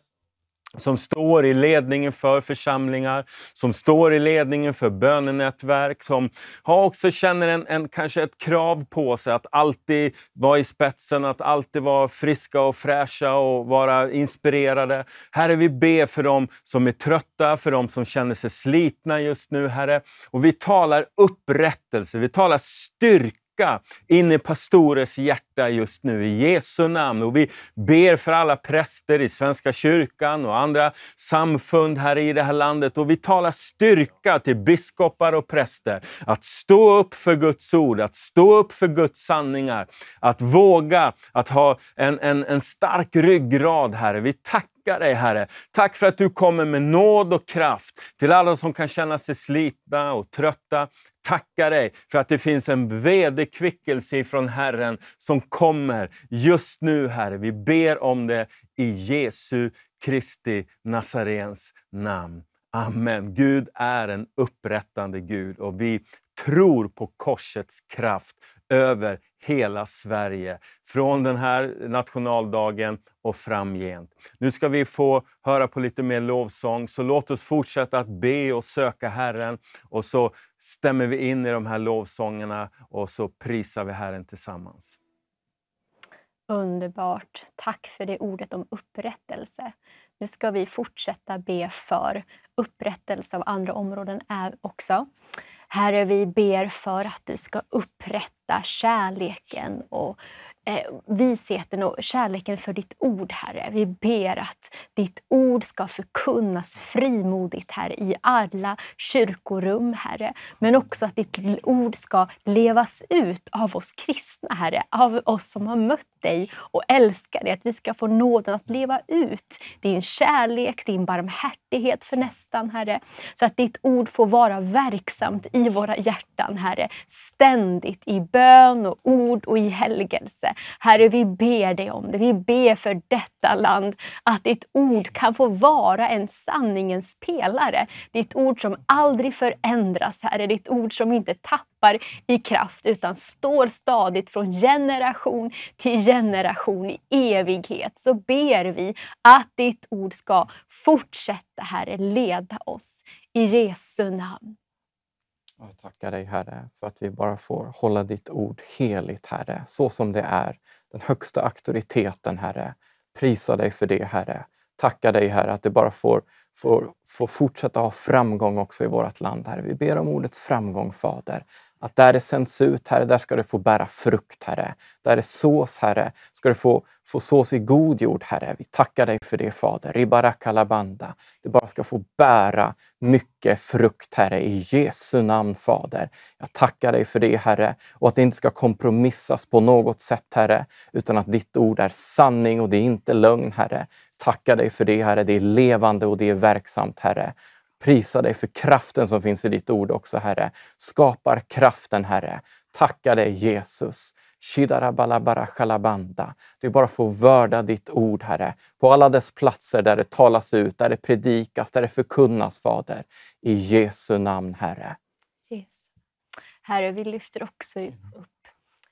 som står i ledningen för församlingar, som står i ledningen för bönenätverk, som också känner en, en, kanske ett krav på sig att alltid vara i spetsen, att alltid vara friska och fräscha och vara inspirerade. Herre, vi ber för dem som är trötta, för dem som känner sig slitna just nu, Herre. Och vi talar upprättelse, vi talar styrka lycka in i pastorers hjärta just nu i Jesu namn. Och vi ber för alla präster i Svenska kyrkan och andra samfund här i det här landet. Och vi talar styrka till biskopar och präster att stå upp för Guds ord, att stå upp för Guds sanningar, att våga, att ha en, en, en stark ryggrad, Herre. Vi tackar dig, Herre. Tack för att du kommer med nåd och kraft till alla som kan känna sig slitna och trötta tacka dig för att det finns en vederkvickelse från Herren som kommer just nu, Herre. Vi ber om det i Jesu Kristi Nazarens namn. Amen. Gud är en upprättande Gud och vi tror på korsets kraft över hela Sverige från den här nationaldagen och framgent. Nu ska vi få höra på lite mer lovsång, så låt oss fortsätta att be och söka Herren och så stämmer vi in i de här lovsångerna och så prisar vi Herren tillsammans. Underbart. Tack för det ordet om upprättelse. Nu ska vi fortsätta be för upprättelse av andra områden också. Herre, vi ber för att du ska upprätta kärleken och Eh, visheten och kärleken för ditt ord, Herre. Vi ber att ditt ord ska förkunnas frimodigt, Herre, i alla kyrkorum, Herre. Men också att ditt ord ska levas ut av oss kristna, Herre, av oss som har mött dig och älskar dig. Att vi ska få nåden att leva ut din kärlek, din barmhärtighet för nästan, Herre. Så att ditt ord får vara verksamt i våra hjärtan, Herre. Ständigt i bön och ord och i helgelse. Herre, vi ber dig om det. Vi ber för detta land, att ditt ord kan få vara en sanningens pelare. Ditt ord som aldrig förändras, Herre. Ditt ord som inte tappar i kraft utan står stadigt från generation till generation i evighet. Så ber vi att ditt ord ska fortsätta, Herre, leda oss. I Jesu namn. Jag tackar dig, Herre, för att vi bara får hålla ditt ord heligt, Herre, så som det är. Den högsta auktoriteten, Herre. Prisa dig för det, Herre. Tacka dig, Herre, att det bara får, får, får fortsätta ha framgång också i vårt land, Herre. Vi ber om ordets framgång, Fader. Att där det sänds ut, Herre, där ska det få bära frukt, Herre. Där det sås, Herre, ska det få, få sås i god jord, Herre. Vi tackar dig för det, Fader. Ribarakalabanda. Det bara ska få bära mycket frukt, Herre, i Jesu namn, Fader. Jag tackar dig för det, Herre, och att det inte ska kompromissas på något sätt, Herre, utan att ditt ord är sanning och det är inte lögn, Herre. Tackar dig för det, Herre. Det är levande och det är verksamt, Herre prisa dig för kraften som finns i ditt ord också, Herre. Skapar kraften, Herre. Tacka dig Jesus. Shidarabalabara Du bara får vörda ditt ord, Herre, på alla dess platser där det talas ut, där det predikas, där det förkunnas, Fader. I Jesu namn, Herre. Yes. Herre, vi lyfter också upp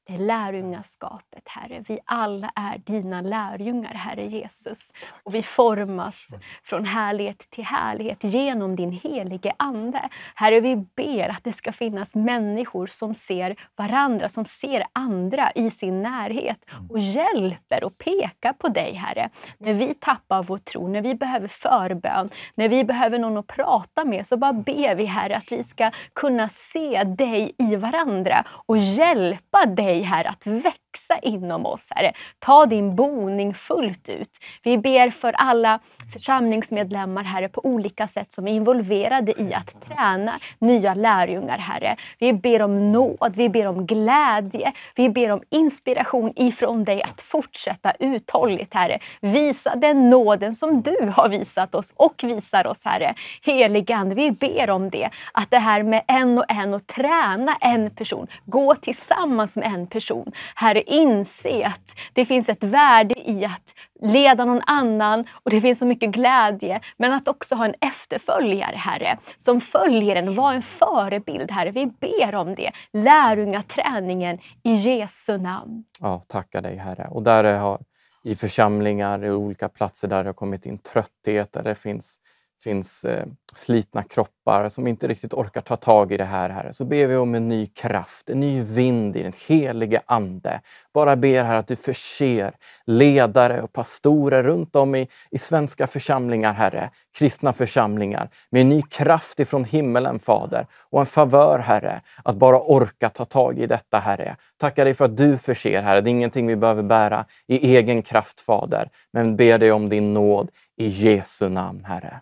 det är lärjungaskapet, Herre. Vi alla är dina lärjungar, Herre Jesus. Och vi formas mm. från härlighet till härlighet genom din helige Ande. Herre, vi ber att det ska finnas människor som ser varandra, som ser andra i sin närhet mm. och hjälper och pekar på dig, Herre. När vi tappar vår tro, när vi behöver förbön, när vi behöver någon att prata med, så bara mm. ber vi, Herre, att vi ska kunna se dig i varandra och hjälpa dig mig här att väcka växa inom oss, Herre. Ta din boning fullt ut. Vi ber för alla församlingsmedlemmar, Herre, på olika sätt som är involverade i att träna nya lärjungar, Herre. Vi ber om nåd, vi ber om glädje, vi ber om inspiration ifrån dig att fortsätta uthålligt, Herre. Visa den nåden som du har visat oss och visar oss, Herre. Heligande, vi ber om det, att det här med en och en och träna en person, gå tillsammans med en person. Herre, inse att det finns ett värde i att leda någon annan och det finns så mycket glädje. Men att också ha en efterföljare, Herre, som följer en. Var en förebild, Herre. Vi ber om det. Lärjungaträningen i Jesu namn. Ja, tackar dig, Herre. Och där har i församlingar, i olika platser där det har kommit in trötthet, där det finns finns eh, slitna kroppar som inte riktigt orkar ta tag i det här, Herre, så ber vi om en ny kraft, en ny vind i den helige Ande. Bara ber här att du förser ledare och pastorer runt om i, i svenska församlingar, Herre, kristna församlingar, med en ny kraft ifrån himmelen, Fader, och en favör, Herre, att bara orka ta tag i detta, Herre. Tackar dig för att du förser, Herre. Det är ingenting vi behöver bära i egen kraft, Fader, men ber dig om din nåd i Jesu namn, Herre.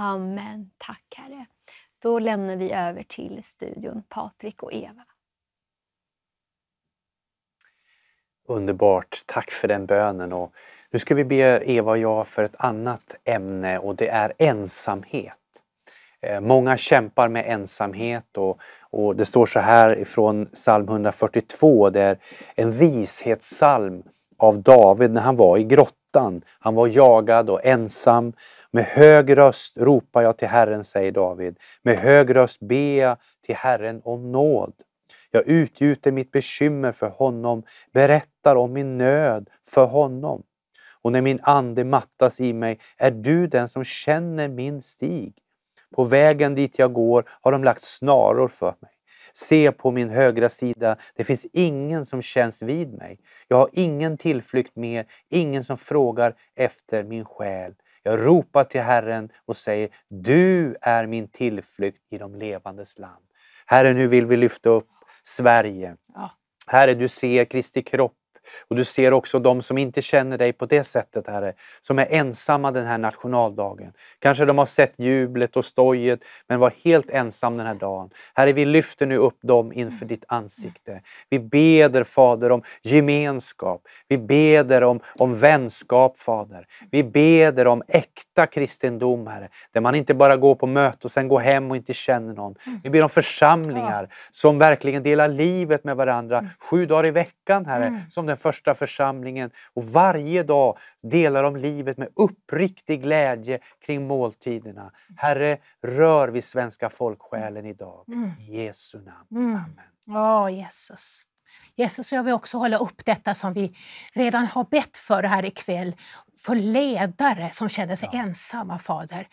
Amen. Tack Herre. Då lämnar vi över till studion Patrik och Eva. Underbart. Tack för den bönen. Och nu ska vi be Eva och jag för ett annat ämne och det är ensamhet. Eh, många kämpar med ensamhet och, och det står så här ifrån psalm 142, det är en vishetssalm av David när han var i grottan. Han var jagad och ensam. Med hög röst ropar jag till Herren, säger David. Med hög röst ber jag till Herren om nåd. Jag utgjuter mitt bekymmer för honom, berättar om min nöd för honom. Och när min ande mattas i mig är du den som känner min stig. På vägen dit jag går har de lagt snaror för mig. Se på min högra sida, det finns ingen som känns vid mig. Jag har ingen tillflykt mer, ingen som frågar efter min själ. Jag ropar till Herren och säger, du är min tillflykt i de levandes land. Herre, nu vill vi lyfta upp Sverige. Ja. Herre, du ser Kristi kropp och du ser också de som inte känner dig på det sättet, Herre, som är ensamma den här nationaldagen. Kanske de har sett jublet och stojet, men var helt ensam den här dagen. Herre, vi lyfter nu upp dem inför ditt ansikte. Vi beder, Fader, om gemenskap. Vi beder om, om vänskap, Fader. Vi beder om äkta kristendom, Herre, där man inte bara går på möte och sen går hem och inte känner någon. Mm. Vi ber om församlingar som verkligen delar livet med varandra mm. sju dagar i veckan, Herre, mm. som den första församlingen och varje dag delar de livet med uppriktig glädje kring måltiderna. Mm. Herre, rör vid svenska folksjälen mm. idag. Mm. I Jesu namn. Amen. Ja, oh, Jesus. Jesus, jag vill också hålla upp detta som vi redan har bett för här ikväll för ledare som känner sig ja. ensamma, Fader.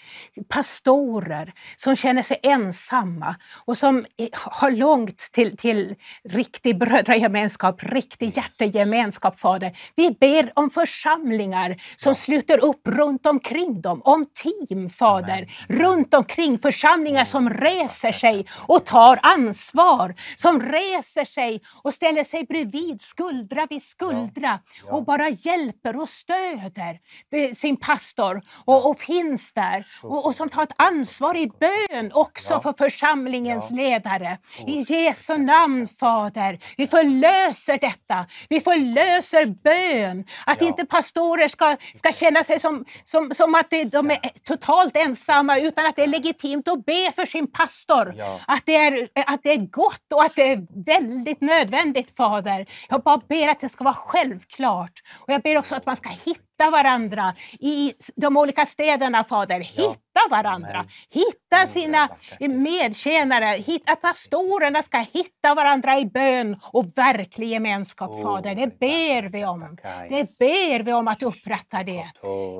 Pastorer som känner sig ensamma och som eh, har långt till, till riktig brödragemenskap, riktig hjärtegemenskap, Fader. Vi ber om församlingar som ja. sluter upp runt omkring dem, om team, Fader. Amen. Runt omkring församlingar som reser sig och tar ansvar, som reser sig och ställer sig bredvid, skuldra vid skuldra ja. och bara hjälper och stöder där, sin pastor, och, och finns där. Och, och, som tar ett ansvar i bön också ja. för församlingens ja. ledare. I Jesu namn, Fader. Vi förlöser detta. Vi förlöser bön. Att ja. inte pastorer ska, ska känna sig som, som, som att de är totalt ensamma, utan att det är legitimt att be för sin pastor. Att, det är, att det är gott och att det är väldigt nödvändigt, Fader. Jag bara ber att det ska vara självklart. Och jag ber också att man ska hitta hitta varandra i de olika städerna, Fader. Hitta varandra, Amen. hitta sina medtjänare, hitta, att pastorerna ska hitta varandra i bön och verklig gemenskap, oh, Fader. Det ber vi om. Det ber vi om att upprätta det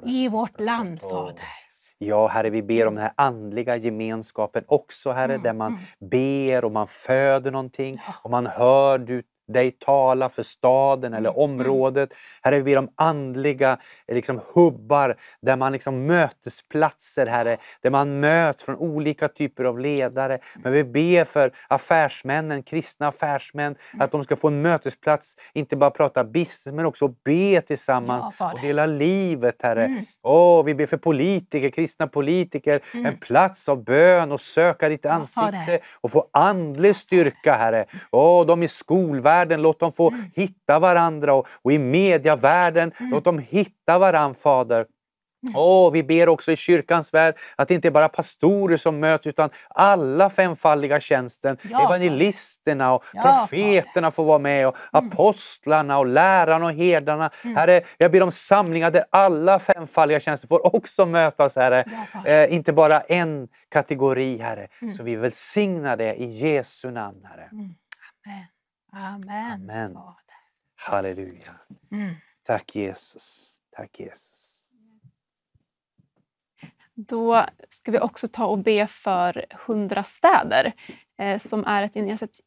i vårt land, Fader. Ja, Herre, vi ber om den här andliga gemenskapen också, Herre, mm, där man mm. ber och man föder någonting och man hör du dig tala för staden eller mm, mm. området. Mm. vi är vi de andliga liksom, hubbar, där man liksom mötesplatser, herre, där man möts från olika typer av ledare. Men vi ber för affärsmännen, kristna affärsmän, att de ska få en mötesplats, inte bara prata business, men också be tillsammans ja, och dela livet, Herre. Mm. Oh, vi ber för politiker, kristna politiker, mm. en plats av bön och söka ditt ansikte ja, och få andlig styrka, Herre. Oh, de i skolvärlden världen, låt dem få mm. hitta varandra och, och i mediavärlden, mm. låt dem hitta varandra Fader. Mm. Åh, oh, vi ber också i kyrkans värld att det inte är bara pastorer som möts utan alla femfaldiga tjänsten, ja, evangelisterna och ja, profeterna får vara med och mm. apostlarna och lärarna och herdarna. Mm. Herre, jag ber om samlingar där alla femfaldiga tjänster får också mötas Herre. Ja, eh, inte bara en kategori Herre. Mm. Så vi välsignar det i Jesu namn Herre. Mm. Amen. Amen. Amen. Halleluja. Mm. Tack Jesus. Tack Jesus. Då ska vi också ta och be för 100 städer eh, som är ett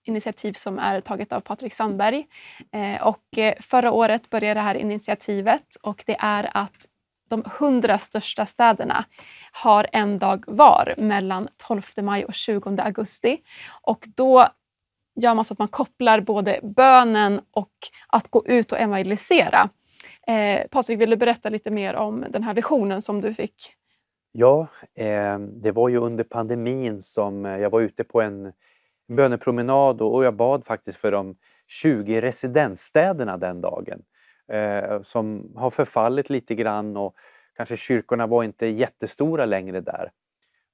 initiativ som är taget av Patrik Sandberg. Eh, och eh, förra året började det här initiativet och det är att de hundra största städerna har en dag var mellan 12 maj och 20 augusti. Och då gör man så att man kopplar både bönen och att gå ut och evangelisera. Eh, Patrik, vill du berätta lite mer om den här visionen som du fick? Ja, eh, det var ju under pandemin som eh, jag var ute på en bönepromenad och jag bad faktiskt för de 20 residensstäderna den dagen eh, som har förfallit lite grann och kanske kyrkorna var inte jättestora längre där.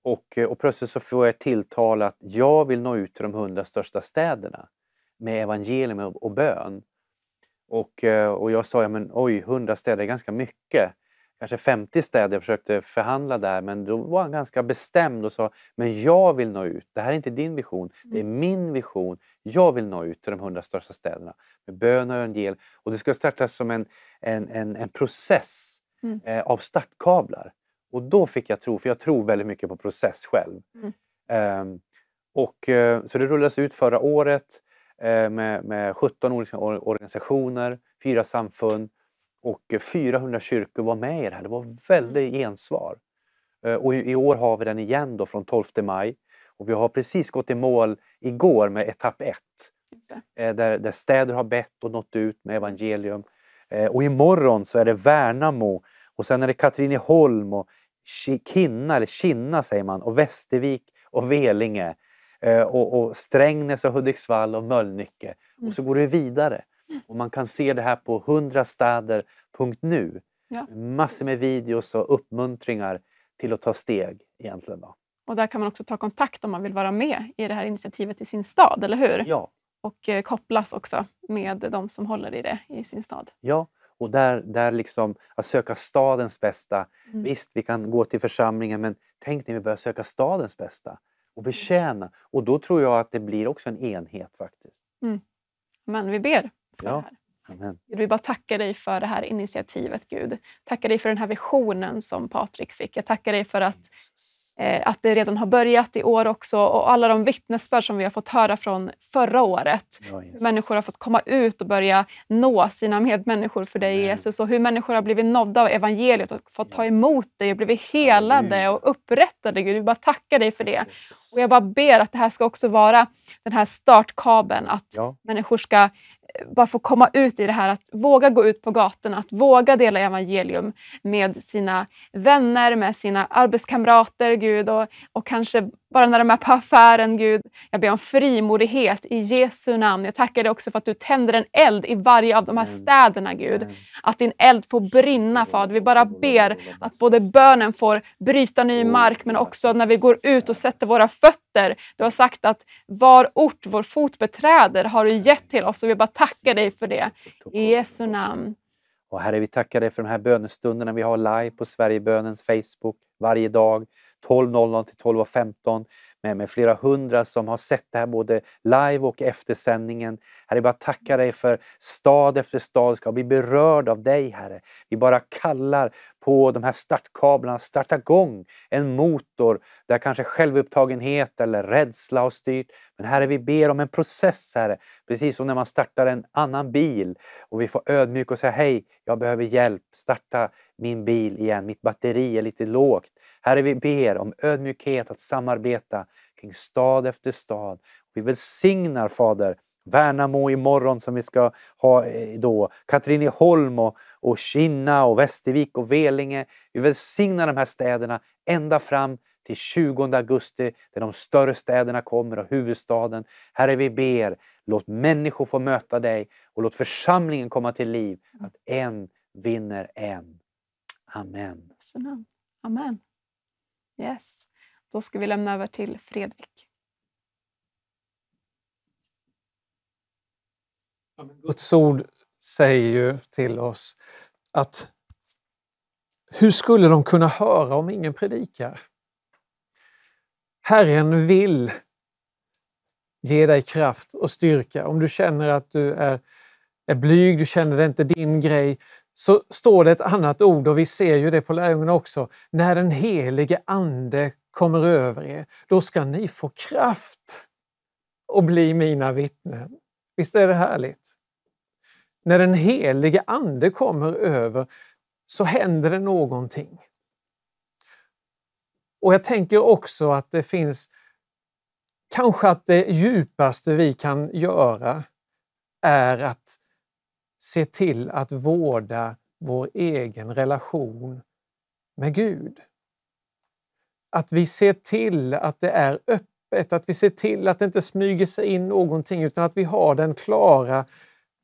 Och, eh, och plötsligt så får jag tilltal att jag vill nå ut till de hundra största städerna med evangelium och, och bön. Och, eh, och jag sa, ja men oj, hundra städer är ganska mycket. Kanske 50 städer jag försökte förhandla där men då var han ganska bestämd och sa, men jag vill nå ut. Det här är inte din vision, det är mm. min vision. Jag vill nå ut till de hundra största städerna med bön och evangelium. Och det ska startas som en, en, en, en process mm. eh, av startkablar och då fick jag tro, för jag tror väldigt mycket på process själv. Mm. Um, och, uh, så det rullades ut förra året uh, med, med 17 olika organisationer, fyra samfund och 400 kyrkor var med i det här. Det var väldigt mm. gensvar. Uh, och i, i, år har vi den igen då från 12 maj. Och vi har precis gått i mål igår med etapp 1. Där, där städer har bett och nått ut med evangelium. Och imorgon så är det Värnamo och sen är det Katrineholm och Kinna, eller Kinna säger man, och Västervik och Velinge eh, och, och Strängnäs och Hudiksvall och Mölnlycke. Mm. Och så går det vidare. Mm. Och man kan se det här på 100städer.nu. Ja. Massor med videos och uppmuntringar till att ta steg egentligen. Då. Och där kan man också ta kontakt om man vill vara med i det här initiativet i sin stad, eller hur? Ja. Och eh, kopplas också med de som håller i det i sin stad. Ja, och där, där liksom, att söka stadens bästa. Mm. Visst, vi kan gå till församlingen men tänk när vi börjar söka stadens bästa och mm. betjäna. Och då tror jag att det blir också en enhet faktiskt. Mm. Men vi ber för ja. det här. Amen. Jag vill bara tacka dig för det här initiativet, Gud. Tacka dig för den här visionen som Patrik fick. Jag tackar dig för att Eh, att det redan har börjat i år också och alla de vittnesbörd som vi har fått höra från förra året. Ja, människor har fått komma ut och börja nå sina medmänniskor för dig Amen. Jesus och hur människor har blivit nådda av evangeliet och fått ta emot dig och blivit helade Amen. och upprättade. Gud, vi bara tackar dig för det. Jesus. Och jag bara ber att det här ska också vara den här startkabeln, att ja. människor ska bara få komma ut i det här att våga gå ut på gatorna, att våga dela evangelium med sina vänner, med sina arbetskamrater, Gud och, och kanske bara när de är på affären, Gud. Jag ber om frimodighet i Jesu namn. Jag tackar dig också för att du tänder en eld i varje av de här städerna, Gud. Att din eld får brinna, Fader. Vi bara ber att både bönen får bryta ny oh, mark, men också när vi går ut och sätter våra fötter. Du har sagt att var ort vår fot beträder har du gett till oss och vi bara tackar dig för det. I Jesu namn. Och Herre, vi tackar dig för de här bönestunderna vi har live på Sverigebönens Facebook varje dag. 12.00 till 12.15 med, med flera hundra som har sett det här både live och eftersändningen. Herre, bara tacka dig för stad efter stad ska bli berörd av dig, Herre. Vi bara kallar på de här startkablarna, starta igång en motor där kanske självupptagenhet eller rädsla har styrt. Men Herre, vi ber om en process, Herre, precis som när man startar en annan bil och vi får ödmjuk och säga hej, jag behöver hjälp, starta min bil igen, mitt batteri är lite lågt. Herre, vi ber om ödmjukhet att samarbeta kring stad efter stad. Vi välsignar, Fader, Värnamo imorgon som vi ska ha eh, då. Katrineholm och, och Kinna och Västervik och Velinge. Vi välsignar de här städerna ända fram till 20 augusti där de större städerna kommer och huvudstaden. Herre, vi ber, låt människor få möta dig och låt församlingen komma till liv. Mm. Att en vinner en. Amen. Amen. Yes. Då ska vi lämna över till Fredrik. Guds ord säger ju till oss att hur skulle de kunna höra om ingen predikar? Herren vill ge dig kraft och styrka. Om du känner att du är, är blyg, du känner det inte din grej, så står det ett annat ord och vi ser ju det på lärjungarna också. När den helige Ande kommer över er, då ska ni få kraft och bli mina vittnen. Visst är det härligt? När den helige Ande kommer över så händer det någonting. Och jag tänker också att det finns kanske att det djupaste vi kan göra är att se till att vårda vår egen relation med Gud. Att vi ser till att det är öppet öppet, att vi ser till att det inte smyger sig in någonting utan att vi har den klara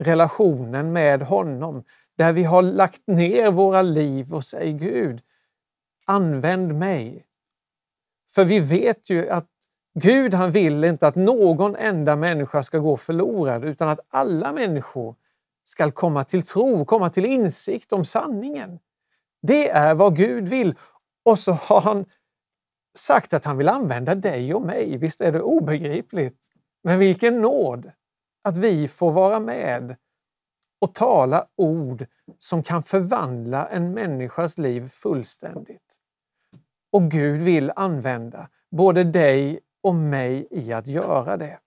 relationen med honom där vi har lagt ner våra liv och säger Gud, använd mig. För vi vet ju att Gud han vill inte att någon enda människa ska gå förlorad utan att alla människor ska komma till tro, komma till insikt om sanningen. Det är vad Gud vill. Och så har han sagt att han vill använda dig och mig. Visst är det obegripligt? Men vilken nåd att vi får vara med och tala ord som kan förvandla en människas liv fullständigt. Och Gud vill använda både dig och mig i att göra det.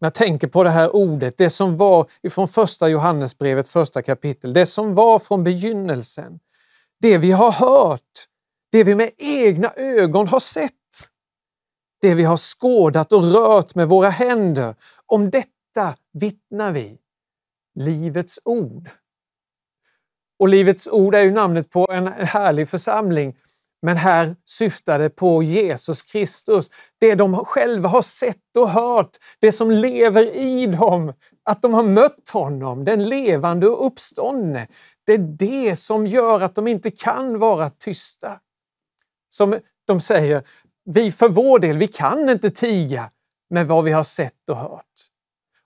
Jag tänker på det här ordet, det som var ifrån första Johannesbrevet, första kapitel, det som var från begynnelsen. Det vi har hört, det vi med egna ögon har sett, det vi har skådat och rört med våra händer. Om detta vittnar vi. Livets ord. Och Livets ord är ju namnet på en härlig församling, men här syftar det på Jesus Kristus. Det de själva har sett och hört, det som lever i dem, att de har mött honom, den levande och uppståndne. Det är det som gör att de inte kan vara tysta som de säger, vi för vår del, vi kan inte tiga med vad vi har sett och hört.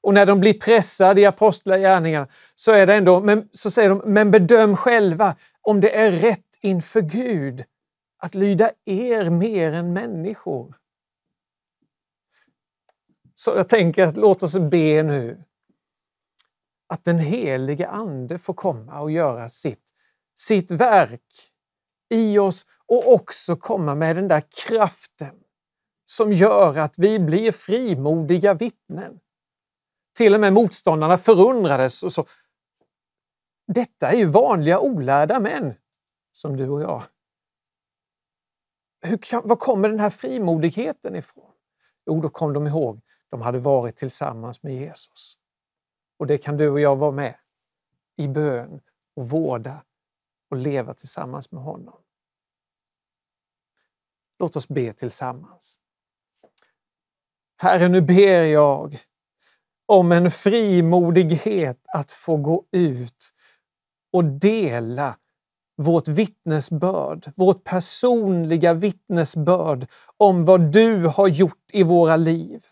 Och när de blir pressade i apostlagärningarna så, är det ändå, men, så säger de, men bedöm själva om det är rätt inför Gud att lyda er mer än människor. Så jag tänker att låt oss be nu att den helige Ande får komma och göra sitt, sitt verk i oss och också komma med den där kraften som gör att vi blir frimodiga vittnen. Till och med motståndarna förundrades. Och så. Detta är ju vanliga olärda män som du och jag. Hur kan, var kommer den här frimodigheten ifrån? Jo, då kom de ihåg, de hade varit tillsammans med Jesus. Och det kan du och jag vara med i bön och vårda och leva tillsammans med honom. Låt oss be tillsammans. Herre, nu ber jag om en frimodighet att få gå ut och dela vårt vittnesbörd, vårt personliga vittnesbörd om vad du har gjort i våra liv.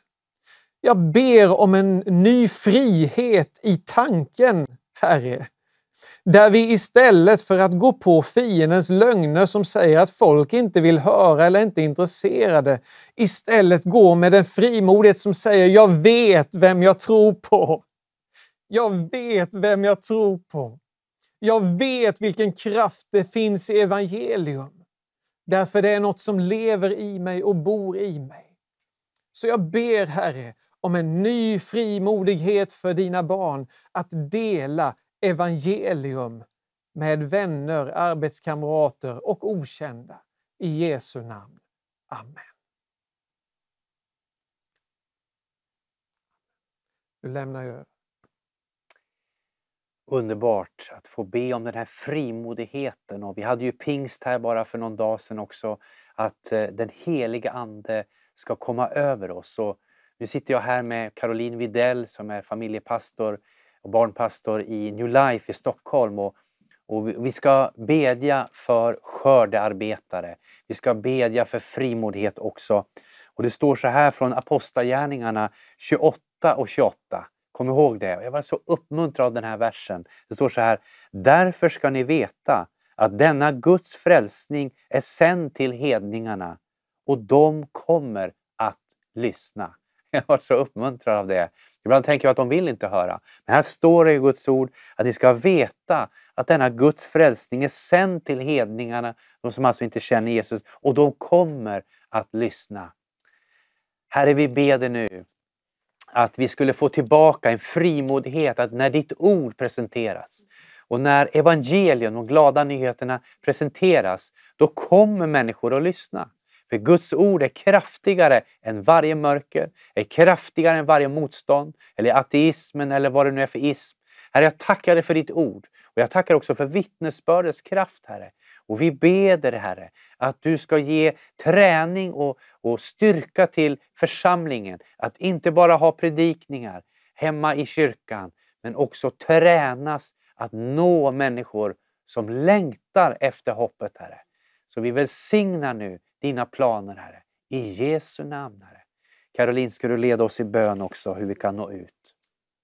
Jag ber om en ny frihet i tanken, Herre, där vi istället för att gå på fiendens lögner som säger att folk inte vill höra eller inte är intresserade, istället går med en frimodighet som säger jag vet vem jag tror på. Jag vet vem jag tror på. Jag vet vilken kraft det finns i evangelium. Därför det är något som lever i mig och bor i mig. Så jag ber Herre om en ny frimodighet för dina barn att dela evangelium med vänner, arbetskamrater och okända. I Jesu namn. Amen. Nu lämnar jag över. Underbart att få be om den här frimodigheten. Och vi hade ju pingst här bara för någon dag sedan också. Att eh, den heliga Ande ska komma över oss. Och nu sitter jag här med Caroline Widell som är familjepastor och barnpastor i New Life i Stockholm. Och, och vi ska bedja för skördearbetare. Vi ska bedja för frimodighet också. Och det står så här från Apostlagärningarna 28 och 28. Kom ihåg det. Jag var så uppmuntrad av den här versen. Det står så här. Därför ska ni veta att denna Guds frälsning är sänd till hedningarna och de kommer att lyssna. Jag var så uppmuntrad av det. Ibland tänker jag att de vill inte höra. Men här står det i Guds ord att ni ska veta att denna Guds frälsning är sänd till hedningarna, de som alltså inte känner Jesus, och de kommer att lyssna. Herre, vi ber dig nu att vi skulle få tillbaka en frimodighet att när ditt ord presenteras och när evangelium, och glada nyheterna, presenteras, då kommer människor att lyssna. För Guds ord är kraftigare än varje mörker, är kraftigare än varje motstånd, eller ateismen eller vad det nu är för ism. Herre, jag tackar dig för ditt ord och jag tackar också för vittnesbördets kraft, Herre. Och vi beder, Herre, att du ska ge träning och, och styrka till församlingen. Att inte bara ha predikningar hemma i kyrkan, men också tränas att nå människor som längtar efter hoppet, Herre. Så vi välsignar nu dina planer, Herre. I Jesu namn, Herre. Caroline, ska du leda oss i bön också, hur vi kan nå ut?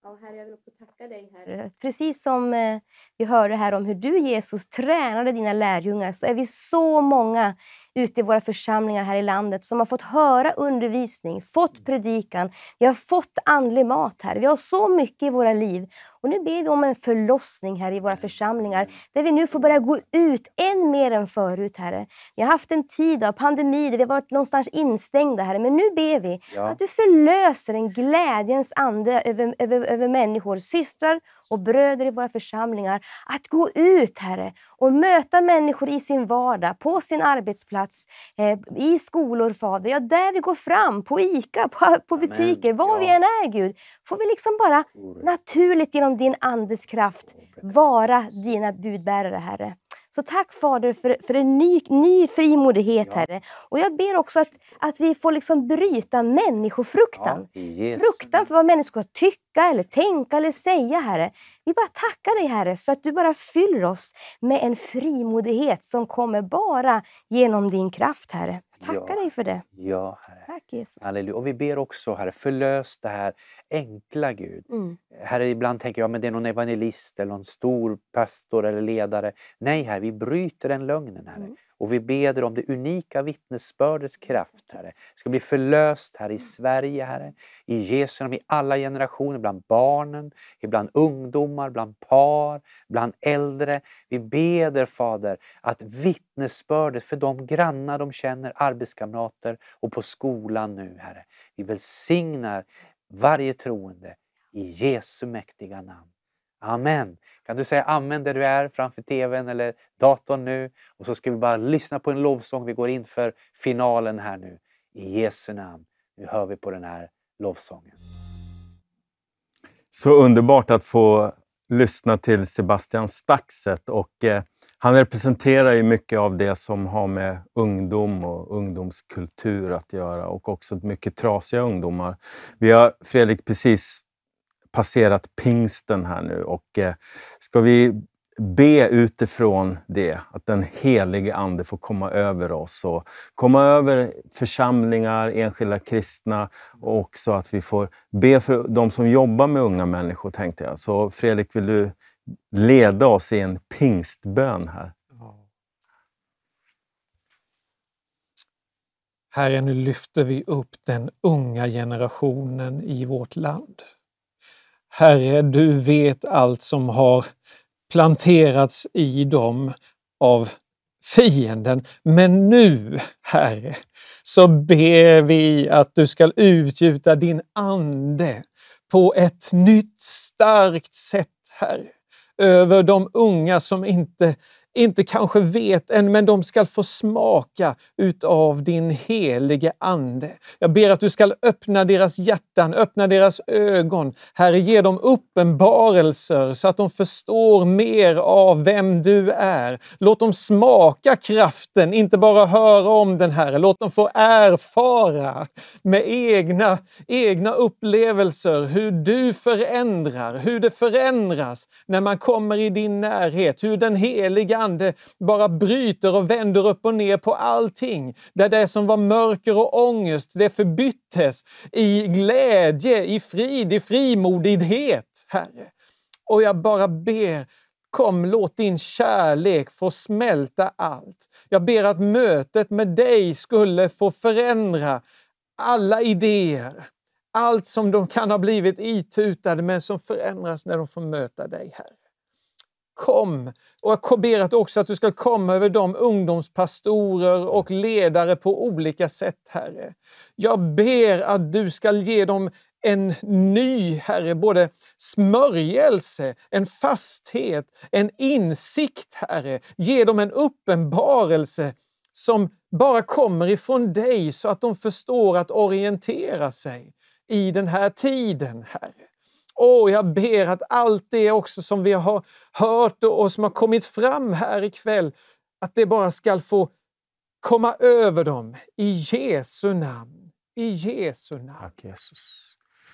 Ja, herre, jag vill också tacka dig, Herre. Eh, precis som eh, vi hörde här om hur du, Jesus, tränade dina lärjungar så är vi så många ute i våra församlingar här i landet som har fått höra undervisning, fått mm. predikan, vi har fått andlig mat här. Vi har så mycket i våra liv och nu ber vi om en förlossning här i våra mm. församlingar, mm. där vi nu får börja gå ut än mer än förut, Herre. Vi har haft en tid av pandemi där vi varit någonstans instängda, Herre, men nu ber vi ja. att du förlöser en glädjens ande över, över, över människor, systrar och bröder i våra församlingar, att gå ut, Herre, och möta människor i sin vardag, på sin arbetsplats, eh, i skolor, Fader. Ja, där vi går fram, på ICA, på, på butiker, var ja. vi än är, Gud, får vi liksom bara naturligt genom din andes kraft vara dina budbärare, Herre. Så tack Fader för, för en ny, ny frimodighet, ja. Herre. Och jag ber också att, att vi får liksom bryta människofruktan. Ja, yes. Fruktan för vad människor ska tycka, eller tänka eller säga, Herre. Vi bara tackar dig, Herre, för att du bara fyller oss med en frimodighet som kommer bara genom din kraft, Herre. Jag tackar ja. dig för det. Ja, Herre. Tack Jesus. Halleluja. Och vi ber också Herre, förlös det här enkla Gud. Mm. Herre, ibland tänker jag men det är någon evangelist eller någon stor pastor eller ledare. Nej Herre, vi bryter den lögnen Herre. Mm. Och vi ber om det unika vittnesbördets kraft, Herre. ska bli förlöst här i Sverige, Herre. I Jesu namn, i alla generationer, bland barnen, ibland ungdomar, bland par, bland äldre. Vi beder, Fader, att vittnesbördet för de grannar de känner, arbetskamrater och på skolan nu, Herre. Vi välsignar varje troende i Jesu mäktiga namn. Amen. Kan du säga amen där du är framför tvn eller datorn nu? Och så ska vi bara lyssna på en lovsång. Vi går in för finalen här nu. I Jesu namn. Nu hör vi på den här lovsången. Så underbart att få lyssna till Sebastian Staxet. Och, eh, han representerar ju mycket av det som har med ungdom och ungdomskultur att göra och också mycket trasiga ungdomar. Vi har, Fredrik, precis passerat pingsten här nu och eh, ska vi be utifrån det, att den helige Ande får komma över oss och komma över församlingar, enskilda kristna och också att vi får be för de som jobbar med unga människor, tänkte jag. Så Fredrik, vill du leda oss i en pingstbön här? Herre, nu lyfter vi upp den unga generationen i vårt land. Herre, du vet allt som har planterats i dem av fienden. Men nu, Herre, så ber vi att du ska utgjuta din ande på ett nytt starkt sätt, Herre, över de unga som inte inte kanske vet än, men de skall få smaka utav din helige Ande. Jag ber att du skall öppna deras hjärtan, öppna deras ögon. Herre, ge dem uppenbarelser så att de förstår mer av vem du är. Låt dem smaka kraften, inte bara höra om den, Herre. Låt dem få erfara med egna, egna upplevelser hur du förändrar, hur det förändras när man kommer i din närhet, hur den heliga ande eh, bara bryter och vänder upp och ner på allting. Där det som var mörker och ångest, det förbyttes i glädje, i frid, i frimodighet, Herre. Och jag bara ber, Kom, låt din kärlek få smälta allt. Jag ber att mötet med dig skulle få förändra alla idéer. Allt som de kan ha blivit itutade men som förändras när de får möta dig, Herre. Kom! Och jag ber berat också att du ska komma över de ungdomspastorer mm. och ledare på olika sätt, Herre. Jag ber att du ska ge dem en ny, Herre, både smörjelse, en fasthet, en insikt, Herre. Ge dem en uppenbarelse som bara kommer ifrån dig så att de förstår att orientera sig i den här tiden, Herre. Och jag ber att allt det också som vi har hört och som har kommit fram här ikväll, att det bara ska få komma över dem i Jesu namn. I Jesu namn. Tack Jesus.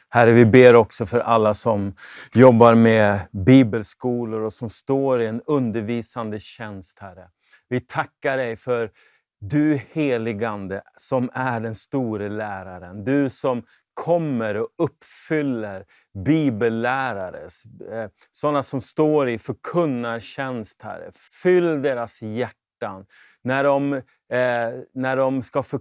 Herre, vi ber också för alla som jobbar med bibelskolor och som står i en undervisande tjänst, Herre. Vi tackar dig för du heligande som är den store läraren. Du som kommer och uppfyller bibellärare, eh, sådana som står i förkunnartjänst, Herre. Fyll deras hjärtan när de Eh, när de ska för,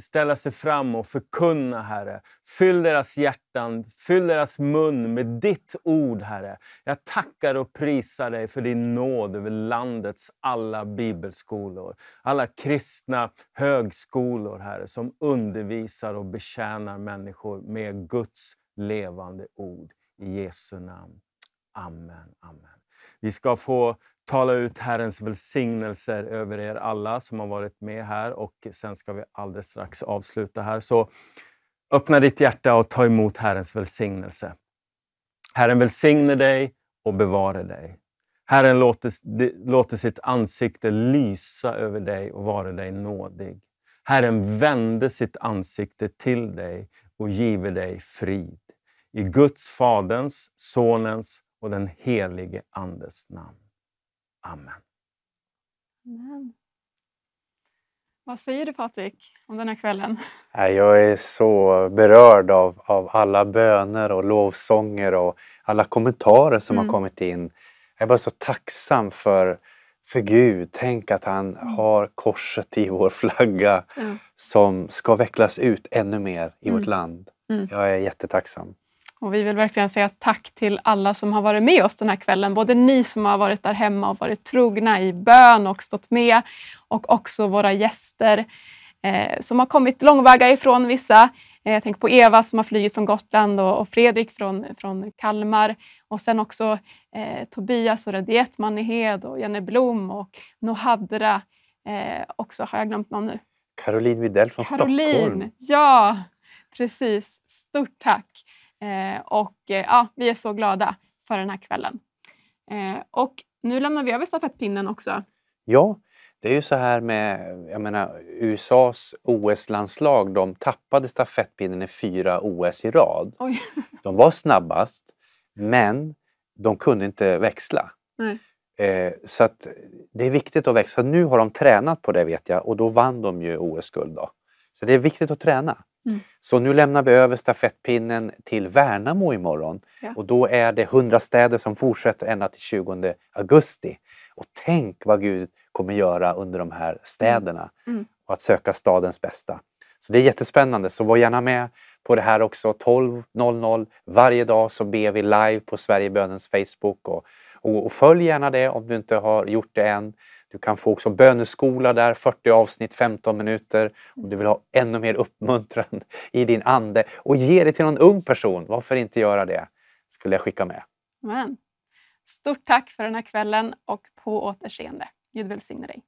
ställa sig fram och förkunna, Herre. Fyll deras hjärtan, fyll deras mun med ditt ord, Herre. Jag tackar och prisar dig för din nåd över landets alla bibelskolor. Alla kristna högskolor, Herre, som undervisar och betjänar människor med Guds levande ord. I Jesu namn. Amen, amen. Vi ska få tala ut Herrens välsignelser över er alla som har varit med här och sen ska vi alldeles strax avsluta här. Så öppna ditt hjärta och ta emot Herrens välsignelse. Herren välsigne dig och bevare dig. Herren låter, låter sitt ansikte lysa över dig och vare dig nådig. Herren vände sitt ansikte till dig och give dig frid. I Guds, Faderns, Sonens och den helige Andes namn. Amen. Amen. Vad säger du Patrik om den här kvällen? Jag är så berörd av, av alla böner och lovsånger och alla kommentarer som mm. har kommit in. Jag är bara så tacksam för, för Gud. Tänk att han mm. har korset i vår flagga mm. som ska vecklas ut ännu mer i vårt mm. land. Mm. Jag är jättetacksam. Och vi vill verkligen säga tack till alla som har varit med oss den här kvällen. Både ni som har varit där hemma och varit trogna i bön och stått med och också våra gäster eh, som har kommit långväga ifrån vissa. Eh, jag tänker på Eva som har flugit från Gotland och, och Fredrik från, från Kalmar och sen också eh, Tobias och Rediet Manihed och Jenny Blom och Nohadra. Eh, också, har jag glömt någon nu? Caroline Widell från Caroline. Stockholm. Ja, precis. Stort tack! Eh, och eh, ja, vi är så glada för den här kvällen. Eh, och nu lämnar vi över stafettpinnen också. Ja, det är ju så här med jag menar, USAs OS-landslag. De tappade stafettpinnen i fyra OS i rad. Oj. De var snabbast, men de kunde inte växla. Nej. Eh, så att det är viktigt att växla. Nu har de tränat på det vet jag och då vann de ju OS-guld. Så det är viktigt att träna. Mm. Så nu lämnar vi över stafettpinnen till Värnamo imorgon ja. och då är det 100 städer som fortsätter ända till 20 augusti. Och tänk vad Gud kommer göra under de här mm. städerna mm. Mm. och att söka stadens bästa. Så det är jättespännande, så var gärna med på det här också. 12.00 varje dag så ber vi live på Sverigebönens Facebook och, och, och följ gärna det om du inte har gjort det än. Du kan få också böneskola där, 40 avsnitt, 15 minuter. Om du vill ha ännu mer uppmuntran i din ande och ge det till någon ung person, varför inte göra det? skulle jag skicka med. Amen. Stort tack för den här kvällen och på återseende. Gud välsigne dig.